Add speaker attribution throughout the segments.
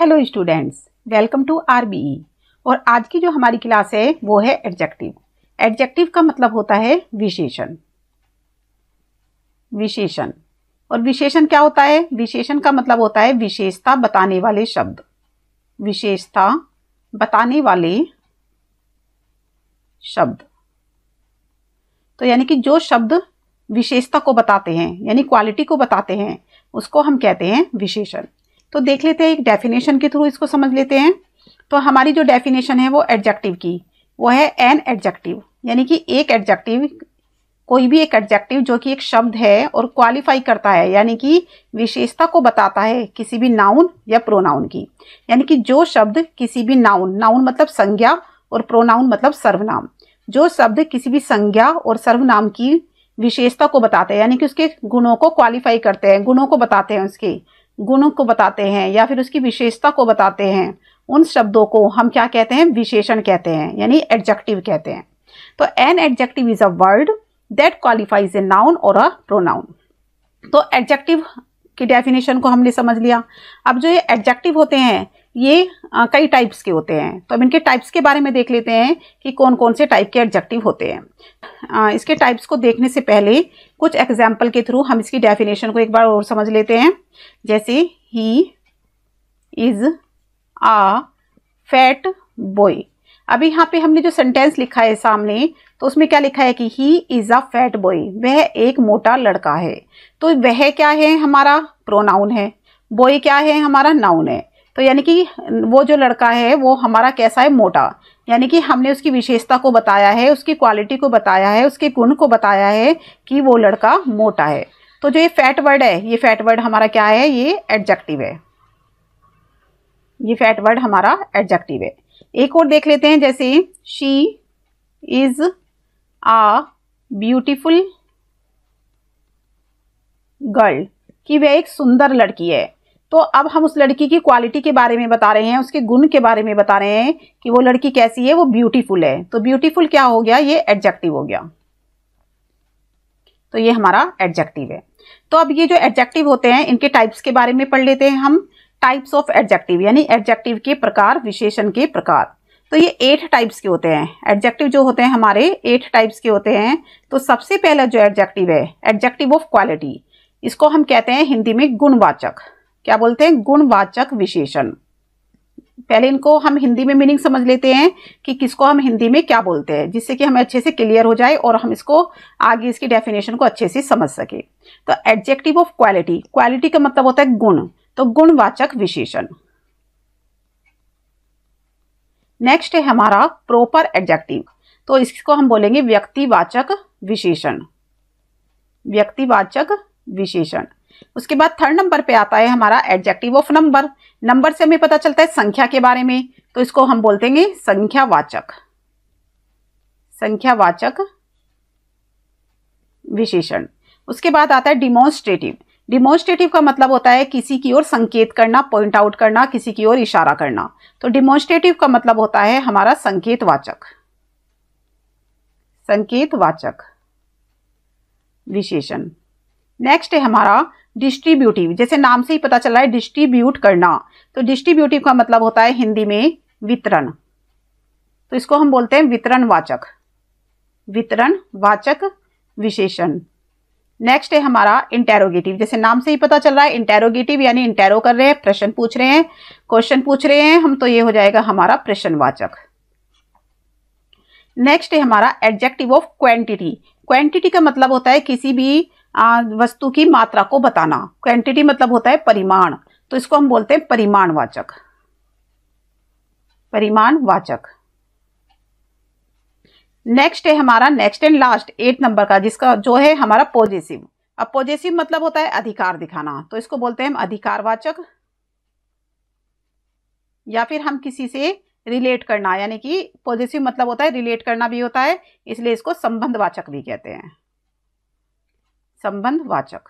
Speaker 1: Hello students welcome to RBE और आज की जो हमारी क्लास है वो है एडजेक्टिव एडजेक्टिव का मतलब होता है विशेषण विशेषण और विशेषण क्या होता है विशेषण का मतलब होता है विशेषता बताने वाले शब्द विशेषता बताने वाले शब्द तो यानी कि जो शब्द विशेषता को बताते हैं यानी क्वालिटी को बताते हैं उसको हम कहते हैं विशेषण तो देख लेते हैं एक डेफिनेशन के थ्रू इसको समझ लेते हैं तो हमारी जो डेफिनेशन है वो एडजेक्टिव की वो है एन एडजेक्टिव यानी कि एक एडजेक्टिव कोई भी एक एडजेक्टिव जो कि एक शब्द है और क्वालिफाई करता है यानी कि विशेषता को बताता है किसी भी नाउन या प्रोनाउन की यानी कि जो शब्द किसी भी नाउन नाउन मतलब संज्ञा और प्रोनाउन मतलब सर्वनाम जो शब्द किसी भी संज्ञा और सर्वनाम की विशेषता को बताते हैं यानी कि उसके गुणों को क्वालिफाई करते हैं गुणों को बताते हैं उसके गुणों को बताते हैं या फिर उसकी विशेषता को बताते हैं उन शब्दों को हम क्या कहते हैं विशेषण कहते हैं यानी एडजेक्टिव कहते हैं तो an adjective is a word that qualifies a noun or a pronoun तो एडजेक्टिव की डेफिनेशन को हमने समझ लिया अब जो ये एडजेक्टिव होते हैं ये आ, कई टाइप्स के होते हैं तो अब इनके टाइप्स के बारे में देख लेते हैं कि कौन कौन से टाइप के एडजेक्टिव होते हैं आ, इसके टाइप्स को देखने से पहले कुछ एग्जाम्पल के थ्रू हम इसकी डेफिनेशन को एक बार और समझ लेते हैं जैसे he is a fat boy अभी यहाँ पे हमने जो सेंटेंस लिखा है सामने तो उसमें क्या लिखा है कि he is a fat boy वह एक मोटा लड़का है तो वह क्या है हमारा प्रोनाउन है बॉय क्या है हमारा नाउन है तो यानी कि वो जो लड़का है वो हमारा कैसा है मोटा यानी कि हमने उसकी विशेषता को बताया है उसकी क्वालिटी को बताया है उसके गुण को बताया है कि वो लड़का मोटा है तो जो ये फैट वर्ड है ये फैट वर्ड हमारा क्या है ये एडजेक्टिव है ये फैट वर्ड हमारा एडजेक्टिव है एक और देख लेते हैं जैसे she is a beautiful girl कि वह एक सुंदर लड़की है तो अब हम उस लड़की की क्वालिटी के बारे में बता रहे हैं उसके गुण के बारे में बता रहे हैं कि वो लड़की कैसी है वो ब्यूटीफुल है तो ब्यूटीफुल क्या हो गया ये एडजेक्टिव हो गया तो ये हमारा एडजेक्टिव है तो अब ये जो एडजेक्टिव होते हैं इनके टाइप्स के बारे में पढ़ लेते हैं हम टाइप्स ऑफ एडजेक्टिव यानी एडजेक्टिव के प्रकार विशेषण के प्रकार तो ये एट टाइप्स के होते हैं एडजेक्टिव जो होते हैं हमारे एट टाइप्स के होते हैं तो सबसे पहला जो एडजेक्टिव है एडजेक्टिव ऑफ क्वालिटी इसको हम कहते हैं हिंदी में गुणवाचक क्या बोलते हैं गुणवाचक विशेषण पहले इनको हम हिंदी में मीनिंग समझ लेते हैं कि किसको हम हिंदी में क्या बोलते हैं जिससे कि हमें अच्छे से क्लियर हो जाए और हम इसको आगे इसकी डेफिनेशन को अच्छे से समझ सके तो एडजेक्टिव ऑफ क्वालिटी क्वालिटी का मतलब होता है गुण तो गुणवाचक विशेषण नेक्स्ट है हमारा प्रॉपर एडजेक्टिव तो इसको हम बोलेंगे व्यक्तिवाचक विशेषण व्यक्तिवाचक विशेषण उसके बाद थर्ड नंबर पे आता है हमारा एडजेक्टिव ऑफ नंबर नंबर से हमें पता चलता है संख्या के बारे में तो इसको हम बोलते हैं संख्यावाचक संख्यावाचक विशेषण उसके बाद आता है डिमोन्स्ट्रेटिव डिमोन्स्ट्रेटिव का मतलब होता है किसी की ओर संकेत करना पॉइंट आउट करना किसी की ओर इशारा करना तो डिमोन्स्ट्रेटिव का मतलब होता है हमारा संकेतवाचक संकेतवाचक विशेषण नेक्स्ट है हमारा डिस्ट्रीब्यूटिव जैसे नाम से ही पता चल रहा है डिस्ट्रीब्यूट करना तो डिस्ट्रीब्यूटिव का मतलब होता है हिंदी में वितरण तो इसको हम बोलते हैं वितरण वाचक वितरण वाचक विशेषण नेक्स्ट है हमारा इंटेरोगेटिव जैसे नाम से ही पता चल रहा है इंटेरोगेटिव यानी इंटेरो कर रहे हैं प्रश्न पूछ रहे हैं क्वेश्चन पूछ रहे हैं हम तो ये हो जाएगा हमारा प्रश्नवाचक नेक्स्ट है हमारा एडजेक्टिव ऑफ क्वांटिटी क्वांटिटी का मतलब होता है किसी भी वस्तु की मात्रा को बताना क्वांटिटी मतलब होता है परिमाण तो इसको हम बोलते हैं परिमाणवाचक परिमाणवाचक नेक्स्ट है हमारा next and last eight number का जिसका जो है हमारा पॉजिटिव अब पॉजिटिव मतलब होता है अधिकार दिखाना तो इसको बोलते हैं हम अधिकारवाचक या फिर हम किसी से रिलेट करना यानी कि पॉजिटिव मतलब होता है रिलेट करना भी होता है इसलिए इसको संबंधवाचक भी कहते हैं संबंध वाचक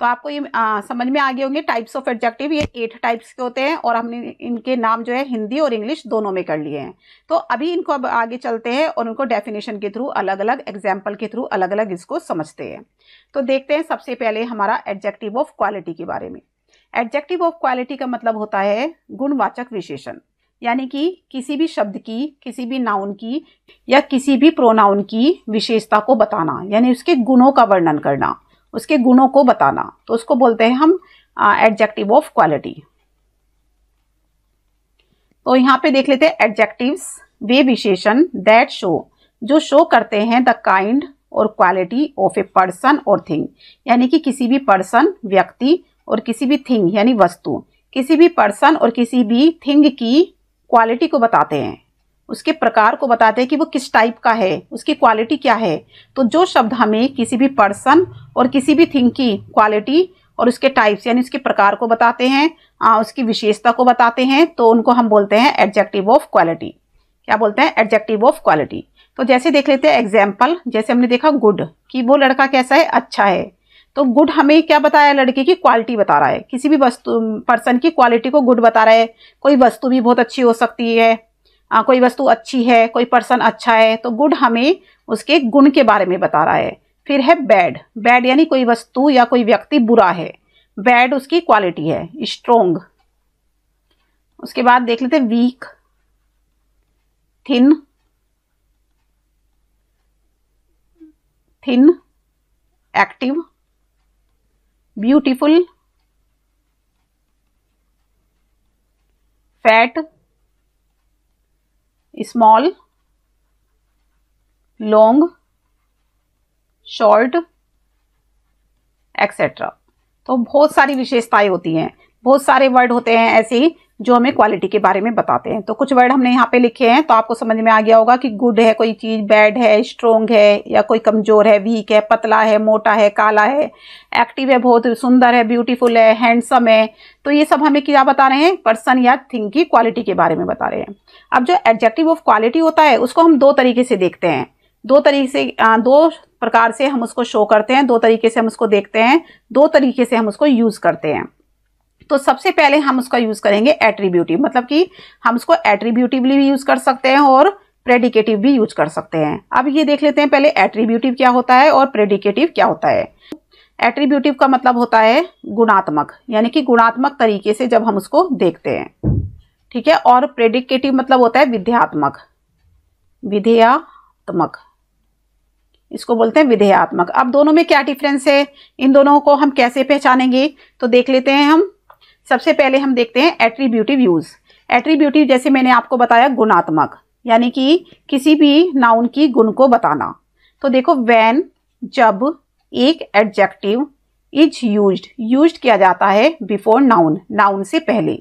Speaker 1: तो आपको ये आ, समझ में आ गए होंगे टाइप्स ऑफ एडजेक्टिव ये एट टाइप्स के होते हैं और हमने इनके नाम जो है हिंदी और इंग्लिश दोनों में कर लिए हैं तो अभी इनको अब आगे चलते हैं और उनको डेफिनेशन के थ्रू अलग अलग एग्जाम्पल के थ्रू अलग अलग इसको समझते हैं तो देखते हैं सबसे पहले हमारा एडजेक्टिव ऑफ क्वालिटी के बारे में एडजेक्टिव ऑफ क्वालिटी का मतलब होता है गुणवाचक विशेषण यानी कि किसी भी शब्द की किसी भी नाउन की या किसी भी प्रोनाउन की विशेषता को बताना यानी उसके गुणों का वर्णन करना उसके गुणों को बताना तो उसको बोलते हैं हम एडजेक्टिव ऑफ क्वालिटी तो यहाँ पे देख लेते हैं एडजेक्टिव्स वे विशेषण दैट शो जो शो करते हैं the kind or quality of a person or thing यानी कि किसी भी पर्सन व्यक्ति और किसी भी थिंग यानी वस्तु किसी भी पर्सन और किसी भी थिंग की क्वालिटी को बताते हैं उसके प्रकार को बताते हैं कि वो किस टाइप का है उसकी क्वालिटी क्या है तो जो शब्द हमें किसी भी पर्सन और किसी भी थिंग की क्वालिटी और उसके टाइप्स यानी उसके प्रकार को बताते हैं आ, उसकी विशेषता को बताते हैं तो उनको हम बोलते हैं एडजेक्टिव ऑफ क्वालिटी क्या बोलते हैं एडजेक्टिव ऑफ क्वालिटी तो जैसे देख लेते हैं एग्जाम्पल जैसे हमने देखा गुड कि वो लड़का कैसा है अच्छा है तो गुड हमें क्या बताया लड़के की क्वालिटी बता रहा है किसी भी वस्तु पर्सन की क्वालिटी को गुड बता रहा है कोई वस्तु भी बहुत अच्छी हो सकती है आ, कोई वस्तु अच्छी है कोई पर्सन अच्छा है तो गुड हमें उसके गुण के बारे में बता रहा है फिर है बैड बैड यानी कोई वस्तु या कोई व्यक्ति बुरा है बैड उसकी क्वालिटी है स्ट्रोंग उसके बाद देख लेते weak thin thin active beautiful, fat, small, long, short etcetera तो बहुत सारी विशेषताएं होती हैं बहुत सारे वर्ड होते हैं ऐसे जो हमें क्वालिटी के बारे में बताते हैं तो कुछ वर्ड हमने यहाँ पे लिखे हैं तो आपको समझ में आ गया होगा कि गुड है कोई चीज़ बैड है स्ट्रोंग है या कोई कमज़ोर है वीक है पतला है मोटा है काला है एक्टिव है बहुत सुंदर है ब्यूटीफुल है हैंडसम है तो ये सब हमें क्या बता रहे हैं पर्सन या थिंग की क्वालिटी के बारे में बता रहे हैं अब जो एडजेक्टिव ऑफ क्वालिटी होता है उसको हम दो तरीके से देखते हैं दो तरीके से दो प्रकार से हम उसको शो करते हैं दो तरीके से हम उसको देखते हैं दो तरीके से हम उसको यूज़ करते हैं तो सबसे पहले हम उसका यूज करेंगे एट्रीब्यूटिव मतलब कि हम उसको एट्रीब्यूटिवली भी यूज कर सकते हैं और प्रेडिकेटिव भी यूज कर सकते हैं अब ये देख लेते हैं पहले एट्रीब्यूटिव क्या होता है और प्रेडिकेटिव क्या होता है एट्रीब्यूटिव का मतलब होता है गुणात्मक यानी कि गुणात्मक तरीके से जब हम उसको देखते हैं ठीक है और प्रेडिकेटिव मतलब होता है विध्यात्मक विधेयात्मक इसको बोलते हैं विधेयात्मक अब दोनों में क्या डिफरेंस है इन दोनों को हम कैसे पहचानेंगे तो देख लेते हैं हम सबसे पहले हम देखते हैं एट्रीब्यूटिव यूज़ एट्रीब्यूटिव जैसे मैंने आपको बताया गुणात्मक यानी कि किसी भी नाउन की गुण को बताना तो देखो वैन जब एक एडजेक्टिव इज यूज यूज किया जाता है बिफोर नाउन नाउन से पहले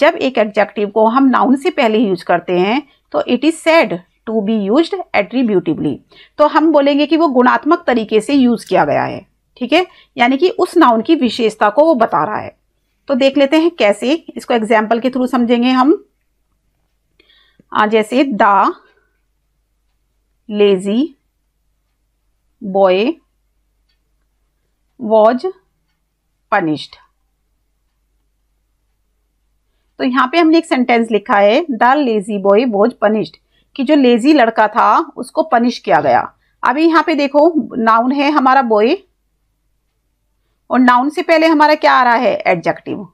Speaker 1: जब एक एडजेक्टिव को हम नाउन से पहले यूज करते हैं तो it is said to be use attributively तो हम बोलेंगे कि वो गुणात्मक तरीके से यूज किया गया है ठीक है यानी कि उस नाउन की विशेषता को वो बता रहा है तो देख लेते हैं कैसे इसको एग्जाम्पल के थ्रू समझेंगे हम जैसे the lazy boy was punished तो यहां पे हमने एक सेंटेंस लिखा है the lazy boy was punished कि जो लेजी लड़का था उसको पनिश किया गया अभी यहां पे देखो नाउन है हमारा बॉय और नाउन से पहले हमारा क्या आ रहा है एडजेक्टिव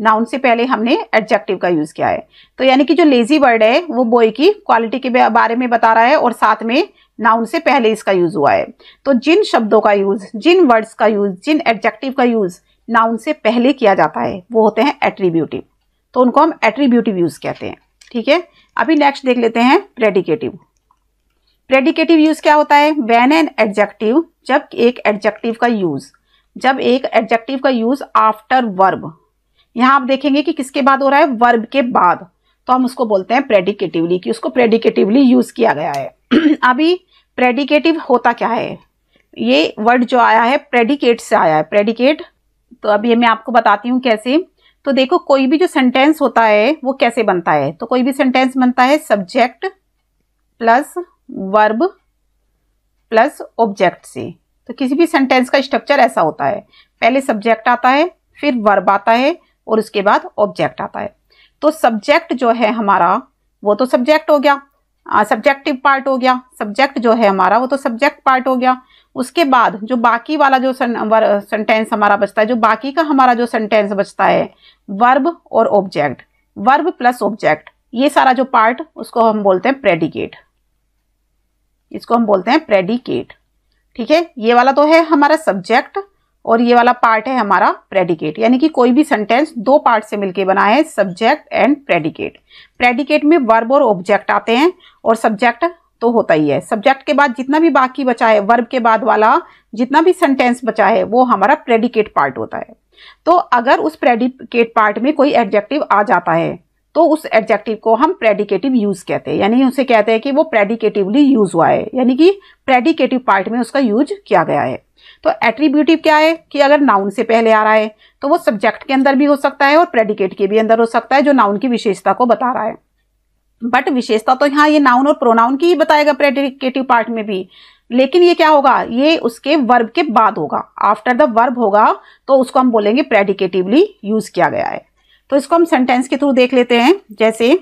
Speaker 1: नाउन से पहले हमने एडजेक्टिव का यूज़ किया है तो यानी कि जो लेज़ी वर्ड है वो बॉय की क्वालिटी के बारे में बता रहा है और साथ में नाउन से पहले इसका यूज़ हुआ है तो जिन शब्दों का यूज़ जिन वर्ड्स का यूज़ जिन एडजेक्टिव का यूज़ नाउन से पहले किया जाता है वो होते हैं एट्रीब्यूटिव तो उनको हम एट्रीब्यूटिव यूज़ कहते हैं ठीक है अभी नेक्स्ट देख लेते हैं प्रेडिकेटिव प्रेडिकेटिव यूज़ क्या होता है वैन एन एडजेक्टिव जब एक एडजेक्टिव का यूज़ जब एक एडजेक्टिव का यूज आफ्टर वर्ब यहाँ आप देखेंगे कि किसके बाद हो रहा है वर्ब के बाद तो हम उसको बोलते हैं प्रेडिकेटिवली कि उसको प्रेडिकेटिवली यूज किया गया है अभी प्रेडिकेटिव होता क्या है ये वर्ड जो आया है प्रेडिकेट से आया है प्रेडिकेट तो अभी ये मैं आपको बताती हूँ कैसे तो देखो कोई भी जो सेंटेंस होता है वो कैसे बनता है तो कोई भी सेंटेंस बनता है subject plus verb plus object से तो किसी भी सेंटेंस का स्ट्रक्चर ऐसा होता है पहले सब्जेक्ट आता है फिर वर्ब आता है और उसके बाद ऑब्जेक्ट आता है तो सब्जेक्ट जो है हमारा वो तो सब्जेक्ट हो गया सब्जेक्टिव पार्ट हो गया सब्जेक्ट जो है हमारा वो तो सब्जेक्ट पार्ट हो गया उसके बाद जो बाकी वाला जो सेंटेंस हमारा बचता है जो बाकी का हमारा जो सेंटेंस बचता है वर्ब और ऑब्जेक्ट वर्ब प्लस ऑब्जेक्ट ये सारा जो पार्ट उसको हम बोलते हैं प्रेडिकेट इसको हम बोलते हैं प्रेडिकेट ठीक है ये वाला तो है हमारा सब्जेक्ट और ये वाला पार्ट है हमारा प्रेडिकेट यानी कि कोई भी सेंटेंस दो पार्ट से मिलके बना है सब्जेक्ट एंड प्रेडिकेट प्रेडिकेट में वर्ब और ऑब्जेक्ट आते हैं और सब्जेक्ट तो होता ही है सब्जेक्ट के बाद जितना भी बाकी बचा है वर्ब के बाद वाला जितना भी सेंटेंस बचा है वो हमारा प्रेडिकेट पार्ट होता है तो अगर उस प्रेडिकेट पार्ट में कोई एडजेक्टिव आ जाता है तो उस एडजेक्टिव को हम प्रेडिकेटिव यूज कहते हैं यानी उसे कहते हैं कि वो प्रेडिकेटिवली यूज हुआ है यानी कि प्रेडिकेटिव पार्ट में उसका यूज किया गया है तो एट्रीब्यूटिव क्या है कि अगर नाउन से पहले आ रहा है तो वो सब्जेक्ट के अंदर भी हो सकता है और प्रेडिकेट के भी अंदर हो सकता है जो नाउन की विशेषता को बता रहा है बट विशेषता तो यहाँ ये नाउन और प्रोनाउन की ही बताएगा प्रेडिकेटिव पार्ट में भी लेकिन ये क्या होगा ये उसके वर्ब के बाद होगा आफ्टर द वर्ब होगा तो उसको हम बोलेंगे प्रेडिकेटिवली यूज किया गया है तो इसको हम सेंटेंस के थ्रू देख लेते हैं जैसे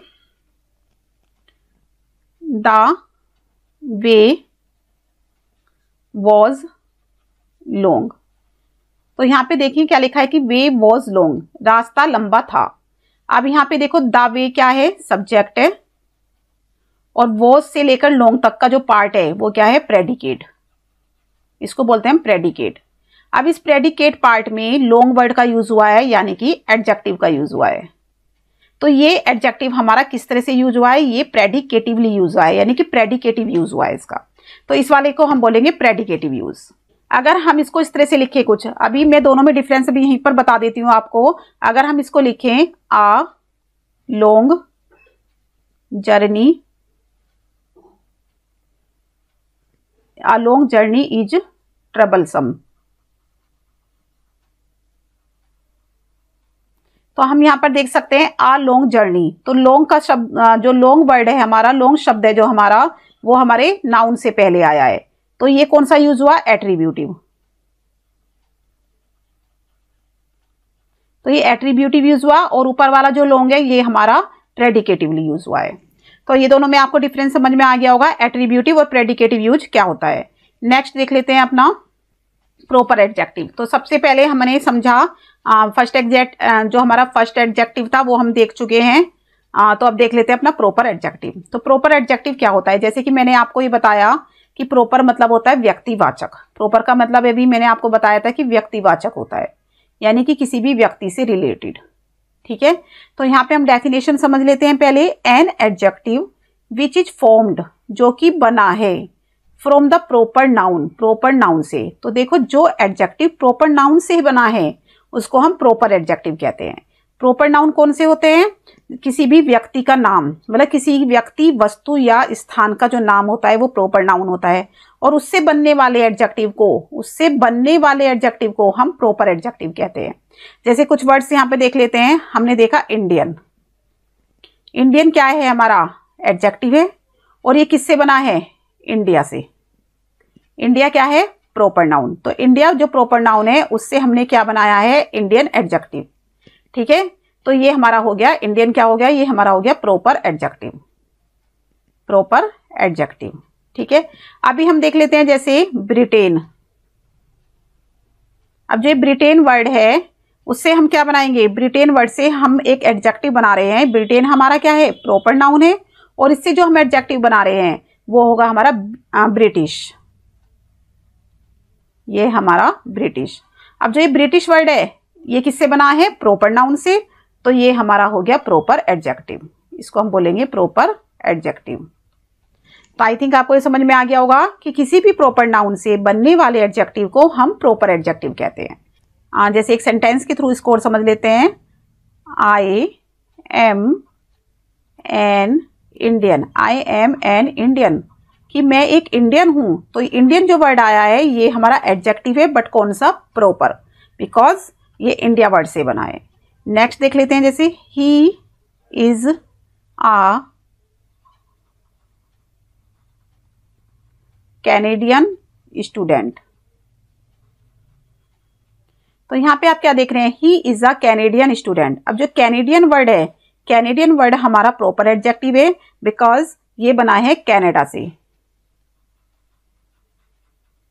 Speaker 1: द वे वॉज लोंग तो यहाँ पे देखिए क्या लिखा है कि वे वॉज लोंग रास्ता लंबा था अब यहाँ पे देखो द वे क्या है सब्जेक्ट है और वॉज से लेकर लोंग तक का जो पार्ट है वो क्या है प्रेडिकेट इसको बोलते हैं प्रेडिकेट अब इस प्रेडिकेट पार्ट में लॉन्ग वर्ड का यूज हुआ है यानी कि एडजेक्टिव का यूज हुआ है तो ये एडजेक्टिव हमारा किस तरह से यूज हुआ है ये प्रेडिकेटिवली यूज हुआ है यानी कि प्रेडिकेटिव यूज हुआ है इसका तो इस वाले को हम बोलेंगे प्रेडिकेटिव यूज अगर हम इसको इस तरह से लिखे कुछ अभी मैं दोनों में डिफरेंस भी यहीं पर बता देती हूं आपको अगर हम इसको लिखें a long journey a long journey is troublesome तो हम यहाँ पर देख सकते हैं आ लॉन्ग जर्नी तो लॉन्ग का शब्द जो लॉन्ग वर्ड है हमारा लॉन्ग शब्द है जो हमारा वो हमारे नाउन से पहले आया है तो ये कौन सा यूज हुआ एट्रीब्यूटिव तो ये एट्रीब्यूटिव यूज हुआ और ऊपर वाला जो लॉन्ग है ये हमारा प्रेडिकेटिवली यूज हुआ है तो ये दोनों में आपको डिफरेंस समझ में आ गया होगा एट्रीब्यूटिव और प्रेडिकेटिव यूज क्या होता है नेक्स्ट देख लेते हैं अपना प्रॉपर एडजेक्टिव तो सबसे पहले हमने समझा फर्स्ट एग्जैक्ट जो हमारा फर्स्ट एडजेक्टिव था वो हम देख चुके हैं आ, तो अब देख लेते हैं अपना प्रॉपर एडजेक्टिव तो प्रॉपर एडजेक्टिव क्या होता है जैसे कि मैंने आपको ये बताया कि प्रॉपर मतलब होता है व्यक्तिवाचक प्रॉपर का मतलब अभी मैंने आपको बताया था कि व्यक्तिवाचक होता है यानी कि किसी भी व्यक्ति से रिलेटेड ठीक है तो यहाँ पे हम डेफिनेशन समझ लेते हैं पहले an adjective which is formed जो कि बना है from the proper noun proper noun से तो देखो जो एडजेक्टिव प्रॉपर नाउन से ही बना है उसको हम प्रॉपर एडजेक्टिव कहते हैं प्रॉपर नाउन कौन से होते हैं किसी भी व्यक्ति का नाम मतलब किसी व्यक्ति वस्तु या स्थान का जो नाम होता है वो प्रॉपर नाउन होता है और उससे बनने वाले एडजेक्टिव को उससे बनने वाले एडजेक्टिव को हम प्रॉपर एडजेक्टिव कहते हैं जैसे कुछ वर्ड्स यहाँ पे देख लेते हैं हमने देखा इंडियन इंडियन क्या है हमारा एडजेक्टिव है और ये किससे बना है इंडिया से इंडिया क्या है प्रोपर नाउन तो इंडिया जो प्रोपर नाउन है उससे हमने क्या बनाया है इंडियन एडजेक्टिव ठीक है तो ये हमारा हो गया इंडियन क्या हो गया ये हमारा हो गया प्रोपर एडजेक्टिव प्रोपर एडजेक्टिव ठीक है अभी हम देख लेते हैं जैसे ब्रिटेन अब जो ब्रिटेन वर्ड है उससे हम क्या बनाएंगे ब्रिटेन वर्ड से हम एक एडजेक्टिव बना रहे हैं ब्रिटेन हमारा क्या है प्रॉपर नाउन है और इससे जो हम एडजेक्टिव बना रहे हैं वो होगा हमारा ब्रिटिश ये हमारा ब्रिटिश अब जो ये ब्रिटिश वर्ड है ये किससे बना है प्रॉपर नाउन से तो ये हमारा हो गया प्रॉपर एडजेक्टिव इसको हम बोलेंगे प्रॉपर एडजेक्टिव तो आई थिंक आपको ये समझ में आ गया होगा कि किसी भी प्रॉपर नाउन से बनने वाले एडजेक्टिव को हम प्रॉपर एडजेक्टिव कहते हैं आ, जैसे एक सेंटेंस के थ्रू इसको और समझ लेते हैं I am an Indian I am an Indian कि मैं एक इंडियन हूं तो इंडियन जो वर्ड आया है ये हमारा एडजेक्टिव है बट कौन सा प्रॉपर बिकॉज ये इंडिया वर्ड से बना है नेक्स्ट देख लेते हैं जैसे he is a Canadian student तो यहां पे आप क्या देख रहे हैं he is a Canadian student अब जो कैनेडियन वर्ड है कैनेडियन वर्ड हमारा प्रॉपर एडजेक्टिव है बिकॉज ये बना है कैनेडा से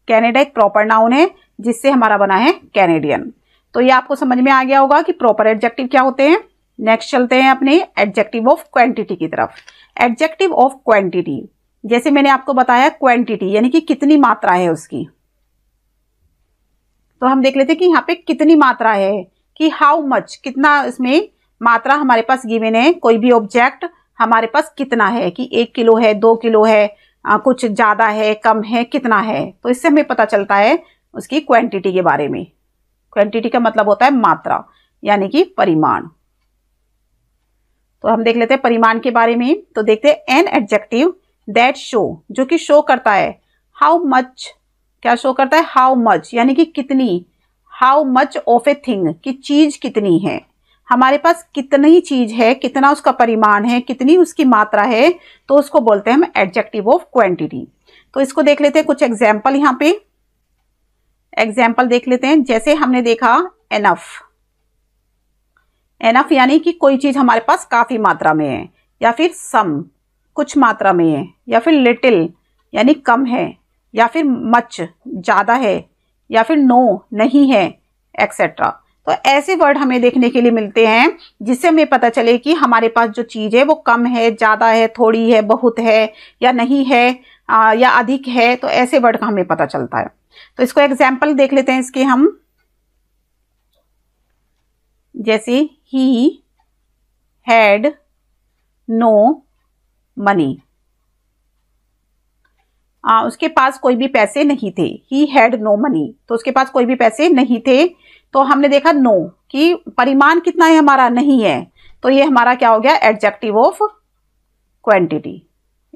Speaker 1: कैनेडा एक प्रॉपर नाउन है जिससे हमारा बना है कैनेडियन तो ये आपको समझ में आ गया होगा कि प्रॉपर एडजेक्टिव क्या होते हैं नेक्स्ट चलते हैं अपने एडजेक्टिव ऑफ क्वांटिटी की तरफ एडजेक्टिव ऑफ क्वांटिटी जैसे मैंने आपको बताया क्वांटिटी यानी कि कितनी मात्रा है उसकी तो हम देख लेते हैं कि यहाँ पे कितनी मात्रा है कि हाउ मच कितना इसमें मात्रा हमारे पास गिवेन है कोई भी ऑब्जेक्ट हमारे पास कितना है कि एक किलो है दो किलो है आ, कुछ ज़्यादा है कम है कितना है तो इससे हमें पता चलता है उसकी क्वांटिटी के बारे में क्वांटिटी का मतलब होता है मात्रा यानी कि परिमाण तो हम देख लेते हैं परिमाण के बारे में तो देखते हैं एन एडजेक्टिव दैट शो जो कि शो करता है हाउ मच क्या शो करता है हाउ मच यानी कि कितनी how much of a thing कि चीज कितनी है हमारे पास कितनी चीज है कितना उसका परिमाण है कितनी उसकी मात्रा है तो उसको बोलते हैं हम एडजेक्टिव ऑफ क्वांटिटी तो इसको देख लेते हैं कुछ एग्जाम्पल यहाँ पे एग्जाम्पल देख लेते हैं जैसे हमने देखा एनफ एनफ यानी कि कोई चीज हमारे पास काफी मात्रा में है या फिर सम कुछ मात्रा में है या फिर लिटिल यानी कम है या फिर मच ज़्यादा है या फिर नो नहीं है एक्सेट्रा तो ऐसे वर्ड हमें देखने के लिए मिलते हैं जिससे हमें पता चले कि हमारे पास जो चीज़ है वो कम है ज़्यादा है थोड़ी है बहुत है या नहीं है आ, या अधिक है तो ऐसे वर्ड का हमें पता चलता है तो इसको एग्जाम्पल देख लेते हैं इसके हम जैसे ही हैड नो मनी उसके पास कोई भी पैसे नहीं थे ही हैड नो मनी तो उसके पास कोई भी पैसे नहीं थे तो हमने देखा नो कि परिमाण कितना है हमारा नहीं है तो ये हमारा क्या हो गया एडजेक्टिव ऑफ क्वांटिटी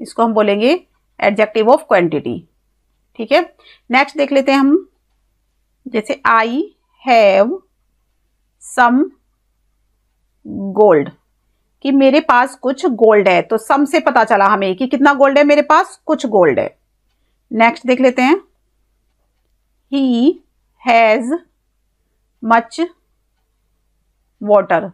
Speaker 1: इसको हम बोलेंगे एडजेक्टिव ऑफ क्वांटिटी ठीक है नेक्स्ट देख लेते हैं हम जैसे आई हैव सम गोल्ड कि मेरे पास कुछ गोल्ड है तो सम से पता चला हमें कि कितना गोल्ड है मेरे पास कुछ गोल्ड है नेक्स्ट देख लेते हैं ही हैज़ मच वाटर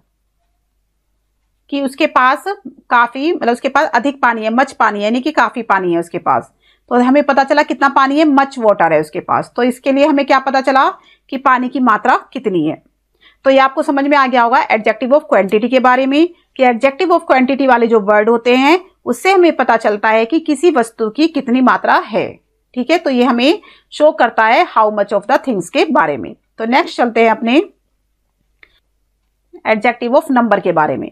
Speaker 1: कि उसके पास काफ़ी मतलब उसके पास अधिक पानी है मच पानी है यानी कि काफ़ी पानी है उसके पास तो हमें पता चला कितना पानी है मच वाटर है उसके पास तो इसके लिए हमें क्या पता चला कि पानी की मात्रा कितनी है तो ये आपको समझ में आ गया होगा एडजेक्टिव ऑफ क्वांटिटी के बारे में कि एडजेक्टिव ऑफ क्वांटिटी वाले जो वर्ड होते हैं उससे हमें पता चलता है कि किसी वस्तु की कितनी मात्रा है ठीक है तो ये हमें शो करता है how much of the things के बारे में तो नेक्स्ट चलते हैं अपने एडजेक्टिव ऑफ नंबर के बारे में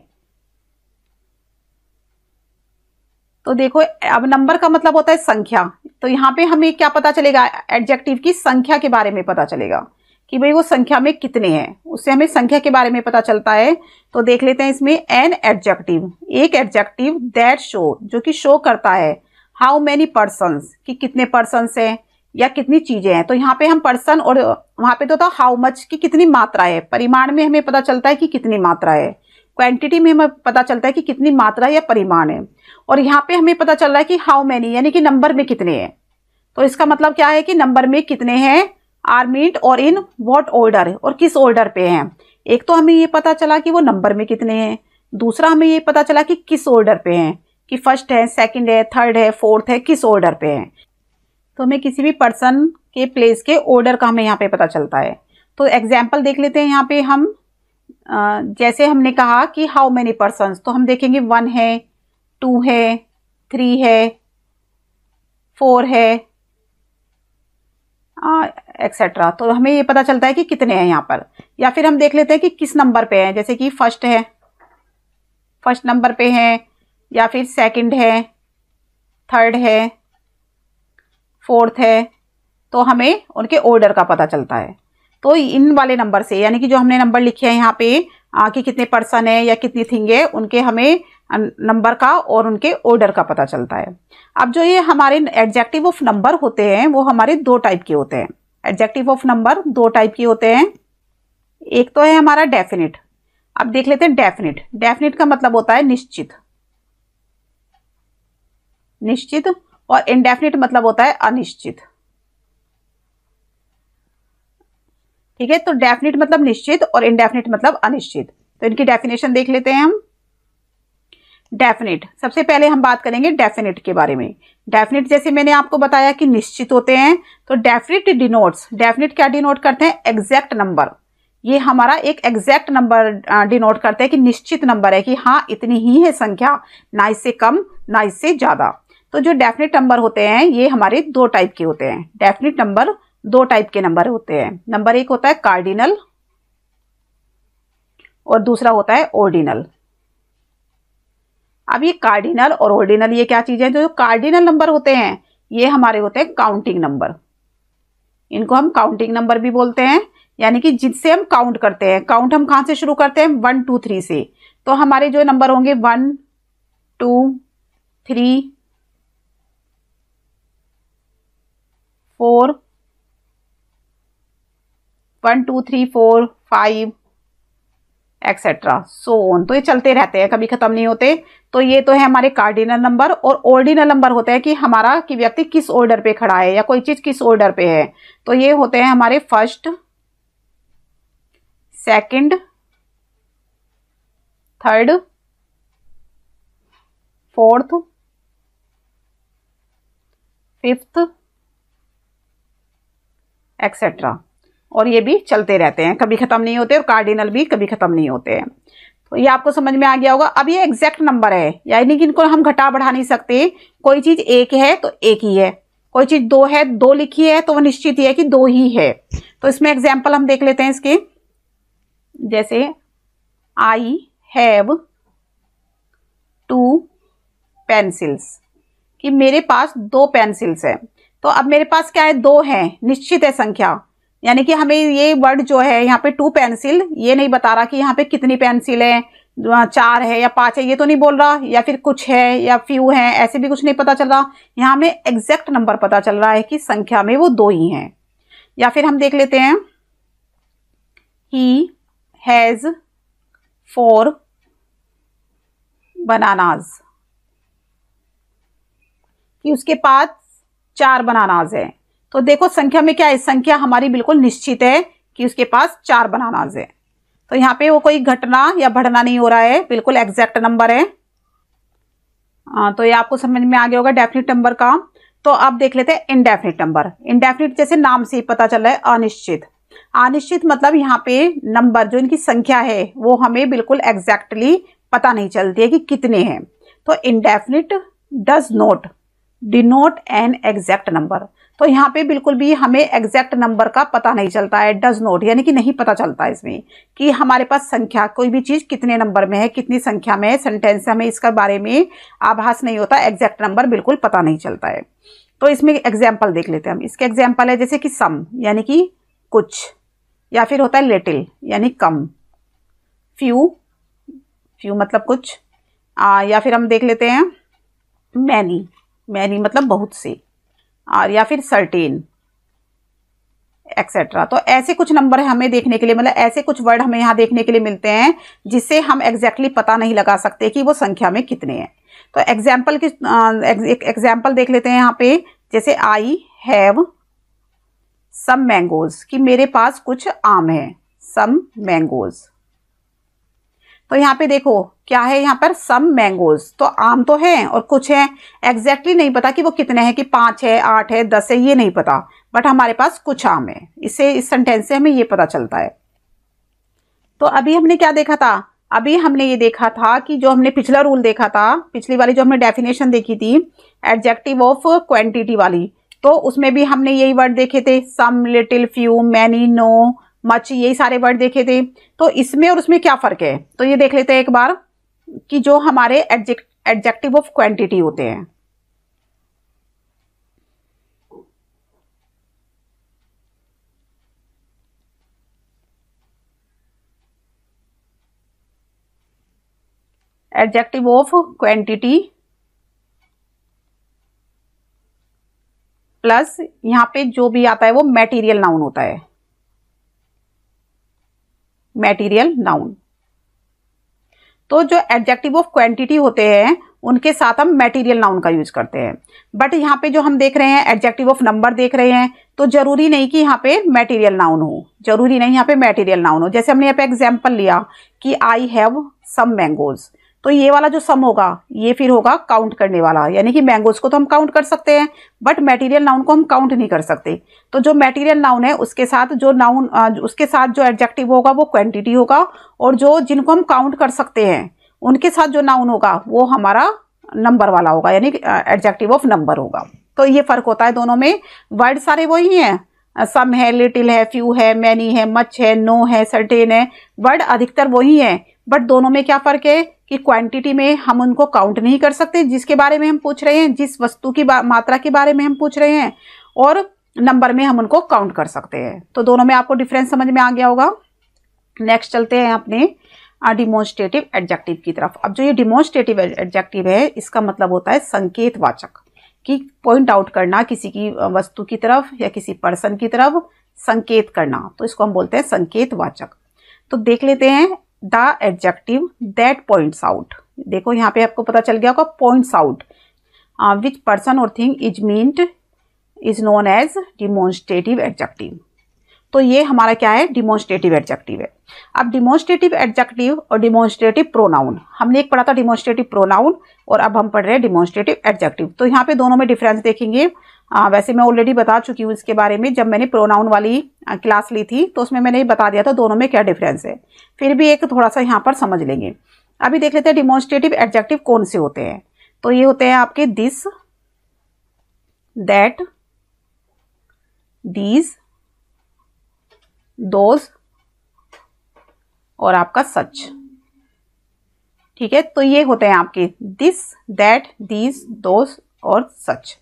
Speaker 1: तो देखो अब नंबर का मतलब होता है संख्या तो यहां पे हमें क्या पता चलेगा एडजेक्टिव की संख्या के बारे में पता चलेगा कि भाई वो संख्या में कितने हैं उससे हमें संख्या के बारे में पता चलता है तो देख लेते हैं इसमें एन एडजेक्टिव एक एडजेक्टिव दैट शो जो कि शो करता है हाउ मैनी पर्सन कि कितने पर्सनस हैं या कितनी चीजें हैं तो यहाँ पे हम पर्सन और वहां पे तो था हाउ मच की कितनी मात्रा है परिमाण में हमें पता चलता है कि कितनी मात्रा है क्वांटिटी में हमें पता चलता है कि कितनी मात्रा या परिमाण है और यहाँ पे हमें पता चल रहा है कि हाउ मैनी यानी कि नंबर में कितने हैं तो इसका मतलब क्या है कि नंबर में कितने हैं आर मीट और इन वॉट ऑर्डर और किस ऑर्डर पे हैं एक तो हमें ये पता चला कि वो नंबर में कितने हैं दूसरा हमें ये पता चला कि किस ऑर्डर पे हैं कि फर्स्ट है सेकंड है थर्ड है फोर्थ है किस ऑर्डर पे हैं तो हमें किसी भी पर्सन के प्लेस के ऑर्डर का हमें यहाँ पे पता चलता है तो एग्जाम्पल देख लेते हैं यहाँ पे हम जैसे हमने कहा कि हाउ मैनी पर्सन तो हम देखेंगे वन है टू है थ्री है फोर है एक्सेट्रा तो हमें ये पता चलता है कि कितने हैं यहाँ पर या फिर हम देख लेते हैं कि किस नंबर पे हैं जैसे कि फर्स्ट है फर्स्ट नंबर पे है या फिर सेकंड है थर्ड है फोर्थ है तो हमें उनके ऑर्डर का पता चलता है तो इन वाले नंबर से यानी कि जो हमने नंबर लिखे हैं यहाँ पे आ, कि कितने पर्सन है या कितनी थिंग है उनके हमें नंबर का और उनके ऑर्डर का पता चलता है अब जो ये हमारे एडजेक्टिव ऑफ नंबर होते हैं वो हमारे दो टाइप के होते हैं एडजेक्टिव ऑफ नंबर दो टाइप के होते हैं एक तो है हमारा डेफिनेट अब देख लेते हैं डेफिनेट डेफिनेट का मतलब होता है निश्चित निश्चित और इंडेफिनिट मतलब होता है अनिश्चित ठीक है तो डेफिनेट मतलब निश्चित और इनडेफिनिट मतलब अनिश्चित तो इनकी डेफिनेशन देख लेते हैं हम डेफिनेट सबसे पहले हम बात करेंगे डेफिनेट के बारे में डेफिनेट जैसे मैंने आपको बताया कि निश्चित होते हैं तो डेफिनेट डिनोट्स डेफिनेट क्या डिनोट करते हैं एग्जैक्ट नंबर ये हमारा एक एग्जैक्ट नंबर डिनोट करते हैं कि निश्चित नंबर है कि हाँ इतनी ही है संख्या ना इससे कम ना इससे ज्यादा तो जो डेफिनेट नंबर होते हैं ये हमारे दो टाइप के होते हैं डेफिनेट नंबर दो टाइप के नंबर होते हैं नंबर एक होता है कार्डिनल और दूसरा होता है ओर्डिनल अब ये कार्डिनल और ओर्डिनल ये क्या चीज़ है जो कार्डिनल नंबर होते हैं ये हमारे होते हैं काउंटिंग नंबर इनको हम काउंटिंग नंबर भी बोलते हैं यानी कि जिससे हम काउंट करते हैं काउंट हम कहाँ से शुरू करते हैं वन टू थ्री से तो हमारे जो नंबर होंगे one two three four one two three four five etcetera so on तो ये चलते रहते हैं कभी खत्म नहीं होते तो ये तो है हमारे कार्डिनल नंबर और ऑर्डिनल नंबर होता है कि हमारा कि व्यक्ति किस ऑर्डर पे खड़ा है या कोई चीज किस ऑर्डर पे है तो ये होते हैं हमारे first second third fourth fifth etcetera और ये भी चलते रहते हैं कभी ख़त्म नहीं होते और कार्डिनल भी कभी ख़त्म नहीं होते हैं तो ये आपको समझ में आ गया होगा अब ये एग्जैक्ट नंबर है यानी कि इनको हम घटा बढ़ा नहीं सकते कोई चीज़ एक है तो एक ही है कोई चीज़ दो है दो लिखी है तो वो निश्चित ही है कि दो ही है तो इसमें एग्जाम्पल हम देख लेते हैं इसके जैसे आई हैव टू पेंसिल्स कि मेरे पास दो पेंसिल्स हैं तो अब मेरे पास क्या है दो है निश्चित है संख्या यानी कि हमें ये वर्ड जो है यहाँ पे टू पेंसिल ये नहीं बता रहा कि यहाँ पे कितनी पेंसिल है चार है या पांच है ये तो नहीं बोल रहा या फिर कुछ है या फ्यू है ऐसे भी कुछ नहीं पता चल रहा यहाँ हमें एग्जैक्ट नंबर पता चल रहा है कि संख्या में वो दो ही हैं या फिर हम देख लेते हैं ही हैज़ फोर बनानाज कि उसके पास चार बनानाज है तो देखो संख्या में क्या है संख्या हमारी बिल्कुल निश्चित है कि उसके पास चार बनानाज है तो यहाँ पे वो कोई घटना या बढ़ना नहीं हो रहा है बिल्कुल एग्जैक्ट नंबर है आ, तो ये आपको समझ में आ गया होगा डेफिनेट नंबर का तो आप देख लेते हैं इनडेफिनिट नंबर इनडेफिनिट जैसे नाम से ही पता चल रहा है अनिश्चित अनिश्चित मतलब यहाँ पे नंबर जो इनकी संख्या है वो हमें बिल्कुल एग्जैक्टली पता नहीं चलती है कि कितने हैं तो indefinite does not denote an exact number तो यहाँ पे बिल्कुल भी हमें एग्जैक्ट नंबर का पता नहीं चलता है डज नोट यानी कि नहीं पता चलता है इसमें कि हमारे पास संख्या कोई भी चीज़ कितने नंबर में है कितनी संख्या में है सेंटेंस हमें इसका बारे में आभास नहीं होता एग्जैक्ट नंबर बिल्कुल पता नहीं चलता है तो इसमें एग्जाम्पल देख लेते हैं हम इसके एग्जाम्पल है जैसे कि सम यानी कि कुछ या फिर होता है लिटिल यानी कम फ्यू फ्यू मतलब कुछ आ, या फिर हम देख लेते हैं मैनी मैनी मतलब बहुत से और या फिर सर्टेन एक्सेट्रा तो ऐसे कुछ नंबर हमें देखने के लिए मतलब ऐसे कुछ वर्ड हमें यहाँ देखने के लिए मिलते हैं जिससे हम एग्जैक्टली exactly पता नहीं लगा सकते कि वो संख्या में कितने हैं तो एग्जाम्पल की एक एग्जाम्पल देख लेते हैं यहाँ पे जैसे आई हैव सम मैंगोज कि मेरे पास कुछ आम है सम मैंगोज़ तो यहाँ पे देखो क्या है यहाँ पर सम मैंगोज तो आम तो है और कुछ है एग्जैक्टली नहीं पता कि वो कितने हैं कि पाँच है आठ है दस है ये नहीं पता बट हमारे पास कुछ आम है इससे इस सेंटेंस से हमें ये पता चलता है तो अभी हमने क्या देखा था अभी हमने ये देखा था कि जो हमने पिछला रूल देखा था पिछली वाली जो हमने डेफिनेशन देखी थी एडजेक्टिव ऑफ क्वांटिटी वाली तो उसमें भी हमने यही वर्ड देखे थे some little few many no मच्छी यही सारे वर्ड देखे थे तो इसमें और उसमें क्या फ़र्क है तो ये देख लेते हैं एक बार कि जो हमारे एडजेक्टिव ऑफ क्वांटिटी होते हैं एडजेक्टिव ऑफ क्वांटिटी प्लस यहां पे जो भी आता है वो मेटीरियल नाउन होता है मेटीरियल नाउन तो जो एडजेक्टिव ऑफ क्वांटिटी होते हैं उनके साथ हम मेटीरियल नाउन का यूज करते हैं बट यहाँ पे जो हम देख रहे हैं एडजेक्टिव ऑफ नंबर देख रहे हैं तो जरूरी नहीं कि यहाँ पे मेटीरियल नाउन हो जरूरी नहीं यहाँ पे मेटीरियल नाउन हो जैसे हमने यहाँ पे एग्जाम्पल लिया कि आई हैव सम मैंगोज़ तो ये वाला जो सम होगा ये फिर होगा काउंट करने वाला यानी कि मैंगोज को तो हम काउंट कर सकते हैं बट मेटीरियल नाउन को हम काउंट नहीं कर सकते तो जो मेटीरियल नाउन है उसके साथ जो नाउन उसके साथ जो एडजेक्टिव होगा वो क्वांटिटी होगा और जो जिनको हम काउंट कर सकते हैं उनके साथ जो नाउन होगा वो हमारा नंबर वाला होगा यानी एडजेक्टिव ऑफ नंबर होगा तो ये फ़र्क होता है दोनों में वर्ड सारे वही हैं सम है लिटिल है फ्यू है मैनी है मच है नो है सर्टेन है वर्ड अधिकतर वही हैं बट दोनों में क्या फ़र्क है कि क्वांटिटी में हम उनको काउंट नहीं कर सकते जिसके बारे में हम पूछ रहे हैं जिस वस्तु की मात्रा के बारे में हम पूछ रहे हैं और नंबर में हम उनको काउंट कर सकते हैं तो दोनों में आपको डिफरेंस समझ में आ गया होगा नेक्स्ट चलते हैं अपने डिमोन्स्ट्रेटिव एडजेक्टिव की तरफ अब जो ये डिमोन्स्ट्रेटिव एडजेक्टिव है इसका मतलब होता है संकेतवाचक कि पॉइंट आउट करना किसी की वस्तु की तरफ या किसी पर्सन की तरफ संकेत करना तो इसको हम बोलते हैं संकेतवाचक तो देख लेते हैं the adjective that points out देखो यहाँ पे आपको पता चल गया होगा points out which person or thing is meant is known as demonstrative adjective तो ये हमारा क्या है डिमोन्स्ट्रेटिव एडजेक्टिव है अब डिमोन्स्ट्रेटिव एडजेक्टिव और डिमोन्स्ट्रेटिव प्रोनाउन हमने एक पढ़ा था डिमोन्स्ट्रेटिव प्रोनाउन और अब हम पढ़ रहे हैं डिमोन्स्ट्रेटिव एडजेक्टिव तो यहाँ पे दोनों में डिफरेंस देखेंगे आ, हाँ, वैसे मैं ऑलरेडी बता चुकी हूँ इसके बारे में जब मैंने प्रोनाउन वाली क्लास ली थी तो उसमें मैंने बता दिया था दोनों में क्या डिफरेंस है फिर भी एक थोड़ा सा यहाँ पर समझ लेंगे अभी देख लेते हैं डिमॉन्स्ट्रेटिव एडजेक्टिव कौन से होते हैं तो ये होते हैं आपके दिस दैट दीज दोज और आपका सच ठीक है तो ये होते हैं आपके दिस दैट दीज दोज और such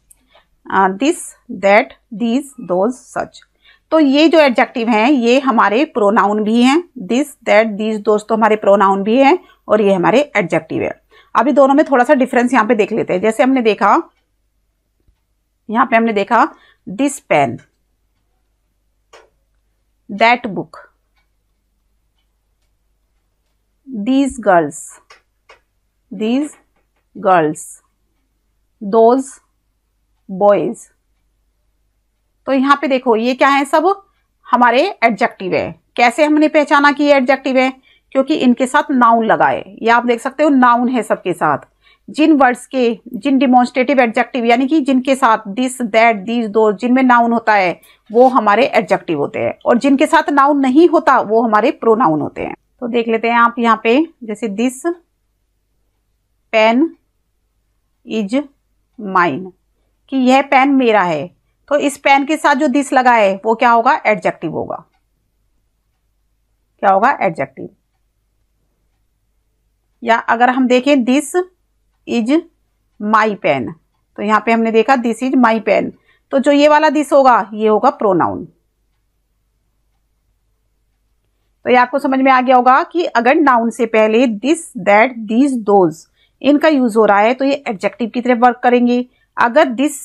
Speaker 1: this that these those such तो ये जो एडजेक्टिव हैं ये हमारे प्रोनाउन भी हैं दिस दैट दीज दोज तो हमारे प्रोनाउन भी हैं और ये हमारे एडजेक्टिव है अभी दोनों में थोड़ा सा डिफरेंस यहाँ पे देख लेते हैं जैसे हमने देखा यहाँ पे हमने देखा this pen that book these girls these girls those boys तो यहाँ पे देखो ये क्या है सब हमारे एडजेक्टिव है कैसे हमने पहचाना कि ये एडजेक्टिव है क्योंकि इनके साथ नाउन लगाए ये आप देख सकते हो नाउन है सबके साथ जिन वर्ड्स के जिन डिमोन्स्ट्रेटिव एडजेक्टिव यानी कि जिनके साथ दिस दैट दिस दो जिनमें नाउन होता है वो हमारे एडजेक्टिव होते हैं और जिनके साथ नाउन नहीं होता वो हमारे प्रोनाउन होते हैं तो देख लेते हैं आप यहाँ पे जैसे दिस पेन इज माइन कि यह पेन मेरा है तो इस पेन के साथ जो दिस लगा है वो क्या होगा एडजेक्टिव होगा क्या होगा एडजेक्टिव या अगर हम देखें दिस इज माई पेन तो यहां पे हमने देखा दिस इज माई पेन तो जो ये वाला दिस होगा ये होगा प्रोनाउन तो ये आपको समझ में आ गया होगा कि अगर नाउन से पहले दिस दैट दीज दोज इनका यूज हो रहा है तो ये एडजेक्टिव की तरफ वर्क करेंगे अगर दिस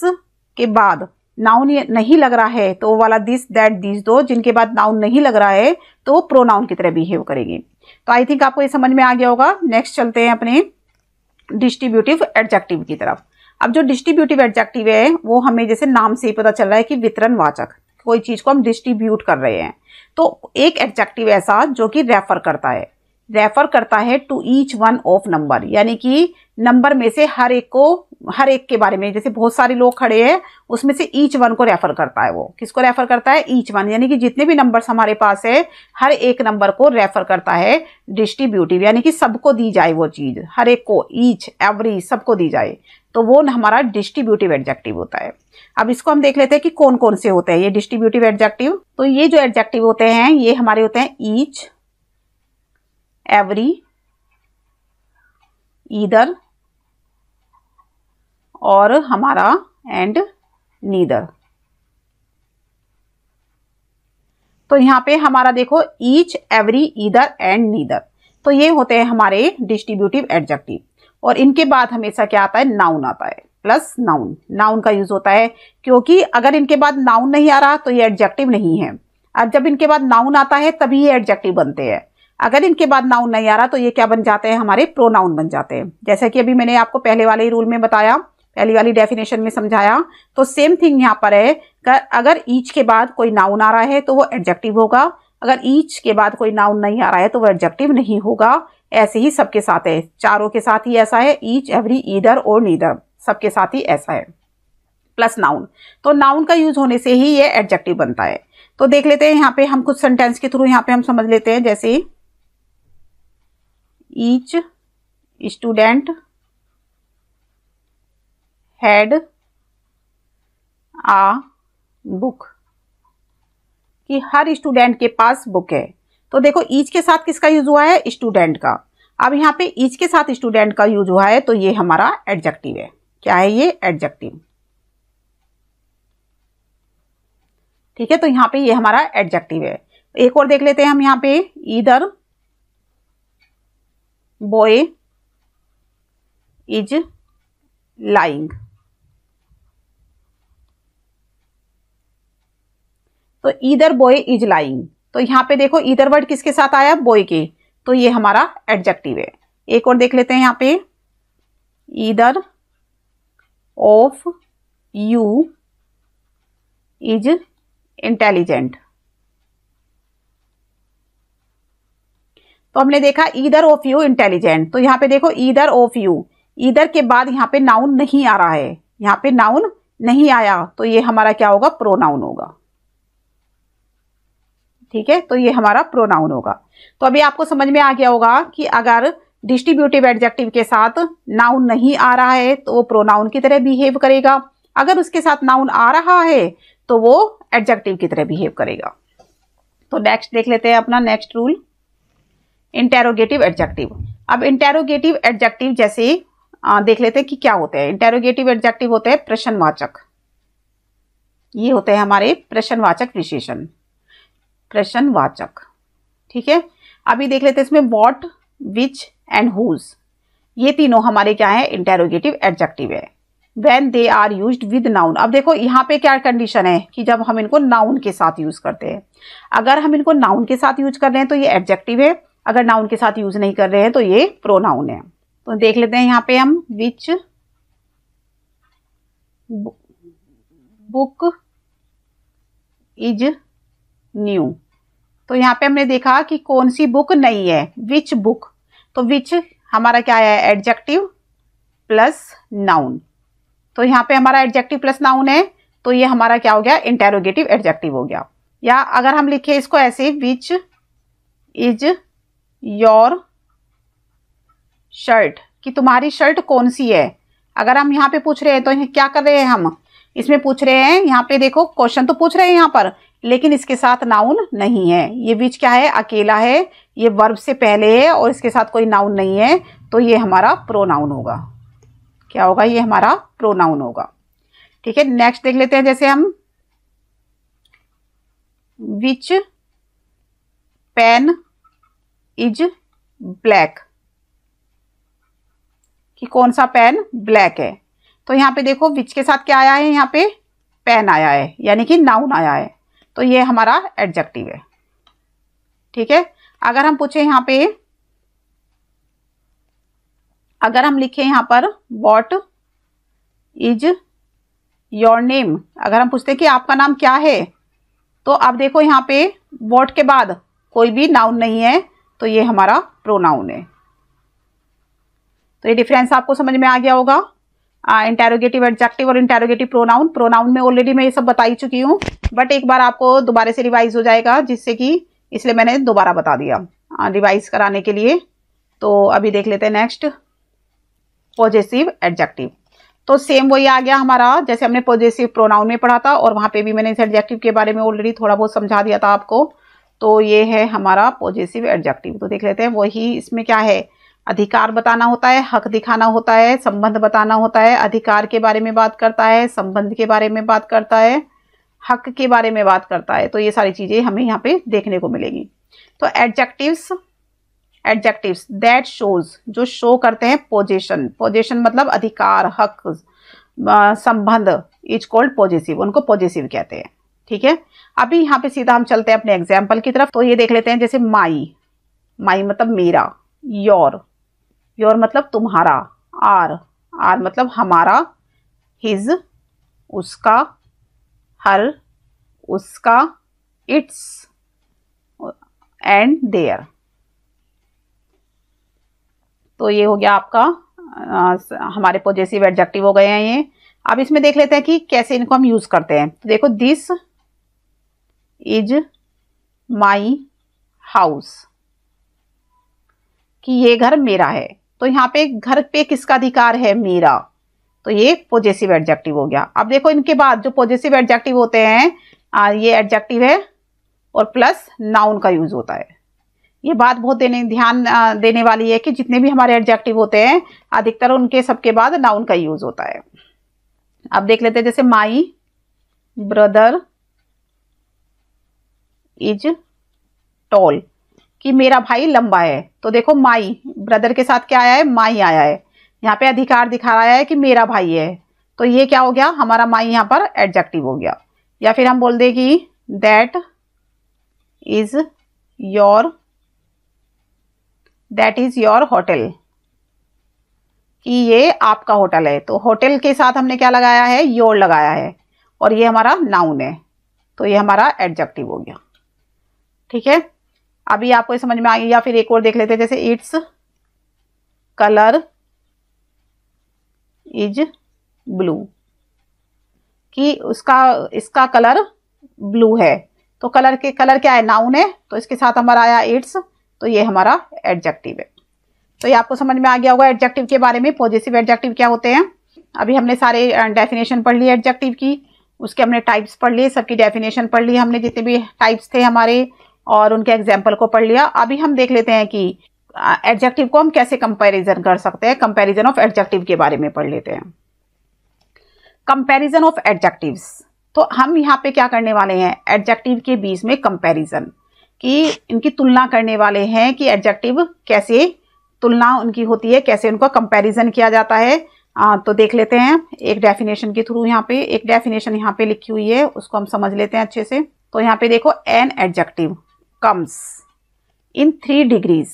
Speaker 1: के बाद नाउन नहीं लग रहा है तो वो वाला दिस दैट दिस दो जिनके बाद नाउन नहीं लग रहा है तो प्रोनाउन की तरह बिहेव करेंगे तो आई थिंक आपको ये समझ में आ गया होगा नेक्स्ट चलते हैं अपने डिस्ट्रीब्यूटिव एडजेक्टिव की तरफ अब जो डिस्ट्रीब्यूटिव एडजेक्टिव है वो हमें जैसे नाम से ही पता चल रहा है कि वितरण वाचक कोई चीज़ को हम डिस्ट्रीब्यूट कर रहे हैं तो एक एडजेक्टिव ऐसा जो कि रेफर करता है रेफर करता है to each one of number यानी कि नंबर में से हर एक को हर एक के बारे में जैसे बहुत सारे लोग खड़े हैं उसमें से ईच वन को रेफर करता है वो किसको रेफर करता है ईच वन यानी कि जितने भी नंबर्स हमारे पास है हर एक नंबर को रेफर करता है डिस्ट्रीब्यूटिव यानी कि सबको दी जाए वो चीज़ हर एक को ईच एवरी सबको दी जाए तो वो हमारा डिस्ट्रीब्यूटिव एडजेक्टिव होता है अब इसको हम देख लेते हैं कि कौन कौन से होते हैं ये डिस्ट्रीब्यूटिव एडजेक्टिव तो ये जो एडजेक्टिव होते हैं ये हमारे होते हैं ईच एवरी ईदर और हमारा एंड नीदर तो यहाँ पे हमारा देखो each every either and neither तो ये होते हैं हमारे डिस्ट्रीब्यूटिव एडजेक्टिव और इनके बाद हमेशा क्या आता है नाउन आता है प्लस नाउन नाउन का यूज होता है क्योंकि अगर इनके बाद नाउन नहीं आ रहा तो ये एडजेक्टिव नहीं है और जब इनके बाद नाउन आता है तभी ये एडजेक्टिव बनते हैं अगर इनके बाद नाउन नहीं आ रहा तो ये क्या बन जाते हैं हमारे प्रोनाउन बन जाते हैं जैसा कि अभी मैंने आपको पहले वाले ही रूल में बताया पहली वाली डेफिनेशन में समझाया तो सेम थिंग यहाँ पर है अगर ईच के बाद कोई नाउन आ रहा है तो वो एडजेक्टिव होगा अगर ईच के बाद कोई नाउन नहीं आ रहा है तो वो एडजेक्टिव नहीं होगा ऐसे ही सबके साथ है चारों के साथ ही ऐसा है ईच एवरी ईडर और नीडर सबके साथ ही ऐसा है प्लस नाउन तो नाउन का यूज होने से ही ये एडजेक्टिव बनता है तो देख लेते हैं यहाँ पे हम कुछ सेंटेंस के थ्रू यहाँ पे हम समझ लेते हैं जैसे each student had a book कि हर स्टूडेंट के पास बुक है तो देखो ईच के साथ किसका यूज हुआ है स्टूडेंट का अब यहाँ पे ईच के साथ स्टूडेंट का यूज हुआ है तो ये हमारा एडजेक्टिव है क्या है ये एडजेक्टिव ठीक है तो यहाँ पे ये हमारा एडजेक्टिव है एक और देख लेते हैं हम यहाँ पे इधर बॉय इज लाइंग तो ईदर बॉय इज लाइंग तो यहाँ पे देखो ईदर वर्ड किसके साथ आया बॉय के तो ये हमारा एडजेक्टिव है एक और देख लेते हैं यहाँ पे either of you is intelligent तो हमने देखा ईदर ऑफ यू इंटेलिजेंट तो यहाँ पे देखो ईदर ऑफ यू ईदर के बाद यहाँ पे नाउन नहीं आ रहा है यहाँ पे नाउन नहीं आया तो ये हमारा क्या होगा प्रोनाउन होगा ठीक है तो ये हमारा प्रोनाउन होगा तो अभी आपको समझ में आ गया होगा कि अगर डिस्ट्रीब्यूटिव एडजेक्टिव के साथ नाउन नहीं आ रहा है तो वो प्रोनाउन की तरह बिहेव करेगा अगर उसके साथ नाउन आ रहा है तो वो एडजेक्टिव की तरह बिहेव करेगा तो नेक्स्ट देख लेते हैं अपना नेक्स्ट रूल इंटेरोगेटिव एडजेक्टिव अब इंटेरोगेटिव एडजेक्टिव जैसे आ, देख लेते हैं कि क्या होते हैं इंटेरोगेटिव एडजेक्टिव होते हैं प्रश्नवाचक ये होते हैं हमारे प्रश्नवाचक विशेषण प्रश्नवाचक ठीक है अभी देख लेते हैं इसमें वॉट विच एंड हुज ये तीनों हमारे क्या है इंटेरोगेटिव एडजेक्टिव है when they are used with noun अब देखो यहाँ पे क्या कंडीशन है कि जब हम इनको नाउन के साथ यूज करते हैं अगर हम इनको नाउन के साथ यूज कर रहे हैं तो ये एडजेक्टिव है अगर नाउन के साथ यूज नहीं कर रहे हैं तो ये प्रोनाउन है तो देख लेते हैं यहाँ पे हम विच बुक इज न्यू तो यहाँ पे हमने देखा कि कौन सी बुक नहीं है विच बुक तो विच हमारा क्या है एडजेक्टिव प्लस नाउन तो यहाँ पे हमारा एडजेक्टिव प्लस नाउन है तो ये हमारा क्या हो गया इंटेरोगेटिव एडजेक्टिव हो गया या अगर हम लिखे इसको ऐसे विच इज योर शर्ट कि तुम्हारी शर्ट कौन सी है अगर हम यहाँ पे पूछ रहे हैं तो क्या कर रहे हैं हम इसमें पूछ रहे हैं यहाँ पे देखो क्वेश्चन तो पूछ रहे हैं यहाँ पर लेकिन इसके साथ नाउन नहीं है ये बीच क्या है अकेला है ये वर्ब से पहले है और इसके साथ कोई नाउन नहीं है तो ये हमारा प्रोनाउन होगा क्या होगा ये हमारा प्रोनाउन होगा ठीक है नेक्स्ट देख लेते हैं जैसे हम विच पेन इज ब्लैक कि कौन सा पेन ब्लैक है तो यहाँ पे देखो विच के साथ क्या आया है यहाँ पे पेन आया है यानी कि नाउन आया है तो ये हमारा एडजेक्टिव है ठीक है अगर हम पूछे यहाँ पे अगर हम लिखे यहाँ पर वॉट इज योर नेम अगर हम पूछते हैं कि आपका नाम क्या है तो आप देखो यहाँ पे वॉट के बाद कोई भी नाउन नहीं है तो ये हमारा प्रोनाउन है तो ये डिफरेंस आपको समझ में आ गया होगा इंटेरोगेटिव एडजेक्टिव और इंटेरोगेटिव प्रोनाउन प्रोनाउन में ऑलरेडी मैं ये सब बताई चुकी हूँ बट एक बार आपको दोबारा से रिवाइज हो जाएगा जिससे कि इसलिए मैंने दोबारा बता दिया रिवाइज कराने के लिए तो अभी देख लेते हैं नेक्स्ट पॉजिटिव एडजेक्टिव तो सेम वही आ गया हमारा जैसे हमने पॉजिटिव प्रोनाउन में पढ़ा था और वहाँ पे भी मैंने इस एडजेक्टिव के बारे में ऑलरेडी थोड़ा बहुत समझा दिया था आपको तो ये है हमारा पॉजिटिव एडजेक्टिव तो देख लेते हैं वही इसमें क्या है अधिकार बताना होता है हक दिखाना होता है संबंध बताना होता है अधिकार के बारे में बात करता है संबंध के बारे में बात करता है हक के बारे में बात करता है तो ये सारी चीज़ें हमें यहाँ पे देखने को मिलेंगी तो एडजेक्टिव्स एडजेक्टिव्स दैट शोज जो शो करते हैं पोजिशन पोजिशन मतलब अधिकार हक संबंध इज कॉल्ड पॉजिटिव उनको पॉजिटिव कहते हैं ठीक है अभी यहाँ पे सीधा हम चलते हैं अपने एग्जाम्पल की तरफ तो ये देख लेते हैं जैसे माई माई मतलब मेरा योर योर मतलब तुम्हारा आर आर मतलब हमारा हिज उसका हर उसका इट्स एंड देयर तो ये हो गया आपका आ, हमारे पोजेसिव एडजेक्टिव हो गए हैं ये अब इसमें देख लेते हैं कि कैसे इनको हम यूज़ करते हैं तो देखो दिस इज माई हाउस कि ये घर मेरा है तो यहाँ पे घर पे किसका अधिकार है मेरा तो ये पॉजिटिव एडजेक्टिव हो गया अब देखो इनके बाद जो पॉजिटिव एडजेक्टिव होते हैं आ, ये एडजेक्टिव है और प्लस नाउन का यूज होता है ये बात बहुत देने ध्यान देने वाली है कि जितने भी हमारे एडजेक्टिव होते हैं अधिकतर उनके सबके बाद नाउन का यूज होता है अब देख लेते हैं जैसे माई ब्रदर इज टॉल कि मेरा भाई लंबा है तो देखो माई ब्रदर के साथ क्या आया है माई आया है यहाँ पे अधिकार दिखा रहा है कि मेरा भाई है तो ये क्या हो गया हमारा माई यहाँ पर एडजेक्टिव हो गया या फिर हम बोल दें कि that is your that is your hotel कि ये आपका होटल है तो होटल के साथ हमने क्या लगाया है योर लगाया है और ये हमारा नाउन है तो ये हमारा एडजेक्टिव हो गया ठीक है अभी आपको समझ में आ गई या फिर एक और देख लेते हैं जैसे इट्स कलर इज ब्लू कि उसका इसका कलर ब्लू है तो कलर के कलर क्या है नाउन है तो इसके साथ हमारा आया इट्स तो ये हमारा एडजेक्टिव है तो ये आपको समझ में आ गया होगा एडजेक्टिव के बारे में पॉजिटिव एडजेक्टिव क्या होते हैं अभी हमने सारे डेफिनेशन पढ़ लिए एडजेक्टिव की उसके हमने टाइप्स पढ़ लिए सबकी डेफिनेशन पढ़ ली हमने जितने भी टाइप्स थे हमारे और उनके एग्जाम्पल को पढ़ लिया अभी हम देख लेते हैं कि एडजेक्टिव को हम कैसे कंपैरिजन कर सकते हैं कंपैरिजन ऑफ एडजेक्टिव के बारे में पढ़ लेते हैं कंपैरिजन ऑफ एडजेक्टिव्स तो हम यहाँ पे क्या करने वाले हैं एडजेक्टिव के बीच में कंपैरिजन कि इनकी तुलना करने वाले हैं कि एडजेक्टिव कैसे तुलना उनकी होती है कैसे उनका कंपेरिजन किया जाता है आ, तो देख लेते हैं एक डेफिनेशन के थ्रू यहाँ पे एक डेफिनेशन यहाँ पे लिखी हुई है उसको हम समझ लेते हैं अच्छे से तो यहाँ पे देखो an adjective comes in three degrees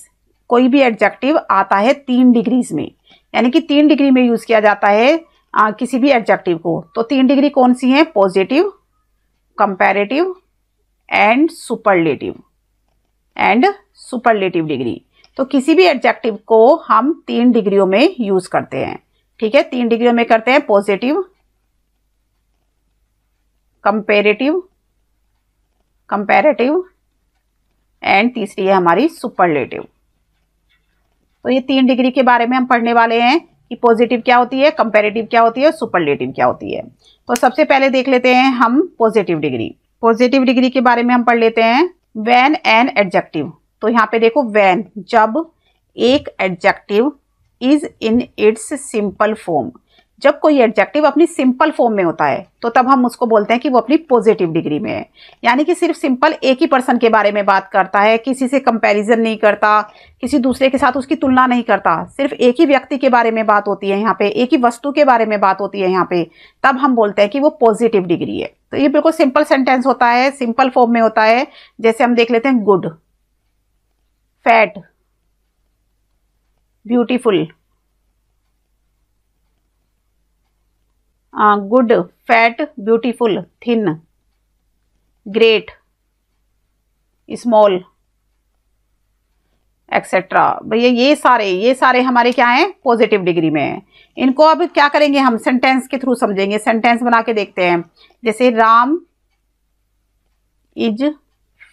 Speaker 1: कोई भी एडजेक्टिव आता है तीन डिग्रीज में यानी कि तीन डिग्री में यूज किया जाता है आ, किसी भी एडजेक्टिव को तो तीन डिग्री कौन सी है positive comparative and superlative and superlative degree तो किसी भी एडजेक्टिव को हम तीन डिग्रियों में यूज करते हैं ठीक है तीन डिग्रियों में करते हैं पॉजिटिव कंपेरेटिव कंपेरेटिव एंड तीसरी है हमारी सुपरलेटिव तो ये तीन डिग्री के बारे में हम पढ़ने वाले हैं कि पॉजिटिव क्या होती है कंपेरेटिव क्या होती है सुपरलेटिव क्या होती है तो सबसे पहले देख लेते हैं हम पॉजिटिव डिग्री पॉजिटिव डिग्री के बारे में हम पढ़ लेते हैं वैन एन एडजेक्टिव तो यहाँ पे देखो वैन जब एक adjective is in its simple form जब कोई एडजेक्टिव अपनी सिंपल फॉर्म में होता है तो तब हम उसको बोलते हैं कि वो अपनी पॉजिटिव डिग्री में है यानी कि सिर्फ सिंपल एक ही पर्सन के बारे में बात करता है किसी से कंपैरिजन नहीं करता किसी दूसरे के साथ उसकी तुलना नहीं करता सिर्फ एक ही व्यक्ति के बारे में बात होती है यहाँ पे एक ही वस्तु के बारे में बात होती है यहाँ पे तब हम बोलते हैं कि वो पॉजिटिव डिग्री है तो ये बिल्कुल सिंपल सेंटेंस होता है सिंपल फॉर्म में होता है जैसे हम देख लेते हैं good fat beautiful good fat beautiful thin great small etcetera भैया ये सारे ये सारे हमारे क्या हैं पॉजिटिव डिग्री में हैं इनको अब क्या करेंगे हम सेंटेंस के थ्रू समझेंगे सेंटेंस बना के देखते हैं जैसे राम इज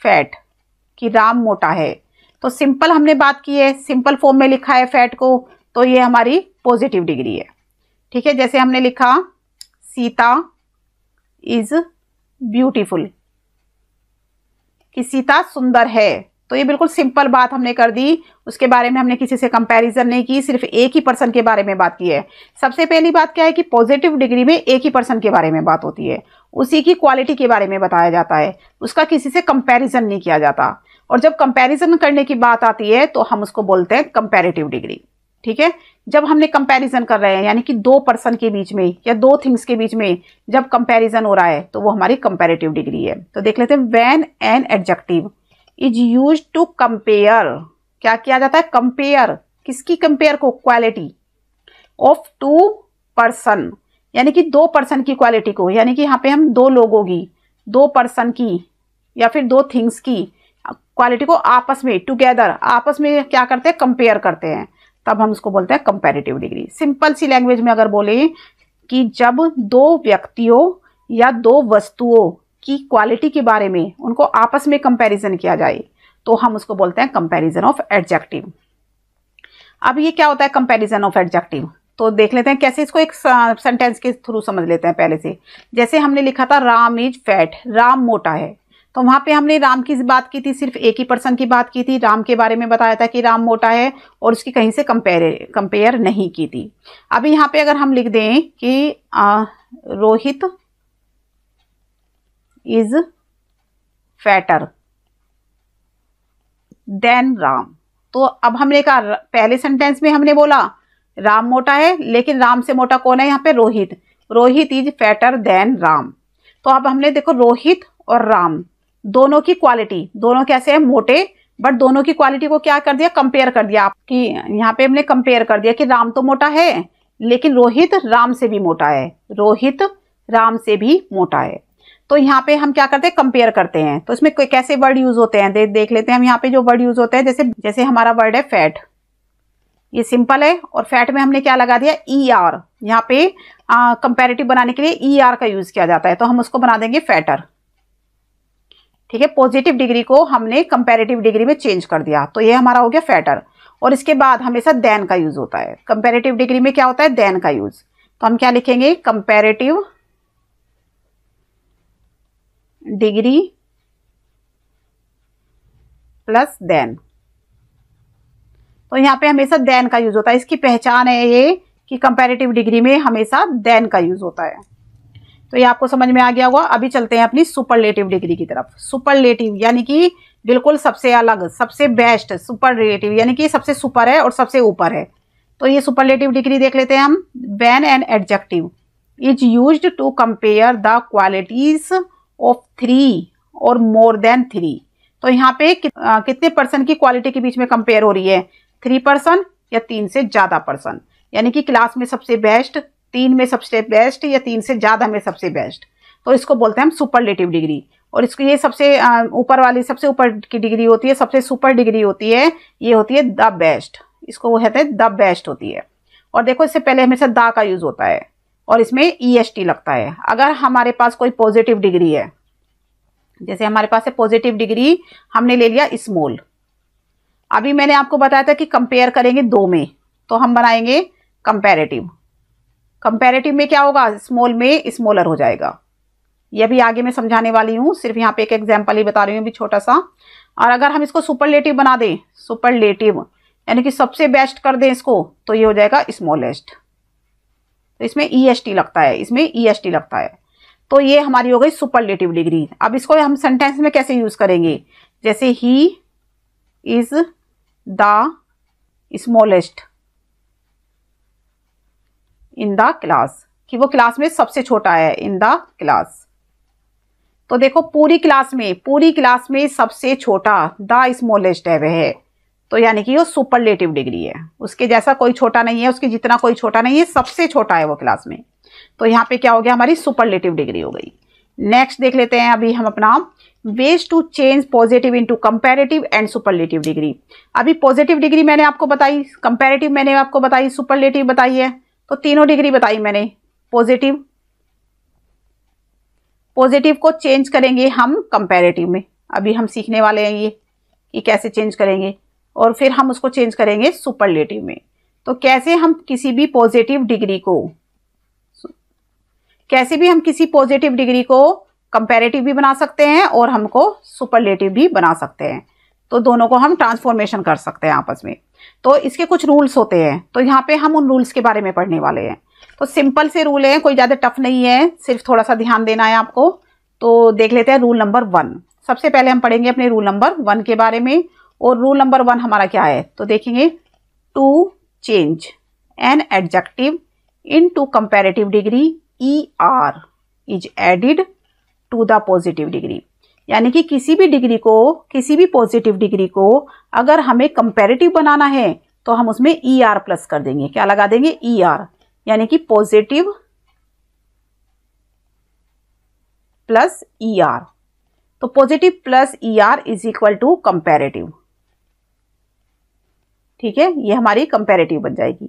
Speaker 1: फैट कि राम मोटा है तो सिंपल हमने बात की है सिंपल फॉर्म में लिखा है फैट को तो ये हमारी पॉजिटिव डिग्री है ठीक है जैसे हमने लिखा सीता इज ब्यूटीफुल कि सीता सुंदर है तो ये बिल्कुल सिंपल बात हमने कर दी उसके बारे में हमने किसी से कंपैरिजन नहीं की सिर्फ एक ही पर्सन के बारे में बात की है सबसे पहली बात क्या है कि पॉजिटिव डिग्री में एक ही पर्सन के बारे में बात होती है उसी की क्वालिटी के बारे में बताया जाता है उसका किसी से कंपैरिजन नहीं किया जाता और जब कंपैरिजन करने की बात आती है तो हम उसको बोलते हैं कंपेरेटिव डिग्री ठीक है जब हमने कंपैरिजन कर रहे हैं यानी कि दो पर्सन के बीच में या दो थिंग्स के बीच में जब कंपैरिजन हो रहा है तो वो हमारी कंपैरेटिव डिग्री है तो देख लेते हैं when an adjective is used to compare क्या किया जाता है कंपेयर किसकी कंपेयर को क्वालिटी ऑफ टू पर्सन यानी कि दो पर्सन की क्वालिटी को यानी कि यहाँ पे हम दो लोगों की दो पर्सन की या फिर दो थिंग्स की क्वालिटी को आपस में टुगेदर आपस में क्या करते हैं कंपेयर करते हैं तब हम इसको बोलते हैं कंपेरेटिव डिग्री सिंपल सी लैंग्वेज में अगर बोले कि जब दो व्यक्तियों या दो वस्तुओं की क्वालिटी के बारे में उनको आपस में कंपैरिजन किया जाए तो हम उसको बोलते हैं कंपैरिजन ऑफ एडजेक्टिव अब ये क्या होता है कंपैरिजन ऑफ एडजेक्टिव तो देख लेते हैं कैसे इसको एक सेंटेंस के थ्रू समझ लेते हैं पहले से जैसे हमने लिखा था राम इज फैट राम मोटा है तो वहाँ पे हमने राम की बात की थी सिर्फ एक ही पर्सन की बात की थी राम के बारे में बताया था कि राम मोटा है और उसकी कहीं से कंपेयर कंपेयर नहीं की थी अभी यहाँ पे अगर हम लिख दें कि uh, Rohit is fatter than Ram तो अब हमने कहा पहले सेंटेंस में हमने बोला राम मोटा है लेकिन राम से मोटा कौन है यहाँ पे Rohit Rohit is fatter than Ram तो अब हमने देखो रोहित और राम दोनों की क्वालिटी दोनों कैसे हैं मोटे बट दोनों की क्वालिटी को क्या कर दिया कंपेयर कर दिया आपकी यहाँ पे हमने कंपेयर कर दिया कि राम तो मोटा है लेकिन रोहित राम से भी मोटा है रोहित राम से भी मोटा है तो यहाँ पे हम क्या करते हैं कंपेयर करते हैं तो इसमें कैसे वर्ड यूज होते हैं दे, देख लेते हैं हम यहाँ पे जो वर्ड यूज होते हैं जैसे जैसे हमारा वर्ड है फैट ये सिंपल है और फैट में हमने क्या लगा दिया ई e आर यहाँ पे कंपेरेटिव बनाने के लिए ई e आर का यूज किया जाता है तो हम उसको बना देंगे फैटर ठीक है पॉजिटिव डिग्री को हमने कंपेरेटिव डिग्री में चेंज कर दिया तो ये हमारा हो गया फैटर और इसके बाद हमेशा देन का यूज होता है कंपेरेटिव डिग्री में क्या होता है देन का यूज तो हम क्या लिखेंगे कंपेरेटिव डिग्री प्लस देन तो यहाँ पे हमेशा देन का यूज होता है इसकी पहचान है ये कि कंपेरेटिव डिग्री में हमेशा देन का यूज होता है तो ये आपको समझ में आ गया होगा अभी चलते हैं अपनी सुपरलेटिव डिग्री की तरफ सुपरलेटिव यानी कि बिल्कुल सबसे अलग सबसे बेस्ट सुपर रिलेटिव यानी कि सबसे सुपर है और सबसे ऊपर है तो ये सुपरलेटिव डिग्री देख लेते हैं हम when and adjective is used to compare the qualities of three और मोर देन थ्री तो यहाँ पे कि, आ, कितने पर्सन की क्वालिटी के बीच में कंपेयर हो रही है थ्री पर्सन या तीन से ज़्यादा पर्सन यानी कि क्लास में सबसे बेस्ट तीन में सबसे बेस्ट या तीन से ज़्यादा में सबसे बेस्ट तो इसको बोलते हैं हम सुपरलेटिव डिग्री और इसको ये सबसे ऊपर वाली सबसे ऊपर की डिग्री होती है सबसे सुपर डिग्री होती है ये होती है द बेस्ट इसको वो कहते हैं द बेस्ट होती है और देखो इससे पहले हमेशा दा का यूज़ होता है और इसमें ई एस टी लगता है अगर हमारे पास कोई पॉजिटिव डिग्री है जैसे हमारे पास है पॉजिटिव डिग्री हमने ले लिया स्मॉल अभी मैंने आपको बताया था कि कंपेयर करेंगे दो में तो हम बनाएंगे कंपेरेटिव कंपेरेटिव में क्या होगा स्मॉल में स्मॉलर हो जाएगा ये भी आगे मैं समझाने वाली हूँ सिर्फ यहाँ पे एक एग्जाम्पल ही बता रही हूँ अभी छोटा सा और अगर हम इसको सुपरलेटिव बना दें सुपरलेटिव यानी कि सबसे बेस्ट कर दें इसको तो ये हो जाएगा स्मॉलेस्ट तो इसमें ई एस टी लगता है इसमें ई एस टी लगता है तो ये हमारी हो गई सुपरलेटिव डिग्री अब इसको हम सेंटेंस में कैसे यूज़ करेंगे जैसे he is the smallest in the class कि वो क्लास में सबसे छोटा है इन द क्लास तो देखो पूरी क्लास में पूरी क्लास में सबसे छोटा द स्मॉलेस्ट है वह तो यानी कि वो सुपरलेटिव डिग्री है उसके जैसा कोई छोटा नहीं है उसके जितना कोई छोटा नहीं है सबसे छोटा है वो क्लास में तो यहाँ पे क्या हो गया हमारी सुपरलेटिव डिग्री हो गई नेक्स्ट देख लेते हैं अभी हम अपना ways to change positive into comparative and superlative degree अभी पॉजिटिव डिग्री मैंने आपको बताई कंपैरेटिव मैंने आपको बताई सुपरलेटिव बताई है तो तीनों डिग्री बताई मैंने पॉजिटिव पॉजिटिव को चेंज करेंगे हम कंपेरेटिव में अभी हम सीखने वाले हैं ये कि कैसे चेंज करेंगे और फिर हम उसको चेंज करेंगे सुपरलेटिव में तो कैसे हम किसी भी पॉजिटिव डिग्री को कैसे भी हम किसी पॉजिटिव डिग्री को कंपेरेटिव भी बना सकते हैं और हमको सुपरलेटिव भी बना सकते हैं तो दोनों को हम ट्रांसफॉर्मेशन कर सकते हैं आपस में तो इसके कुछ रूल्स होते हैं तो यहाँ पे हम उन रूल्स के बारे में पढ़ने वाले हैं तो सिंपल से रूल है कोई ज़्यादा टफ नहीं है सिर्फ थोड़ा सा ध्यान देना है आपको तो देख लेते हैं रूल नंबर वन सबसे पहले हम पढ़ेंगे अपने रूल नंबर वन के बारे में और रूल नंबर वन हमारा क्या है तो देखेंगे to change an adjective into comparative degree E R is added to the positive degree यानी कि किसी भी डिग्री को किसी भी पॉजिटिव डिग्री को अगर हमें कंपेरेटिव बनाना है तो हम उसमें ई आर प्लस कर देंगे क्या लगा देंगे ई e आर यानी कि पॉजिटिव प्लस ई आर तो positive plus E R is equal to comparative ठीक है ये हमारी कंपेरेटिव बन जाएगी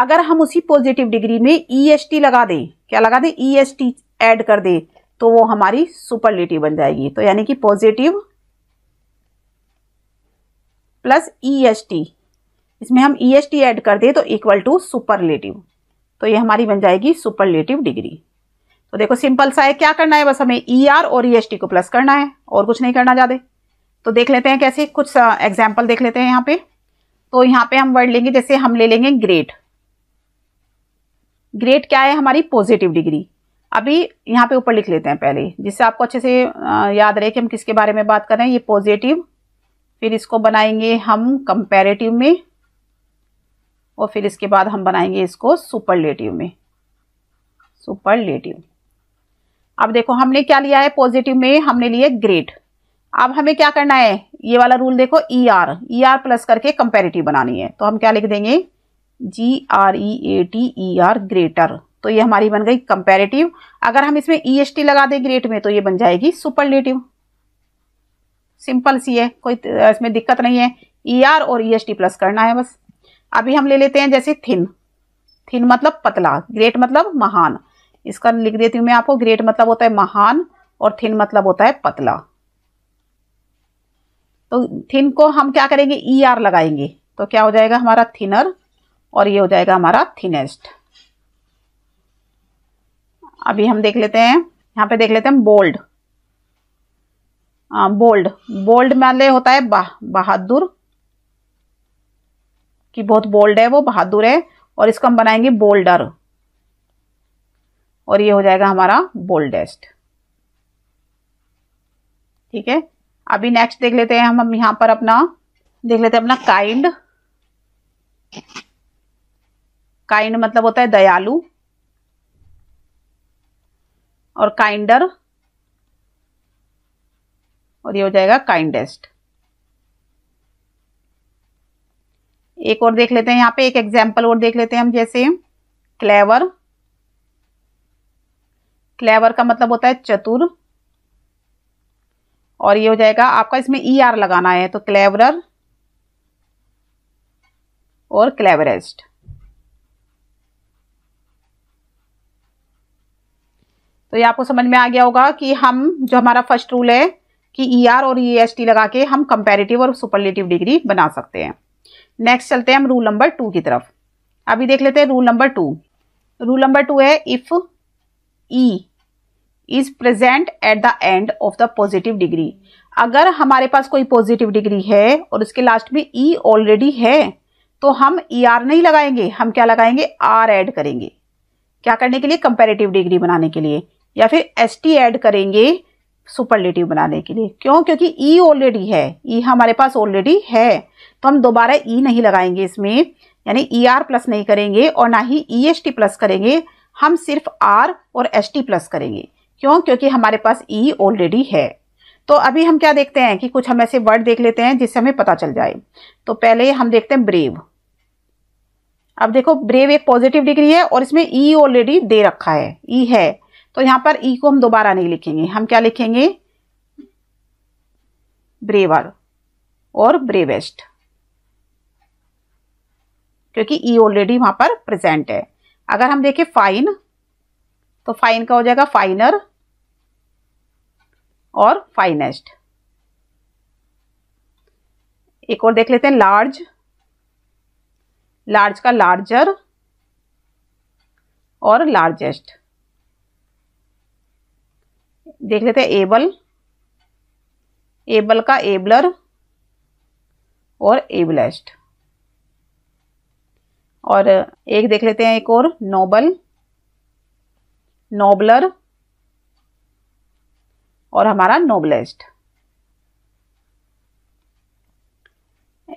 Speaker 1: अगर हम उसी पॉजिटिव डिग्री में ई एस टी लगा दें क्या लगा दें ई एस टी एड कर दें तो वो हमारी सुपरलेटिव बन जाएगी तो यानी कि positive plus E S T इसमें हम ई एस टी एड कर दें तो इक्वल टू सुपरलेटिव तो ये हमारी बन जाएगी सुपरलेटिव डिग्री तो देखो सिंपल सा है क्या करना है बस हमें ई e आर और ई एस टी को प्लस करना है और कुछ नहीं करना ज़्यादा तो देख लेते हैं कैसे कुछ एग्जाम्पल देख लेते हैं यहाँ पे तो यहाँ पे हम वर्ड लेंगे जैसे हम ले लेंगे ग्रेट ग्रेट क्या है हमारी पॉजिटिव डिग्री अभी यहाँ पे ऊपर लिख लेते हैं पहले जिससे आपको अच्छे से याद रहे कि हम किसके बारे में बात कर रहे हैं ये पॉजिटिव फिर इसको बनाएंगे हम कंपेरेटिव में और फिर इसके बाद हम बनाएंगे इसको सुपरलेटिव में सुपरलेटिव अब देखो हमने क्या लिया है पॉजिटिव में हमने लिए ग्रेट अब हमें क्या करना है ये वाला रूल देखो E R E R plus करके कंपेरेटिव बनानी है तो हम क्या लिख देंगे G R E A T E R greater तो ये हमारी बन गई कंपेरेटिव अगर हम इसमें ई एस टी लगा दें ग्रेट में तो ये बन जाएगी सुपरलेटिव सिंपल सी है कोई इसमें दिक्कत नहीं है ई e ER आर और ई एस टी प्लस करना है बस अभी हम ले लेते हैं जैसे थिन थिन मतलब पतला ग्रेट मतलब महान इसका लिख देती हूँ मैं आपको ग्रेट मतलब होता है महान और थिन मतलब होता है पतला तो थिन को हम क्या करेंगे ई e ER आर लगाएंगे तो क्या हो जाएगा हमारा थिनर और ये हो जाएगा हमारा थिनेस्ट अभी हम देख लेते हैं यहाँ पे देख लेते हैं बोल्ड आ, बोल्ड बोल्ड माले होता है बा, बहादुर कि बहुत बोल्ड है वो बहादुर है और इसको हम बनाएंगे बोल्डर और ये हो जाएगा हमारा बोल्डेस्ट ठीक है अभी नेक्स्ट देख लेते हैं हम हम पर अपना देख लेते हैं अपना काइंड काइंड मतलब होता है दयालु और काइंडर और ये हो जाएगा काइंडेस्ट एक और देख लेते हैं यहां पे एक एग्जाम्पल और देख लेते हैं हम जैसे क्लेवर क्लेवर का मतलब होता है चतुर और ये हो जाएगा आपका इसमें ई er आर लगाना है तो क्लेवरर और क्लेवरेस्ट तो ये आपको समझ में आ गया होगा कि हम जो हमारा फर्स्ट रूल है कि ई e ER और ई एस टी लगा के हम कंपेरेटिव और सुपरलेटिव डिग्री बना सकते हैं नेक्स्ट चलते हैं हम रूल नंबर टू की तरफ अभी देख लेते हैं rule number two rule number two है if E is present at the end of the positive degree अगर हमारे पास कोई पॉजिटिव डिग्री है और उसके लास्ट में ई e ऑलरेडी है तो हम ई e ER नहीं लगाएंगे हम क्या लगाएंगे आर एड करेंगे क्या करने के लिए कंपेरेटिव डिग्री बनाने के लिए या फिर एस टी एड करेंगे सुपरलेटिव बनाने के लिए क्यों क्योंकि ई e ऑलरेडी है ई e हमारे पास ऑलरेडी है तो हम दोबारा ई e नहीं लगाएंगे इसमें यानी ई आर प्लस नहीं करेंगे और ना ही ई एस टी प्लस करेंगे हम सिर्फ आर और एस टी प्लस करेंगे क्यों क्योंकि हमारे पास ई ऑलरेडी है तो अभी हम क्या देखते हैं कि कुछ हम ऐसे वर्ड देख लेते हैं जिससे हमें पता चल जाए तो पहले हम देखते हैं ब्रेव अब देखो ब्रेव एक पॉजिटिव डिग्री है और इसमें ई ऑलरेडी दे रखा है ई है तो यहां पर ई e को हम दोबारा नहीं लिखेंगे हम क्या लिखेंगे ब्रेवर और ब्रेवेस्ट क्योंकि ई ऑलरेडी वहां पर प्रेजेंट है अगर हम देखें फाइन तो फाइन का हो जाएगा फाइनर और फाइनेस्ट एक और देख लेते हैं लार्ज लार्ज का लार्जर और लार्जेस्ट देख लेते हैं एबल एबल का एबलर और एबलेस्ट और एक देख लेते हैं एक और नोबल नोबलर और हमारा नोबलेस्ट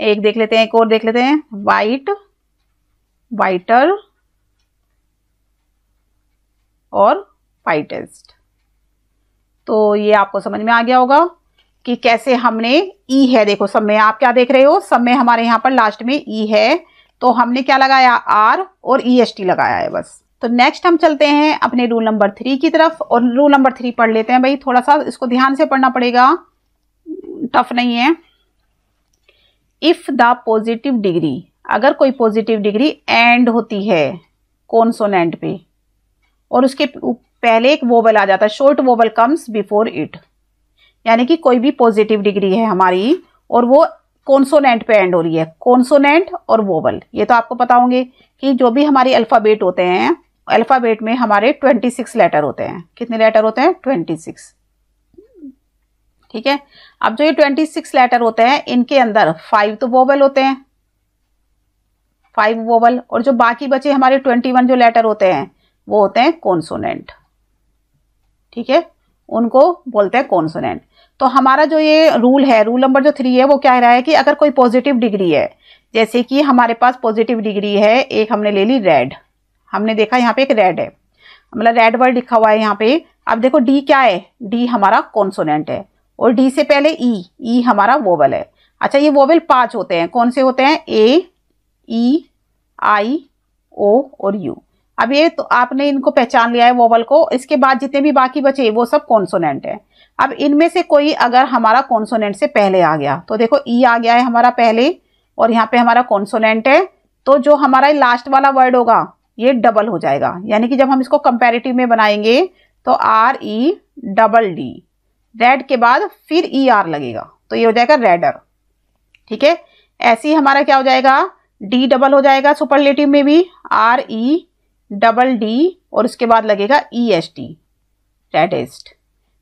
Speaker 1: एक देख लेते हैं एक और देख लेते हैं वाइट वाइटर और वाइटेस्ट तो ये आपको समझ में आ गया होगा कि कैसे हमने ई है देखो सब में आप क्या देख रहे हो सब में हमारे यहाँ पर लास्ट में ई है तो हमने क्या लगाया आर और ई एस टी लगाया है बस तो नेक्स्ट हम चलते हैं अपने रूल नंबर थ्री की तरफ और रूल नंबर थ्री पढ़ लेते हैं भाई थोड़ा सा इसको ध्यान से पढ़ना पड़ेगा टफ नहीं है इफ द पॉजिटिव डिग्री अगर कोई पॉजिटिव डिग्री एंड होती है कौन सोनेट पे और उसके पहले एक वोबल आ जाता है short vowel comes before it यानी कि कोई भी पॉजिटिव डिग्री है हमारी और वो कॉन्सोनेंट पे एंड हो रही है कॉन्सोनेंट और वोबल ये तो आपको पता होंगे कि जो भी हमारे अल्फ़ाबेट होते हैं अल्फ़ाबेट में हमारे ट्वेंटी सिक्स लेटर होते हैं कितने लेटर होते हैं ट्वेंटी सिक्स ठीक है अब जो ये ट्वेंटी सिक्स लेटर होते हैं इनके अंदर फाइव तो वोबल होते हैं फाइव वोबल और जो बाकी बचे हमारे ट्वेंटी वन जो लेटर होते हैं वो होते हैं कॉन्सोनेंट ठीक है उनको बोलते हैं कॉन्सोनेंट तो हमारा जो ये रूल है रूल नंबर जो थ्री है वो क्या रहा है कि अगर कोई पॉजिटिव डिग्री है जैसे कि हमारे पास पॉजिटिव डिग्री है एक हमने ले ली रेड हमने देखा यहाँ पे एक रेड है मतलब रेड वर्ड लिखा हुआ है यहाँ पे अब देखो डी क्या है डी हमारा कॉन्सोनेंट है और डी से पहले ई e. ई e हमारा वोवल है अच्छा ये वोवल पांच होते हैं कौन से होते हैं ए ई आई ओ और यू अब ये तो आपने इनको पहचान लिया है वोवल को इसके बाद जितने भी बाकी बचे वो सब कॉन्सोनेंट है अब इनमें से कोई अगर हमारा कॉन्सोनेंट से पहले आ गया तो देखो ई e आ गया है हमारा पहले और यहाँ पे हमारा कॉन्सोनेंट है तो जो हमारा लास्ट वाला वर्ड होगा ये डबल हो जाएगा यानी कि जब हम इसको कंपेरेटिव में बनाएंगे तो R E double D red के बाद फिर ई e, आर लगेगा तो ये हो जाएगा रेडर ठीक है ऐसे ही हमारा क्या हो जाएगा डी डबल हो जाएगा सुपरलेटिव में भी R E e, double D और उसके बाद लगेगा ई एस टी रेडेस्ट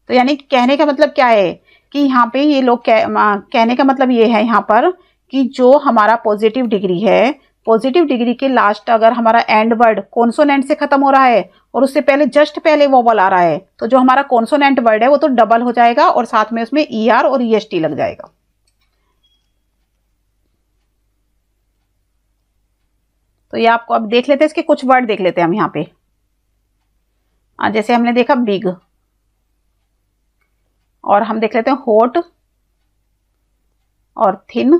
Speaker 1: तो यानी कहने का मतलब क्या है कि यहाँ पे ये लोग कह, कहने का मतलब ये है यहाँ पर कि जो हमारा पॉजिटिव डिग्री है पॉजिटिव डिग्री के लास्ट अगर हमारा एंड वर्ड कॉन्सोनेंट से खत्म हो रहा है और उससे पहले जस्ट पहले वोवल आ रहा है तो जो हमारा कॉन्सोनेंट वर्ड है वो तो डबल हो जाएगा और साथ में उसमें ई e ER आर और ई एस टी लग जाएगा तो ये आपको अब देख लेते हैं इसके कुछ वर्ड देख लेते हैं हम यहाँ पे जैसे हमने देखा बिग और हम देख लेते हैं होट और thin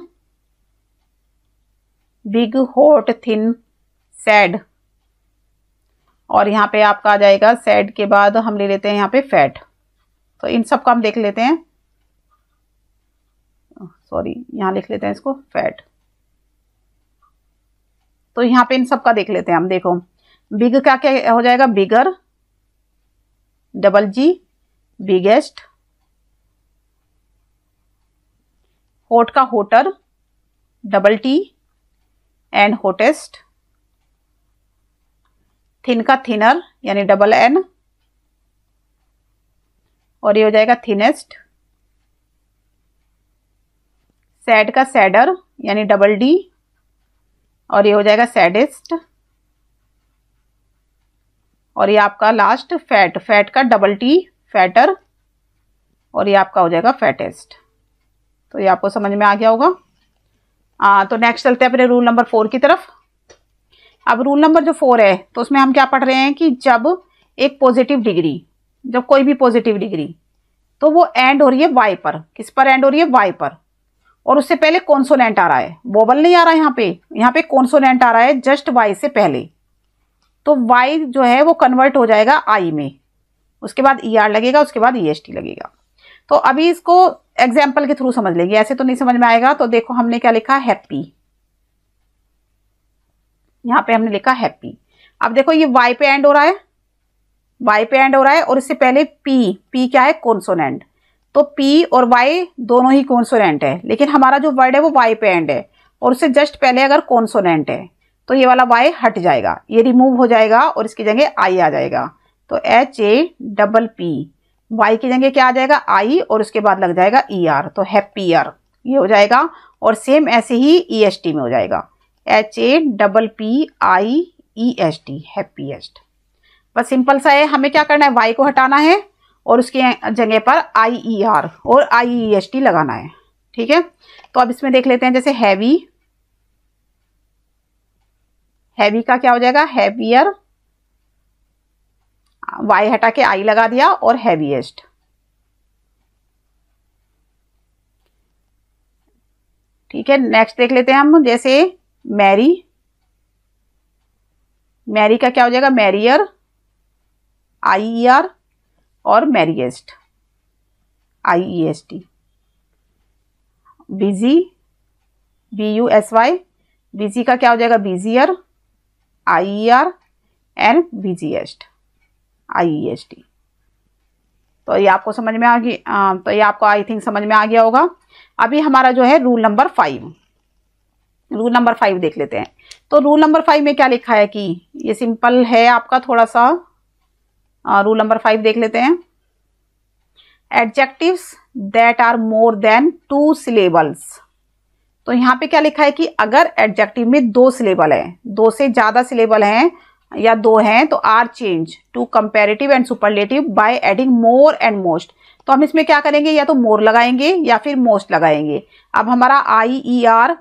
Speaker 1: big hot thin sad और यहाँ पे आपका आ जाएगा सैड के बाद हम ले लेते हैं यहाँ पे फैट तो इन सब का हम देख लेते हैं सॉरी यहाँ लिख लेते हैं इसको फैट तो यहाँ पे इन सब का देख लेते हैं हम देखो बिग क्या क्या हो जाएगा बिगर डबल जी बिगेस्ट होट का hotter double T and hottest thin का थिनर यानी डबल एन और ये हो जाएगा थिनेस्ट सैड का सैडर यानी डबल डी और ये हो जाएगा सैडेस्ट और ये आपका लास्ट फैट फैट का डबल टी फैटर और ये आपका हो जाएगा फैटेस्ट तो ये आपको समझ में आ गया होगा आ, तो नेक्स्ट चलते हैं अपने रूल नंबर फोर की तरफ अब रूल नंबर जो फोर है तो उसमें हम क्या पढ़ रहे हैं कि जब एक पॉजिटिव डिग्री जब कोई भी पॉजिटिव डिग्री तो वो एंड हो रही है वाई पर किस पर एंड हो रही है वाई पर और उससे पहले कॉन्सोनेंट आ रहा है वोबल नहीं आ रहा है यहाँ पे यहाँ पे कॉन्सोनेंट आ रहा है जस्ट वाई से पहले तो वाई जो है वो कन्वर्ट हो जाएगा आई में उसके बाद ई e ER लगेगा उसके बाद ई e लगेगा तो अभी इसको एग्जाम्पल के थ्रू समझ लेंगे ऐसे तो नहीं समझ में आएगा तो देखो हमने क्या लिखा हैप्पी यहाँ पे हमने लिखा हैप्पी अब देखो ये वाई पे एंड हो रहा है वाई पे एंड हो रहा है और इससे पहले पी पी क्या है कॉन्सोनेंट तो पी और वाई दोनों ही कॉन्सोनेंट है लेकिन हमारा जो वर्ड है वो वाई पे एंड है और उससे जस्ट पहले अगर कॉन्सोनेंट है तो ये वाला वाई हट जाएगा ये रिमूव हो जाएगा और इसकी जगह आई आ जाएगा तो H A double P Y की जगह क्या आ जाएगा आई और उसके बाद लग जाएगा ई e ER, आर तो हैप्पी आर e ये हो जाएगा और सेम ऐसे ही ई एस टी में हो जाएगा H A double P I E S T happiest बस सिंपल सा है हमें क्या करना है वाई को हटाना है और उसके जगह पर आई ई आर और आई ई एस टी लगाना है ठीक है तो अब इसमें देख लेते हैं जैसे हैवी हैवी का क्या हो जाएगा हैवियर वाई हटा के आई लगा दिया और हैवीएस्ट ठीक है नेक्स्ट देख लेते हैं हम जैसे मैरी मैरी का क्या हो जाएगा मैरियर आई ई आर और merriest I E S T busy B U S Y busy का क्या हो जाएगा busier I E R and busiest I E S T तो ये आपको समझ में आ गई तो ये आपको आई थिंक समझ में आ गया होगा अभी हमारा जो है rule number five rule number five देख लेते हैं तो रूल नंबर फाइव में क्या लिखा है कि ये सिंपल है आपका थोड़ा सा रूल नंबर फाइव देख लेते हैं adjective that are more than two syllables तो यहाँ पे क्या लिखा है कि अगर एडजेक्टिव में दो सिलेबल है दो से ज़्यादा सिलेबल हैं या दो हैं तो are change to comparative and superlative by adding more and most तो हम इसमें क्या करेंगे या तो मोर लगाएंगे या फिर मोस्ट लगाएंगे अब हमारा आई ई आर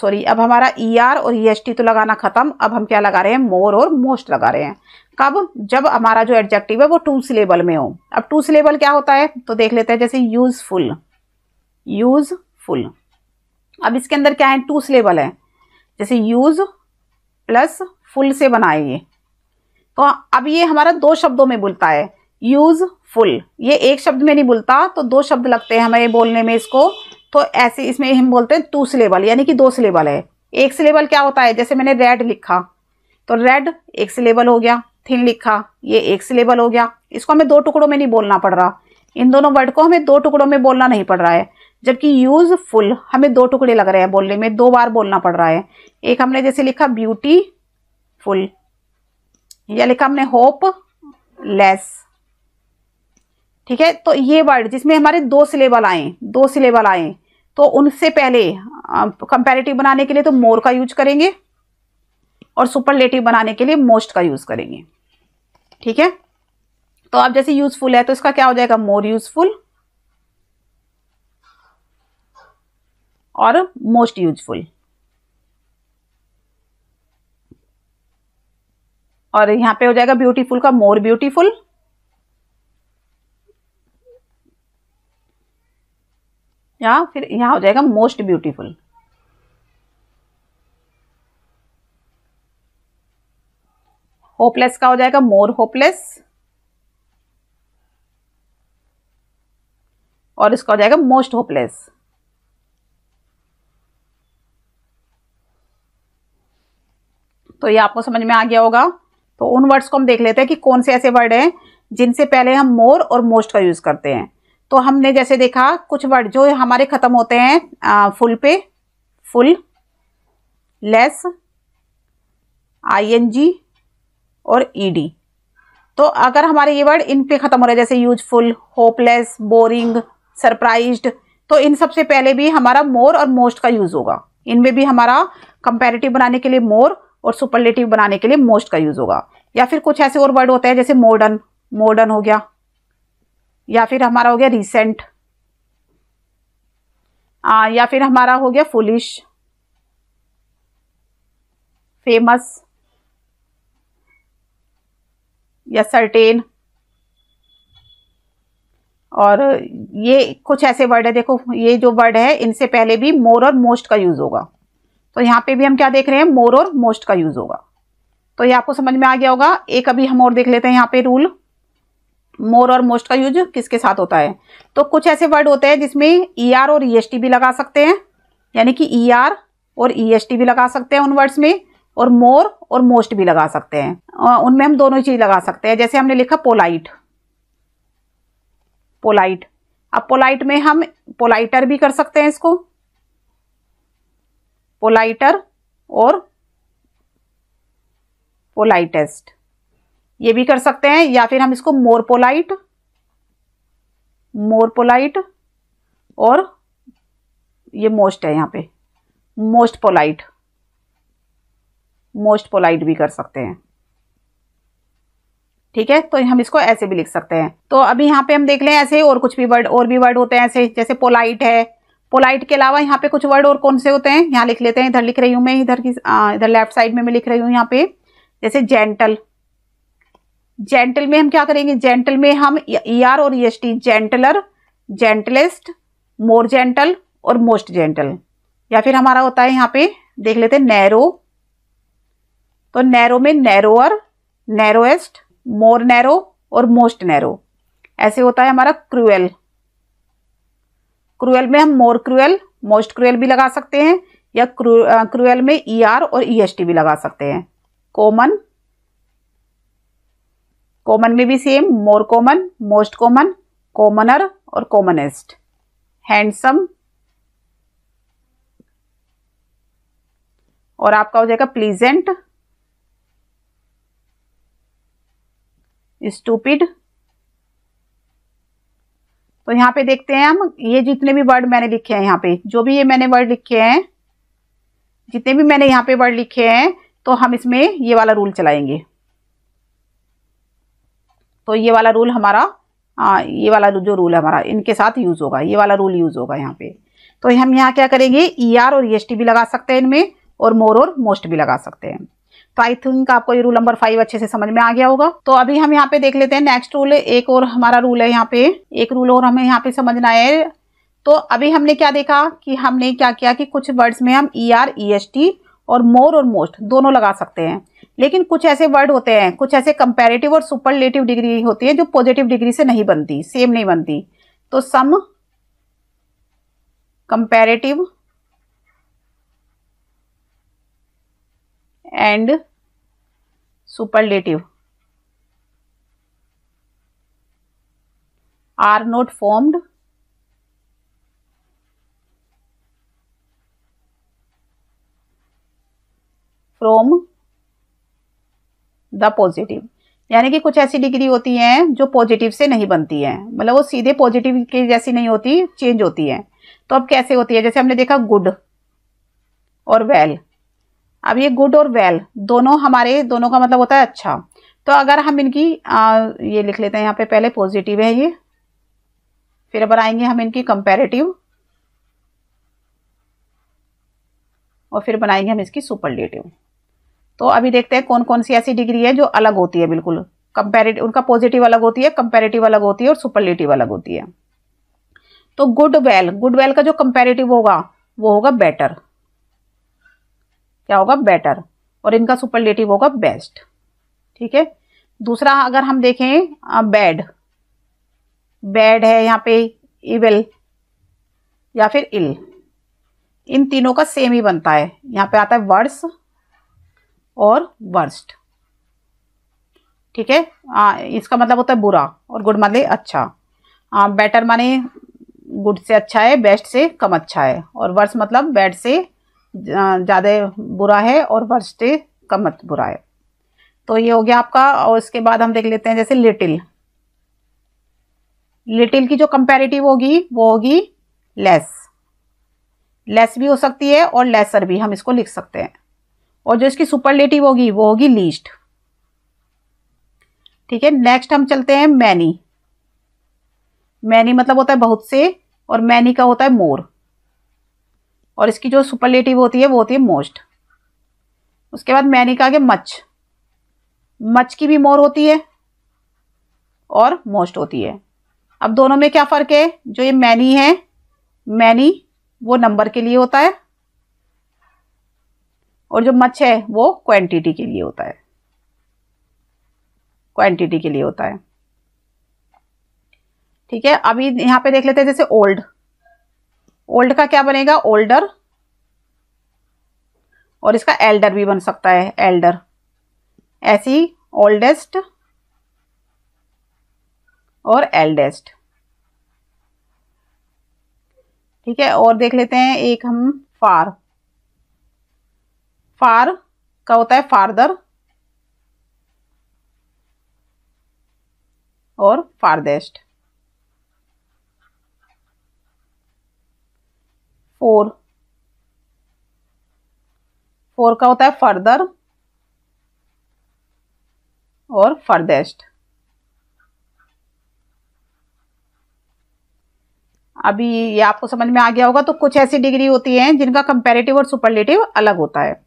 Speaker 1: सॉरी अब हमारा ई e, ER आर और ई एस टी तो लगाना खत्म अब हम क्या लगा रहे हैं मोर और मोस्ट लगा रहे हैं कब जब हमारा जो एडजेक्टिव है वो टू सिलेबल में हो अब टू सिलेबल क्या होता है तो देख लेते हैं जैसे यूजफुल यूजफुल अब इसके अंदर क्या है टू सिलेबल है जैसे यूज प्लस फुल से बनाए ये तो अब ये हमारा दो शब्दों में बोलता है यूज फुल ये एक शब्द में नहीं बोलता तो दो शब्द लगते हैं हमें बोलने में इसको तो ऐसे इसमें हम बोलते हैं टू सिलेबल यानी कि दो सिलेबल है एक सिलेबल क्या होता है जैसे मैंने रेड लिखा तो रेड एक सिलेबल हो गया थिन लिखा ये एक सिलेबल हो गया इसको हमें दो टुकड़ों में नहीं बोलना पड़ रहा इन दोनों वर्ड को हमें दो टुकड़ों में बोलना नहीं पड़ रहा है जबकि यूजफुल हमें दो टुकड़े लग रहे हैं बोलने में दो बार बोलना पड़ रहा है एक हमने जैसे लिखा ब्यूटी फुल या लिखा हमने होप लेस ठीक है तो ये वर्ड जिसमें हमारे दो सिलेबल आए दो सिलेबल आए तो उनसे पहले कंपेरेटिव बनाने के लिए तो मोर का यूज करेंगे और सुपरलेटिव बनाने के लिए मोस्ट का यूज करेंगे ठीक है तो आप जैसे यूजफुल है तो इसका क्या हो जाएगा मोर यूजफुल और मोस्ट यूजफुल और यहां पे हो जाएगा ब्यूटीफुल का मोर ब्यूटीफुल या फिर यहां हो जाएगा मोस्ट ब्यूटीफुल होपलेस का हो जाएगा मोर होपलेस और इसका हो जाएगा मोस्ट होपलेस तो ये आपको समझ में आ गया होगा तो उन वर्ड्स को हम देख लेते हैं कि कौन से ऐसे वर्ड हैं जिनसे पहले हम मोर और मोस्ट का यूज़ करते हैं तो हमने जैसे देखा कुछ वर्ड जो हमारे ख़त्म होते हैं आ, फुल पे full less I N G और ईडी e तो अगर हमारे ये वर्ड इन पे ख़त्म हो रहे जैसे यूजफुल होपलेस बोरिंग सरप्राइज्ड तो इन सबसे पहले भी हमारा मोर और मोस्ट का यूज़ होगा इनमें भी हमारा कंपेरेटिव बनाने के लिए मोर और सुपरलेटिव बनाने के लिए मोस्ट का यूज़ होगा या फिर कुछ ऐसे और वर्ड होते हैं जैसे मॉडर्न मॉडर्न हो गया या फिर हमारा हो गया रिसेंट या फिर हमारा हो गया फुलिश फेमस या सर्टेन और ये कुछ ऐसे वर्ड है देखो ये जो वर्ड है इनसे पहले भी मोर और मोस्ट का यूज़ होगा तो यहाँ पे भी हम क्या देख रहे हैं मोर और मोस्ट का यूज़ होगा तो ये आपको समझ में आ गया होगा एक अभी हम और देख लेते हैं यहाँ पे रूल मोर और मोस्ट का यूज किसके साथ होता है तो कुछ ऐसे वर्ड होते हैं जिसमें ई e ER और ई e भी लगा सकते हैं यानी कि ई e ER और ई भी लगा सकते हैं उन वर्ड्स में और मोर और मोस्ट भी लगा सकते हैं उनमें हम दोनों चीज़ लगा सकते हैं जैसे हमने लिखा पोलाइट पोलाइट अब पोलाइट में हम पोलाइटर भी कर सकते हैं इसको पोलाइटर और पोलाइटेस्ट ये भी कर सकते हैं या फिर हम इसको मोर पोलाइट मोर पोलाइट और ये मोस्ट है यहाँ पे मोस्ट पोलाइट मोस्ट पोलाइट भी कर सकते हैं ठीक है तो हम इसको ऐसे भी लिख सकते हैं तो अभी यहाँ पे हम देख लें ऐसे और कुछ भी वर्ड और भी वर्ड होते हैं ऐसे जैसे पोलाइट है पोलाइट के अलावा यहाँ पे कुछ वर्ड और कौन से होते हैं यहाँ लिख लेते हैं इधर लिख रही हूँ मैं इधर की इधर लेफ्ट साइड में मैं लिख रही हूँ यहाँ पे जैसे जेंटल जेंटल में हम क्या करेंगे जेंटल में हम ई e आर और E S T gentler gentlest more gentle और मोस्ट जेंटल या फिर हमारा होता है यहाँ पे देख लेते हैं नैरो तो नैरो में नैरोअर नैरोएस्ट मोर नैरो और मोस्ट नैरो ऐसे होता है हमारा क्रूएल क्रूएल में हम मोर क्रूएल मोस्ट क्रूएल भी लगा सकते हैं या क्रूएल में ई er आर और ई एस टी भी लगा सकते हैं कॉमन कॉमन में भी same more common most common commoner और कॉमनेस्ट हैंडसम और आपका हो जाएगा प्लीजेंट स्टूपिड तो यहाँ पे देखते हैं हम ये जितने भी वर्ड मैंने लिखे हैं यहाँ पे जो भी ये मैंने वर्ड लिखे हैं जितने भी मैंने यहाँ पे वर्ड लिखे हैं तो हम इसमें ये वाला रूल चलाएंगे तो ये वाला रूल हमारा आ, ये वाला जो रूल है हमारा इनके साथ यूज़ होगा ये वाला रूल यूज़ होगा यहाँ पे तो हम यहाँ क्या करेंगे ई e ER आर और ई एस टी भी लगा सकते हैं इनमें और मोर और मोस्ट भी लगा सकते हैं आई थिंक आपको ये रूल नंबर फाइव अच्छे से समझ में आ गया होगा तो अभी हम यहाँ पे देख लेते हैं नेक्स्ट रूल एक और हमारा रूल है यहाँ पे एक रूल और हमें यहाँ पे समझना है तो अभी हमने क्या देखा कि हमने क्या किया कि कुछ वर्ड्स में हम E R E S T और मोर और मोस्ट दोनों लगा सकते हैं लेकिन कुछ ऐसे वर्ड होते हैं कुछ ऐसे कंपेरेटिव और सुपरलेटिव डिग्री होती है जो पॉजिटिव डिग्री से नहीं बनती सेम नहीं बनती तो some comparative and superlative are not formed from the positive यानी कि कुछ ऐसी डिग्री होती हैं जो पॉजिटिव से नहीं बनती है मतलब वो सीधे पॉजिटिव के जैसी नहीं होती चेंज होती है तो अब कैसे होती है जैसे हमने देखा गुड और वेल well, अब ये गुड और वेल दोनों हमारे दोनों का मतलब होता है अच्छा तो अगर हम इनकी आ, ये लिख लेते हैं यहाँ पे पहले पॉजिटिव है ये फिर बनाएंगे हम इनकी कंपेरेटिव और फिर बनाएंगे हम इसकी सुपरलेटिव तो अभी देखते हैं कौन कौन सी ऐसी डिग्री है जो अलग होती है बिल्कुल कंपेरेटिव उनका पॉजिटिव अलग होती है कंपेरेटिव अलग होती है और सुपरलेटिव अलग होती है तो गुड वेल गुड वेल का जो कंपेरेटिव होगा वो होगा बेटर क्या होगा बेटर और इनका सुपरलेटिव होगा बेस्ट ठीक है दूसरा अगर हम देखें बैड बैड है यहाँ पे इवेल या फिर इल इन तीनों का सेम ही बनता है यहाँ पे आता है वर्स और वर्स्ट ठीक है इसका मतलब होता है बुरा और गुड मतलब अच्छा आ, बेटर माने गुड से अच्छा है बेस्ट से कम अच्छा है और वर्स मतलब बैड से ज़्यादा बुरा है और डे का मत बुरा है तो ये हो गया आपका और इसके बाद हम देख लेते हैं जैसे लिटिल लिटिल की जो कंपेरेटिव होगी वो होगी लेस लेस भी हो सकती है और लेसर भी हम इसको लिख सकते हैं और जो इसकी सुपरलेटिव होगी वो होगी लीस्ट ठीक है नेक्स्ट हम चलते हैं मैनी मैनी मतलब होता है बहुत से और मैनी का होता है मोर और इसकी जो सुपरलेटिव होती है वो होती है मोस्ट उसके बाद मैंने कहा कि मच मच की भी मोर होती है और मोस्ट होती है अब दोनों में क्या फ़र्क है जो ये मैनी है मैनी वो नंबर के लिए होता है और जो मच है वो क्वांटिटी के लिए होता है क्वांटिटी के लिए होता है ठीक है अभी यहाँ पे देख लेते हैं जैसे ओल्ड ओल्ड का क्या बनेगा ओल्डर और इसका एल्डर भी बन सकता है एल्डर ऐसी ओल्डेस्ट और एल्डेस्ट ठीक है और देख लेते हैं एक हम फार फार का होता है फारदर और फारदेस्ट फोर फोर का होता है फर्दर और फर्देस्ट अभी ये आपको समझ में आ गया होगा तो कुछ ऐसी डिग्री होती है जिनका कंपेरेटिव और सुपरलेटिव अलग होता है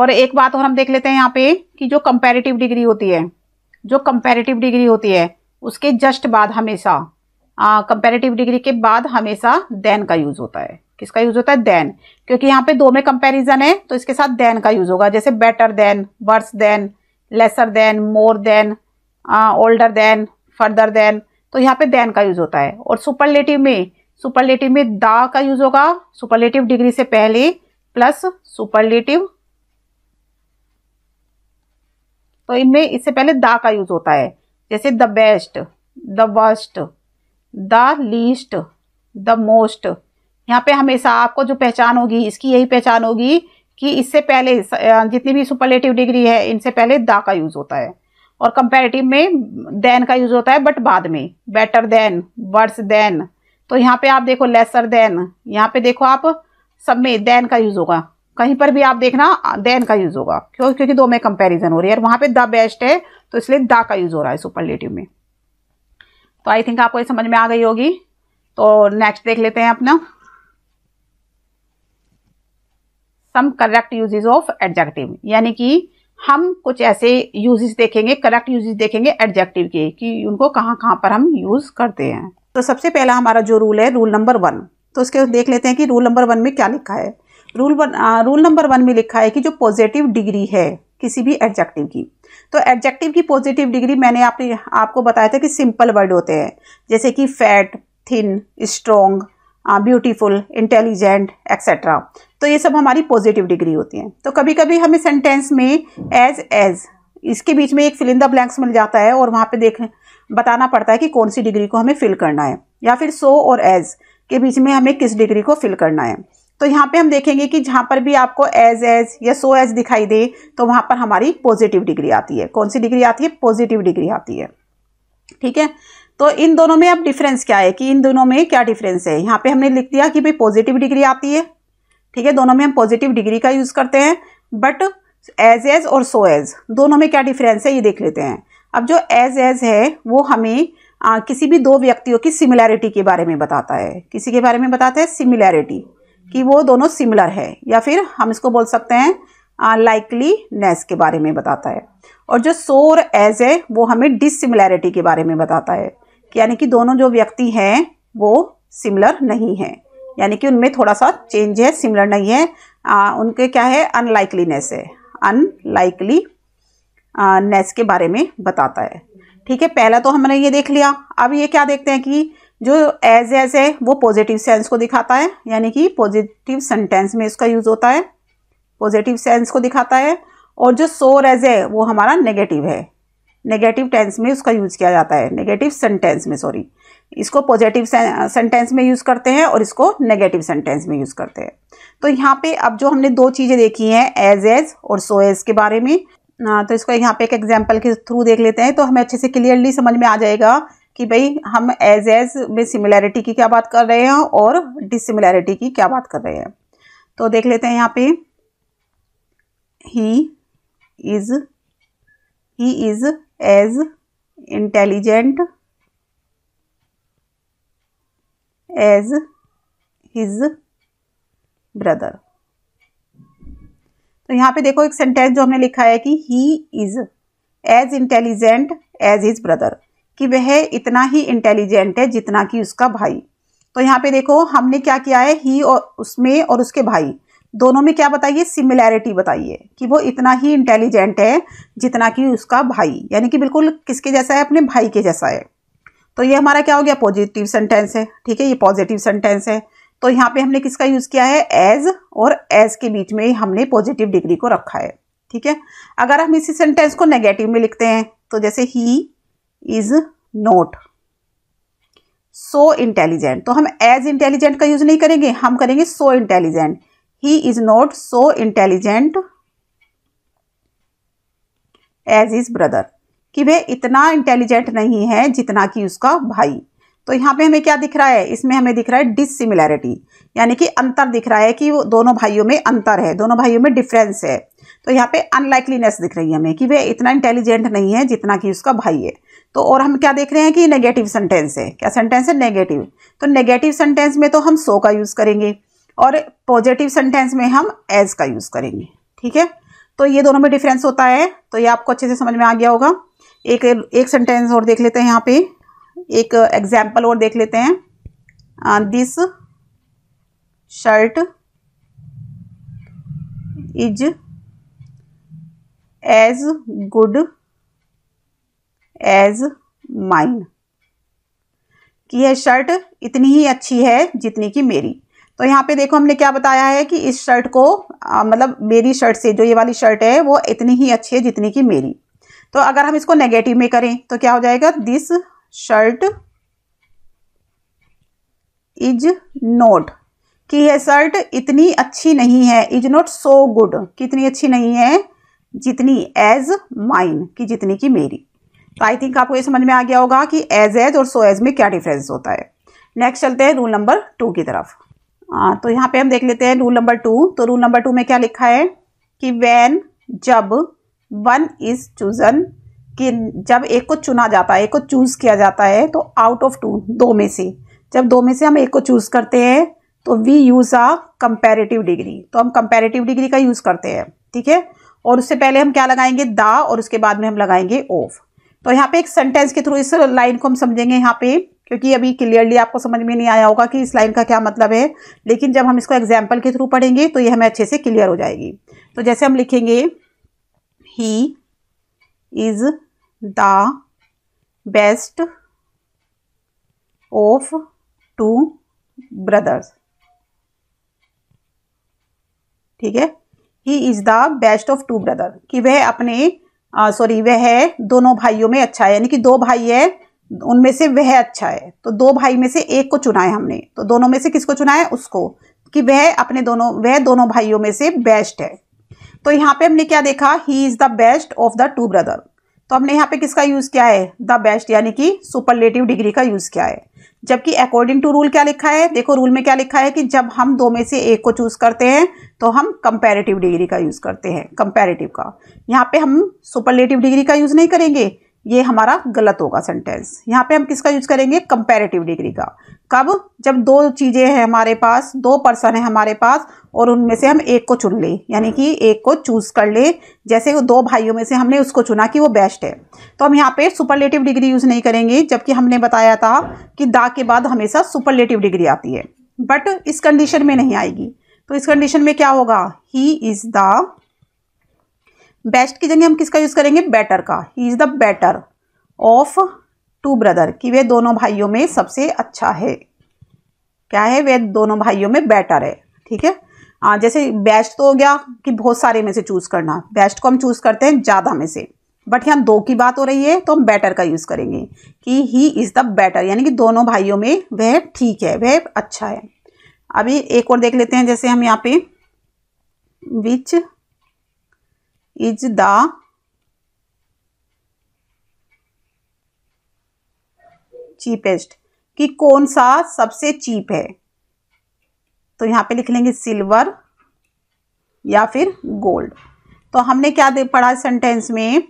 Speaker 1: और एक बात और हम देख लेते हैं यहाँ पे कि जो कंपेरेटिव डिग्री होती है जो कंपेरेटिव डिग्री होती है उसके जस्ट बाद हमेशा कंपेरेटिव डिग्री के बाद हमेशा देन का यूज होता है किसका यूज होता है देन क्योंकि यहाँ पे दो में कंपैरिजन है तो इसके साथ देन का यूज होगा जैसे better than worse than lesser than more than older than further than तो यहाँ पे देन का यूज होता है और सुपरलेटिव में सुपरलेटिव में दा का यूज होगा सुपरलेटिव डिग्री से पहले प्लस सुपरलेटिव तो इनमें इससे पहले दा का यूज होता है जैसे the best the worst the least the most यहाँ पे हमेशा आपको जो पहचान होगी इसकी यही पहचान होगी कि इससे पहले जितनी भी सुपरलेटिव डिग्री है इनसे पहले दा का यूज होता है और कंपेरेटिव में देन का यूज होता है बट बाद में बेटर देन वर्स देन तो यहाँ पे आप देखो लेसर देन यहाँ पे देखो आप सब में देन का यूज होगा कहीं पर भी आप देखना देन का यूज होगा क्यों क्योंकि दो में कंपैरिजन हो रही है और वहां पे द बेस्ट है तो इसलिए द का यूज हो रहा है सुपरलेटिव में तो आई थिंक आपको ये समझ में आ गई होगी तो नेक्स्ट देख लेते हैं अपना some correct usages of adjective यानी कि हम कुछ ऐसे यूजेस देखेंगे करेक्ट यूजेस देखेंगे एडजेक्टिव के कि उनको कहाँ कहाँ पर हम यूज़ करते हैं तो सबसे पहला हमारा जो रूल है रूल नंबर वन तो उसके देख लेते हैं कि रूल नंबर वन में क्या लिखा है rule one rule number one में लिखा है कि जो पॉजिटिव डिग्री है किसी भी एडजेक्टिव की तो एडजेक्टिव की पॉजिटिव डिग्री मैंने आपने आपको बताया था कि सिंपल वर्ड होते हैं जैसे कि fat thin strong beautiful intelligent etcetera तो ये सब हमारी पॉजिटिव डिग्री होती है तो कभी कभी हमें सेंटेंस में एज एज इसके बीच में एक फिल इन द ब्लैंक्स मिल जाता है और वहाँ पे देख बताना पड़ता है कि कौन सी डिग्री को हमें फिल करना है या फिर सो और एज के बीच में हमें किस डिग्री को फिल करना है तो यहाँ पे हम देखेंगे कि जहाँ पर भी आपको एज एज या सो एज दिखाई दे तो वहाँ पर हमारी पॉजिटिव डिग्री आती है कौन सी डिग्री आती है पॉजिटिव डिग्री आती है ठीक है तो इन दोनों में अब डिफरेंस क्या है कि इन दोनों में क्या डिफरेंस है यहाँ पे हमने लिख दिया कि भाई पॉजिटिव डिग्री आती है ठीक है दोनों में हम पॉजिटिव डिग्री का यूज़ करते हैं बट एज एज और सो एज दोनों में क्या डिफरेंस है ये देख लेते हैं अब जो एज एज है वो हमें आ, किसी भी दो व्यक्तियों की सिमिलैरिटी के बारे में बताता है किसी के बारे में बताता है सिमिलैरिटी कि वो दोनों सिमिलर है या फिर हम इसको बोल सकते हैं लाइकलीनेस के बारे में बताता है और जो सो और एज है वो हमें डिसिमिलैरिटी के बारे में बताता है यानी कि दोनों जो व्यक्ति हैं वो सिमिलर नहीं हैं यानी कि उनमें थोड़ा सा चेंज है सिमिलर नहीं है आ, उनके क्या है अनलाइकलीनेस है अनलाइकली नेस के बारे में बताता है ठीक है पहला तो हमने ये देख लिया अब ये क्या देखते हैं कि जो एज एज है वो पॉजिटिव सेंस को दिखाता है यानी कि पॉजिटिव सेंटेंस में इसका यूज़ होता है पॉजिटिव सेंस को दिखाता है और जो सोर एज है वो हमारा नेगेटिव है नेगेटिव टेंस में उसका यूज़ किया जाता है नेगेटिव सेंटेंस में सॉरी इसको पॉजिटिव सेंटेंस में यूज़ करते हैं और इसको नेगेटिव सेंटेंस में यूज़ करते हैं तो यहाँ पे अब जो हमने दो चीज़ें देखी हैं एज एज और सो एज के बारे में ना तो इसको यहाँ पे एक एग्जाम्पल के थ्रू देख लेते हैं तो हमें अच्छे से क्लियरली समझ में आ जाएगा कि भाई हम एज एज में सिमिलैरिटी की क्या बात कर रहे हैं और डिसिमिलैरिटी की क्या बात कर रहे हैं तो देख लेते हैं यहाँ पे he is he is as intelligent as his brother तो यहां पे देखो एक सेंटेंस जो हमने लिखा है कि he is as intelligent as his brother कि वह इतना ही इंटेलिजेंट है जितना कि उसका भाई तो यहाँ पे देखो हमने क्या किया है ही और उसमें और उसके भाई दोनों में क्या बताइए सिमिलैरिटी बताइए कि वो इतना ही इंटेलिजेंट है जितना कि उसका भाई यानी कि बिल्कुल किसके जैसा है अपने भाई के जैसा है तो ये हमारा क्या हो गया पॉजिटिव सेंटेंस है ठीक है ये पॉजिटिव सेंटेंस है तो यहाँ पे हमने किसका यूज़ किया है एज और एज के बीच में हमने पॉजिटिव डिग्री को रखा है ठीक है अगर हम इसी सेंटेंस को नेगेटिव में लिखते हैं तो जैसे he is not so intelligent तो हम एज इंटेलिजेंट का यूज़ नहीं करेंगे हम करेंगे so so intelligent he is not so intelligent as his brother कि वह इतना इंटेलिजेंट नहीं है जितना कि उसका भाई तो यहाँ पे हमें क्या दिख रहा है इसमें हमें दिख रहा है डिसिमिलैरिटी यानी कि अंतर दिख रहा है कि वो दोनों भाइयों में अंतर है दोनों भाइयों में डिफरेंस है तो यहाँ पे अनलाइकलीनेस दिख रही है हमें कि वह इतना इंटेलिजेंट नहीं है जितना कि उसका भाई है तो और हम क्या देख रहे हैं कि नेगेटिव सेंटेंस है क्या सेंटेंस है नेगेटिव तो नेगेटिव सेंटेंस में तो हम सो का यूज़ करेंगे और पॉजिटिव सेंटेंस में हम एज का यूज़ करेंगे ठीक है तो ये दोनों में डिफरेंस होता है तो ये आपको अच्छे से समझ में आ गया होगा एक एक सेंटेंस और देख लेते हैं यहाँ पे एक एग्जाम्पल और देख लेते हैं this shirt is as good as mine कि यह शर्ट इतनी ही अच्छी है जितनी कि मेरी तो यहाँ पे देखो हमने क्या बताया है कि इस शर्ट को आ, मतलब मेरी शर्ट से जो ये वाली शर्ट है वो इतनी ही अच्छी है जितनी कि मेरी तो अगर हम इसको नेगेटिव में करें तो क्या हो जाएगा दिस शर्ट इज नोट कि यह शर्ट इतनी अच्छी नहीं है इज नॉट सो गुड कितनी अच्छी नहीं है जितनी एज माइन कि जितनी कि मेरी तो आई थिंक आपको ये समझ में आ गया होगा कि एज एज और सो एज में क्या डिफरेंस होता है नेक्स्ट चलते हैं रूल नंबर टू की तरफ आ, हाँ, तो यहाँ पे हम देख लेते हैं रूल नंबर टू तो रूल नंबर टू में क्या लिखा है कि वैन जब वन इज चूजन कि जब एक को चुना जाता है एक को चूज़ किया जाता है तो आउट ऑफ टू दो में से जब दो में से हम एक को चूज़ करते हैं तो we use a comparative degree तो हम कंपेरेटिव डिग्री का यूज़ करते हैं ठीक है और उससे पहले हम क्या लगाएंगे दा और उसके बाद में हम लगाएंगे ऑफ तो यहाँ पे एक सेंटेंस के थ्रू इस लाइन को हम समझेंगे यहाँ पे क्योंकि अभी क्लियरली आपको समझ में नहीं आया होगा कि इस लाइन का क्या मतलब है लेकिन जब हम इसको एग्जाम्पल के थ्रू पढ़ेंगे तो ये हमें अच्छे से क्लियर हो जाएगी तो जैसे हम लिखेंगे he is the best of two brothers ठीक है he is the best of two brother कि वह अपने सॉरी वह है दोनों भाइयों में अच्छा है यानी कि दो भाई है उनमें से वह अच्छा है तो दो भाई में से एक को चुना है हमने तो दोनों में से किसको चुना है उसको कि वह अपने दोनों वह दोनों भाइयों में से बेस्ट है तो यहाँ पे हमने क्या देखा he is the best of the two brother तो हमने यहाँ पे किसका यूज़ किया है द बेस्ट यानी कि सुपरलेटिव डिग्री का यूज़ किया है जबकि अकॉर्डिंग टू रूल क्या लिखा है देखो रूल में क्या लिखा है कि जब हम दो में से एक को चूज़ करते हैं तो हम कंपेरेटिव डिग्री का यूज़ करते हैं कंपेरेटिव का यहाँ पे हम सुपरलेटिव डिग्री का यूज़ नहीं करेंगे ये हमारा गलत होगा सेंटेंस यहाँ पे हम किसका यूज करेंगे कंपेरेटिव डिग्री का कब जब दो चीज़ें हैं हमारे पास दो पर्सन है हमारे पास और उनमें से हम एक को चुन लें यानी कि एक को चूज़ कर लें जैसे दो भाइयों में से हमने उसको चुना कि वो बेस्ट है तो हम यहाँ पे सुपरलेटिव डिग्री यूज़ नहीं करेंगे जबकि हमने बताया था कि दा के बाद हमेशा सुपरलेटिव डिग्री आती है बट इस कंडीशन में नहीं आएगी तो इस कंडीशन में क्या होगा ही इज़ द बेस्ट की जगह हम किसका यूज़ करेंगे बेटर का he is the better of two brother कि वे दोनों भाइयों में सबसे अच्छा है क्या है वे दोनों भाइयों में बेटर है ठीक है आ, जैसे बेस्ट तो हो गया कि बहुत सारे में से चूज़ करना बेस्ट को हम चूज़ करते हैं ज़्यादा में से बट यहाँ दो की बात हो रही है तो हम बेटर का यूज़ करेंगे कि ही इज़ द बेटर यानी कि दोनों भाइयों में वह ठीक है वह अच्छा है अभी एक और देख लेते हैं जैसे हम यहाँ पे विच is the चीपेस्ट कि कौन सा सबसे चीप है तो यहां पे लिख लेंगे सिल्वर या फिर गोल्ड तो हमने क्या दे पढ़ा सेंटेंस में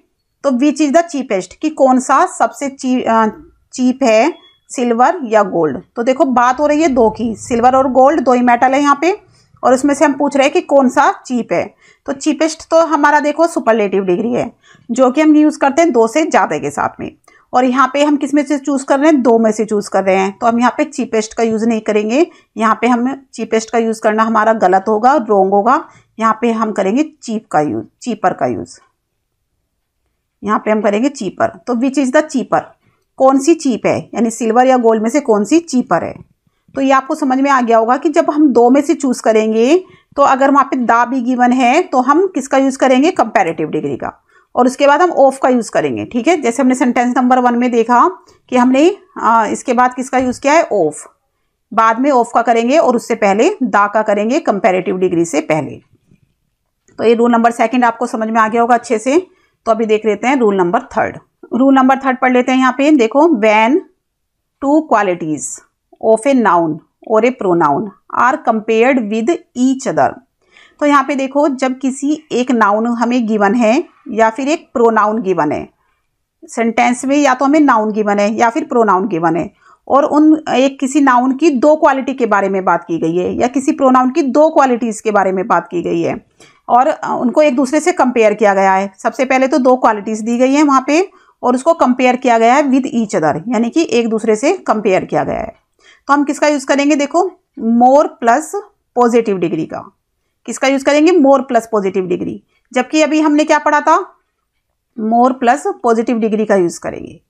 Speaker 1: तो विच इज़ द चीपेस्ट कि कौन सा सबसे ची चीप है सिल्वर या गोल्ड तो देखो बात हो रही है दो की सिल्वर और गोल्ड दो ही मेटल है यहाँ पे और उसमें से हम पूछ रहे हैं कि कौन सा चीप है तो चीपेस्ट तो हमारा देखो सुपरलेटिव डिग्री है जो कि हम यूज़ करते हैं दो से ज़्यादा के साथ में और यहाँ पे हम किस में से चूज़ कर रहे हैं दो में से चूज़ कर रहे हैं तो हम यहाँ पे चीपेस्ट का यूज़ नहीं करेंगे यहाँ पे हम चीपेस्ट का यूज़ करना हमारा गलत होगा रोंग होगा यहाँ पे हम करेंगे चीप का यूज़ चीपर का यूज़ यहाँ पे हम करेंगे चीपर तो विच इज़ द चीपर कौन सी चीप है यानी सिल्वर या गोल्ड में से कौन सी चीपर है तो ये आपको समझ में आ गया होगा कि जब हम दो में से चूज़ करेंगे तो अगर वहाँ पे दा भी गिवन है तो हम किसका यूज़ करेंगे कंपेरेटिव डिग्री का और उसके बाद हम ऑफ का यूज़ करेंगे ठीक है जैसे हमने सेंटेंस नंबर वन में देखा कि हमने आ, इसके बाद किसका यूज़ किया है ऑफ बाद में ऑफ का करेंगे और उससे पहले दा का करेंगे कंपेरेटिव डिग्री से पहले तो ये रूल नंबर सेकेंड आपको समझ में आ गया होगा अच्छे से तो अभी देख लेते हैं rule number third rule number third पढ़ लेते हैं यहाँ पे देखो when two qualities of a noun और a pronoun are compared with each other तो यहाँ पे देखो जब किसी एक नाउन हमें गिवन है या फिर एक प्रोनाउन गिवन है सेंटेंस में या तो हमें नाउन गिवन है या फिर प्रोनाउन गिवन है और उन एक किसी नाउन की दो क्वालिटी के बारे में बात की गई है या किसी प्रोनाउन की दो क्वालिटीज़ के बारे में बात की गई है और उनको एक दूसरे से कंपेयर किया गया है सबसे पहले तो दो क्वालिटीज़ दी गई है वहाँ पे और उसको कंपेयर किया गया है विद ईच अदर यानी कि एक दूसरे से कंपेयर किया गया है तो हम किसका यूज करेंगे देखो मोर प्लस पॉजिटिव डिग्री का किसका यूज करेंगे मोर प्लस पॉजिटिव डिग्री जबकि अभी हमने क्या पढ़ा था मोर प्लस पॉजिटिव डिग्री का यूज करेंगे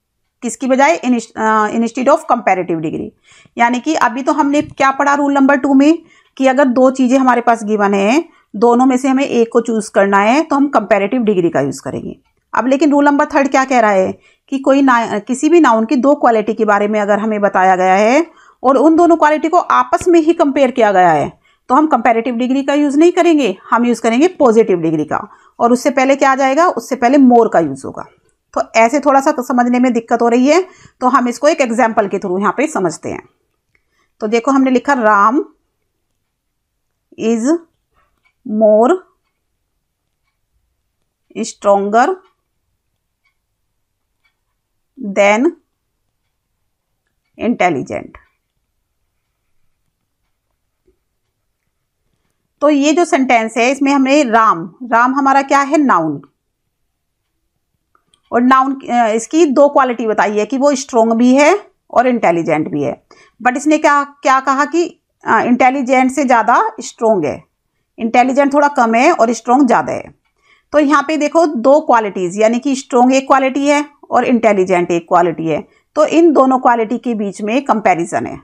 Speaker 1: किसकी बजाय इंस्टीड ऑफ कंपेरेटिव डिग्री यानी कि अभी तो हमने क्या पढ़ा रूल नंबर टू में कि अगर दो चीज़ें हमारे पास गिवन है दोनों में से हमें एक को चूज करना है तो हम कंपेरेटिव डिग्री का यूज़ करेंगे अब लेकिन रूल नंबर थर्ड क्या कह रहा है कि कोई ना किसी भी नाउन की दो क्वालिटी के बारे में अगर हमें बताया गया है और उन दोनों क्वालिटी को आपस में ही कंपेयर किया गया है तो हम कंपेरेटिव डिग्री का यूज़ नहीं करेंगे हम यूज़ करेंगे पॉजिटिव डिग्री का और उससे पहले क्या आ जाएगा उससे पहले मोर का यूज़ होगा तो ऐसे थोड़ा सा तो समझने में दिक्कत हो रही है तो हम इसको एक एग्जाम्पल के थ्रू यहाँ पे समझते हैं तो देखो हमने लिखा Ram is more stronger than intelligent तो ये जो सेंटेंस है इसमें हमने राम राम हमारा क्या है नाउन और नाउन इसकी दो क्वालिटी बताई है कि वो स्ट्रोंग भी है और इंटेलिजेंट भी है बट इसने क्या क्या कहा कि इंटेलिजेंट से ज़्यादा स्ट्रोंग है इंटेलिजेंट थोड़ा कम है और स्ट्रोंग ज़्यादा है तो यहाँ पे देखो दो क्वालिटीज़ यानी कि स्ट्रोंग एक क्वालिटी है और इंटेलिजेंट एक क्वालिटी है तो इन दोनों क्वालिटी के बीच में कंपैरिजन है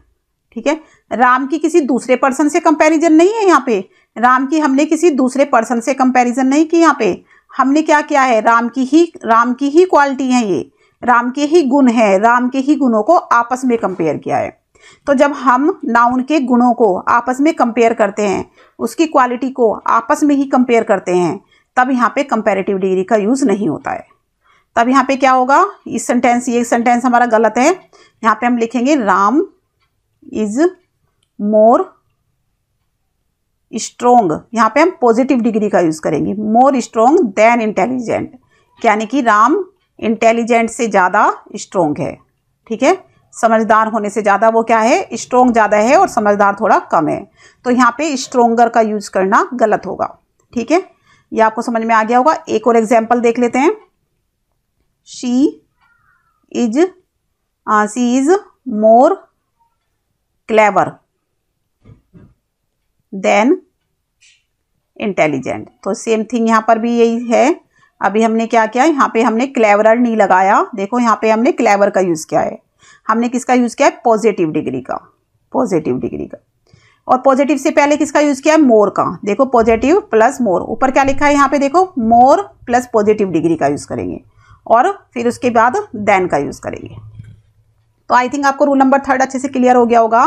Speaker 1: ठीक है राम की किसी दूसरे पर्सन से कंपैरिजन नहीं है यहाँ पे राम की हमने किसी दूसरे पर्सन से कंपैरिजन नहीं की यहाँ पे हमने क्या किया है राम की ही राम की ही क्वालिटी है ये राम के ही गुण है राम के ही गुणों को आपस में कंपेयर किया है तो जब हम नाउन के गुणों को आपस में कंपेयर करते हैं उसकी क्वालिटी को आपस में ही कंपेयर करते हैं तब यहाँ पे कंपेरेटिव डिग्री का यूज़ नहीं होता है तब यहाँ पे क्या होगा इस सेंटेंस ये सेंटेंस हमारा गलत है यहाँ पे हम लिखेंगे राम इज़ मोर स्ट्रोंग यहाँ पे हम पॉजिटिव डिग्री का यूज़ करेंगे मोर स्ट्रोंग देन इंटेलिजेंट यानी कि राम इंटेलिजेंट से ज़्यादा स्ट्रोंग है ठीक है समझदार होने से ज़्यादा वो क्या है स्ट्रोंग ज़्यादा है और समझदार थोड़ा कम है तो यहाँ पे स्ट्रोंगर का यूज करना गलत होगा ठीक है ये आपको समझ में आ गया होगा एक और एग्जाम्पल देख लेते हैं she is she is more clever than intelligent तो सेम थिंग यहाँ पर भी यही है अभी हमने क्या किया यहाँ पे हमने क्लेवरर नहीं लगाया देखो यहाँ पे हमने क्लेवर का यूज़ किया है हमने किसका यूज़ किया है पॉजिटिव डिग्री का पॉजिटिव डिग्री का और पॉजिटिव से पहले किसका यूज़ किया है मोर का देखो पॉजिटिव प्लस मोर ऊपर क्या लिखा है यहाँ पे देखो मोर प्लस पॉजिटिव डिग्री का यूज़ करेंगे और फिर उसके बाद देन का यूज़ करेंगे तो आई थिंक आपको रूल नंबर थर्ड अच्छे से क्लियर हो गया होगा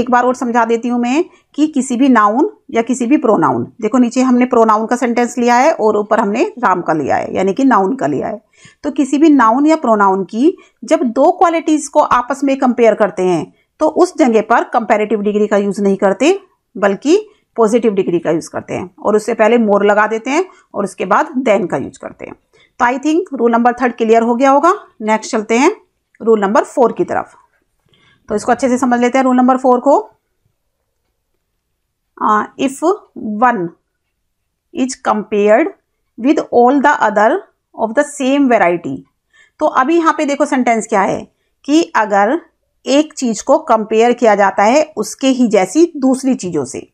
Speaker 1: एक बार और समझा देती हूँ मैं कि किसी भी नाउन या किसी भी प्रोनाउन देखो नीचे हमने प्रोनाउन का सेंटेंस लिया है और ऊपर हमने राम का लिया है यानी कि नाउन का लिया है तो किसी भी नाउन या प्रोनाउन की जब दो क्वालिटीज़ को आपस में कंपेयर करते हैं तो उस जगह पर कंपेरेटिव डिग्री का यूज़ नहीं करते बल्कि पॉजिटिव डिग्री का यूज़ करते हैं और उससे पहले मोर लगा देते हैं और उसके बाद देन का यूज करते हैं तो I think rule number third clear हो गया होगा नेक्स्ट चलते हैं रूल नंबर फोर की तरफ तो इसको अच्छे से समझ लेते हैं रूल नंबर फोर को if one is compared with all the other of the same variety तो अभी यहाँ पे देखो सेंटेंस क्या है कि अगर एक चीज़ को कंपेयर किया जाता है उसके ही जैसी दूसरी चीज़ों से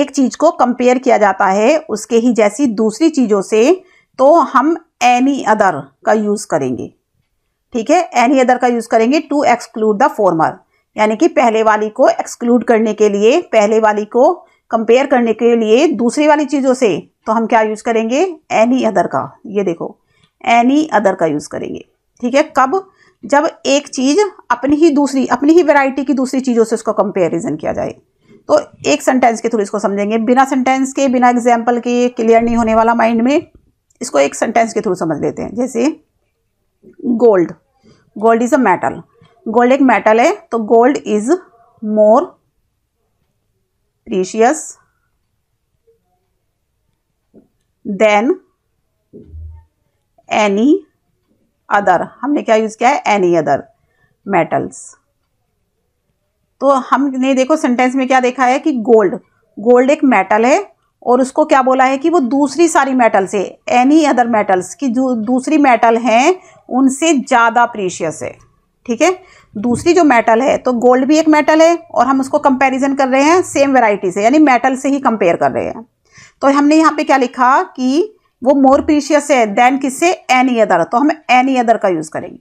Speaker 1: एक चीज़ को कंपेयर किया जाता है उसके ही जैसी दूसरी चीज़ों से तो हम एनी अदर का यूज़ करेंगे ठीक है एनी अदर का यूज़ करेंगे टू एक्सक्लूड द फॉर्मर यानी कि पहले वाली को एक्सक्लूड करने के लिए पहले वाली को कंपेयर करने के लिए दूसरी वाली चीज़ों से तो हम क्या यूज़ करेंगे एनी अदर का ये देखो एनी अदर का यूज़ करेंगे ठीक है कब जब एक चीज़ अपनी ही दूसरी अपनी ही वैरायटी की दूसरी चीज़ों से उसको कंपेरिजन किया जाए तो एक सेंटेंस के थ्रू इसको समझेंगे बिना सेंटेंस के बिना एग्जाम्पल के क्लियर नहीं होने वाला माइंड में इसको एक सेंटेंस के थ्रू समझ लेते हैं जैसे gold gold is a metal gold एक मेटल है तो gold is more precious than any other हमने क्या यूज़ किया है एनी अदर मेटल्स तो हमने देखो सेंटेंस में क्या देखा है कि गोल्ड गोल्ड एक मेटल है और उसको क्या बोला है कि वो दूसरी सारी मेटल से एनी अदर मेटल्स की जो दूसरी मेटल हैं उनसे ज़्यादा प्रीशियस है ठीक है दूसरी जो मेटल है तो गोल्ड भी एक मेटल है और हम उसको कंपैरिजन कर रहे हैं सेम वेराइटी से यानी मेटल से ही कंपेयर कर रहे हैं तो हमने यहाँ पे क्या लिखा कि वो मोर प्रीशियस है देन किससे एनी अदर तो हम एनी अदर का यूज़ करेंगे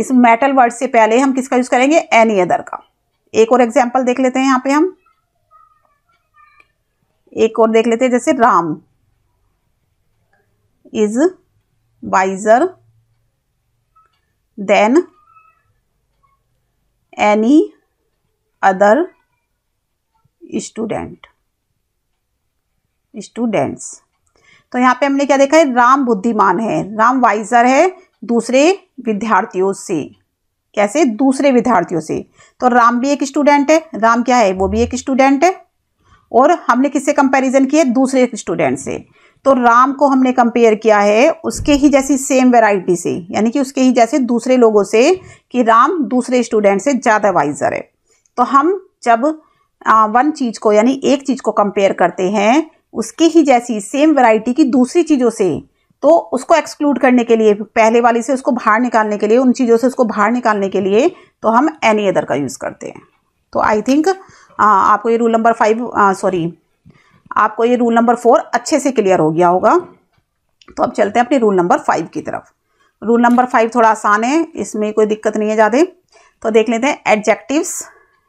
Speaker 1: इस मेटल वर्ड से पहले हम किसका यूज़ करेंगे एनी अदर का एक और एग्जाम्पल देख लेते हैं यहाँ पर हम एक और देख लेते हैं जैसे Ram is wiser than any other student students तो यहाँ पे हमने क्या देखा है राम बुद्धिमान है राम वाइजर है दूसरे विद्यार्थियों से कैसे दूसरे विद्यार्थियों से तो राम भी एक स्टूडेंट है राम क्या है वो भी एक स्टूडेंट है और हमने किससे कंपैरिजन किया दूसरे स्टूडेंट से तो राम को हमने कंपेयर किया है उसके ही जैसी सेम वैरायटी से यानी कि उसके ही जैसे दूसरे लोगों से कि राम दूसरे स्टूडेंट से ज़्यादा वाइजर है तो हम जब आ, वन चीज़ को यानी एक चीज़ को कंपेयर करते हैं उसके ही जैसी सेम वैरायटी की दूसरी चीज़ों से तो उसको एक्सक्लूड करने के लिए पहले वाली से उसको बाहर निकालने के लिए उन चीज़ों से उसको बाहर निकालने के लिए तो हम एनी अदर का यूज़ करते हैं तो आई थिंक आपको ये रूल नंबर फाइव सॉरी आपको ये रूल नंबर फोर अच्छे से क्लियर हो गया होगा तो अब चलते हैं अपने रूल नंबर फाइव की तरफ रूल नंबर फाइव थोड़ा आसान है इसमें कोई दिक्कत नहीं है ज़्यादा तो देख लेते हैं एडजेक्टिव्स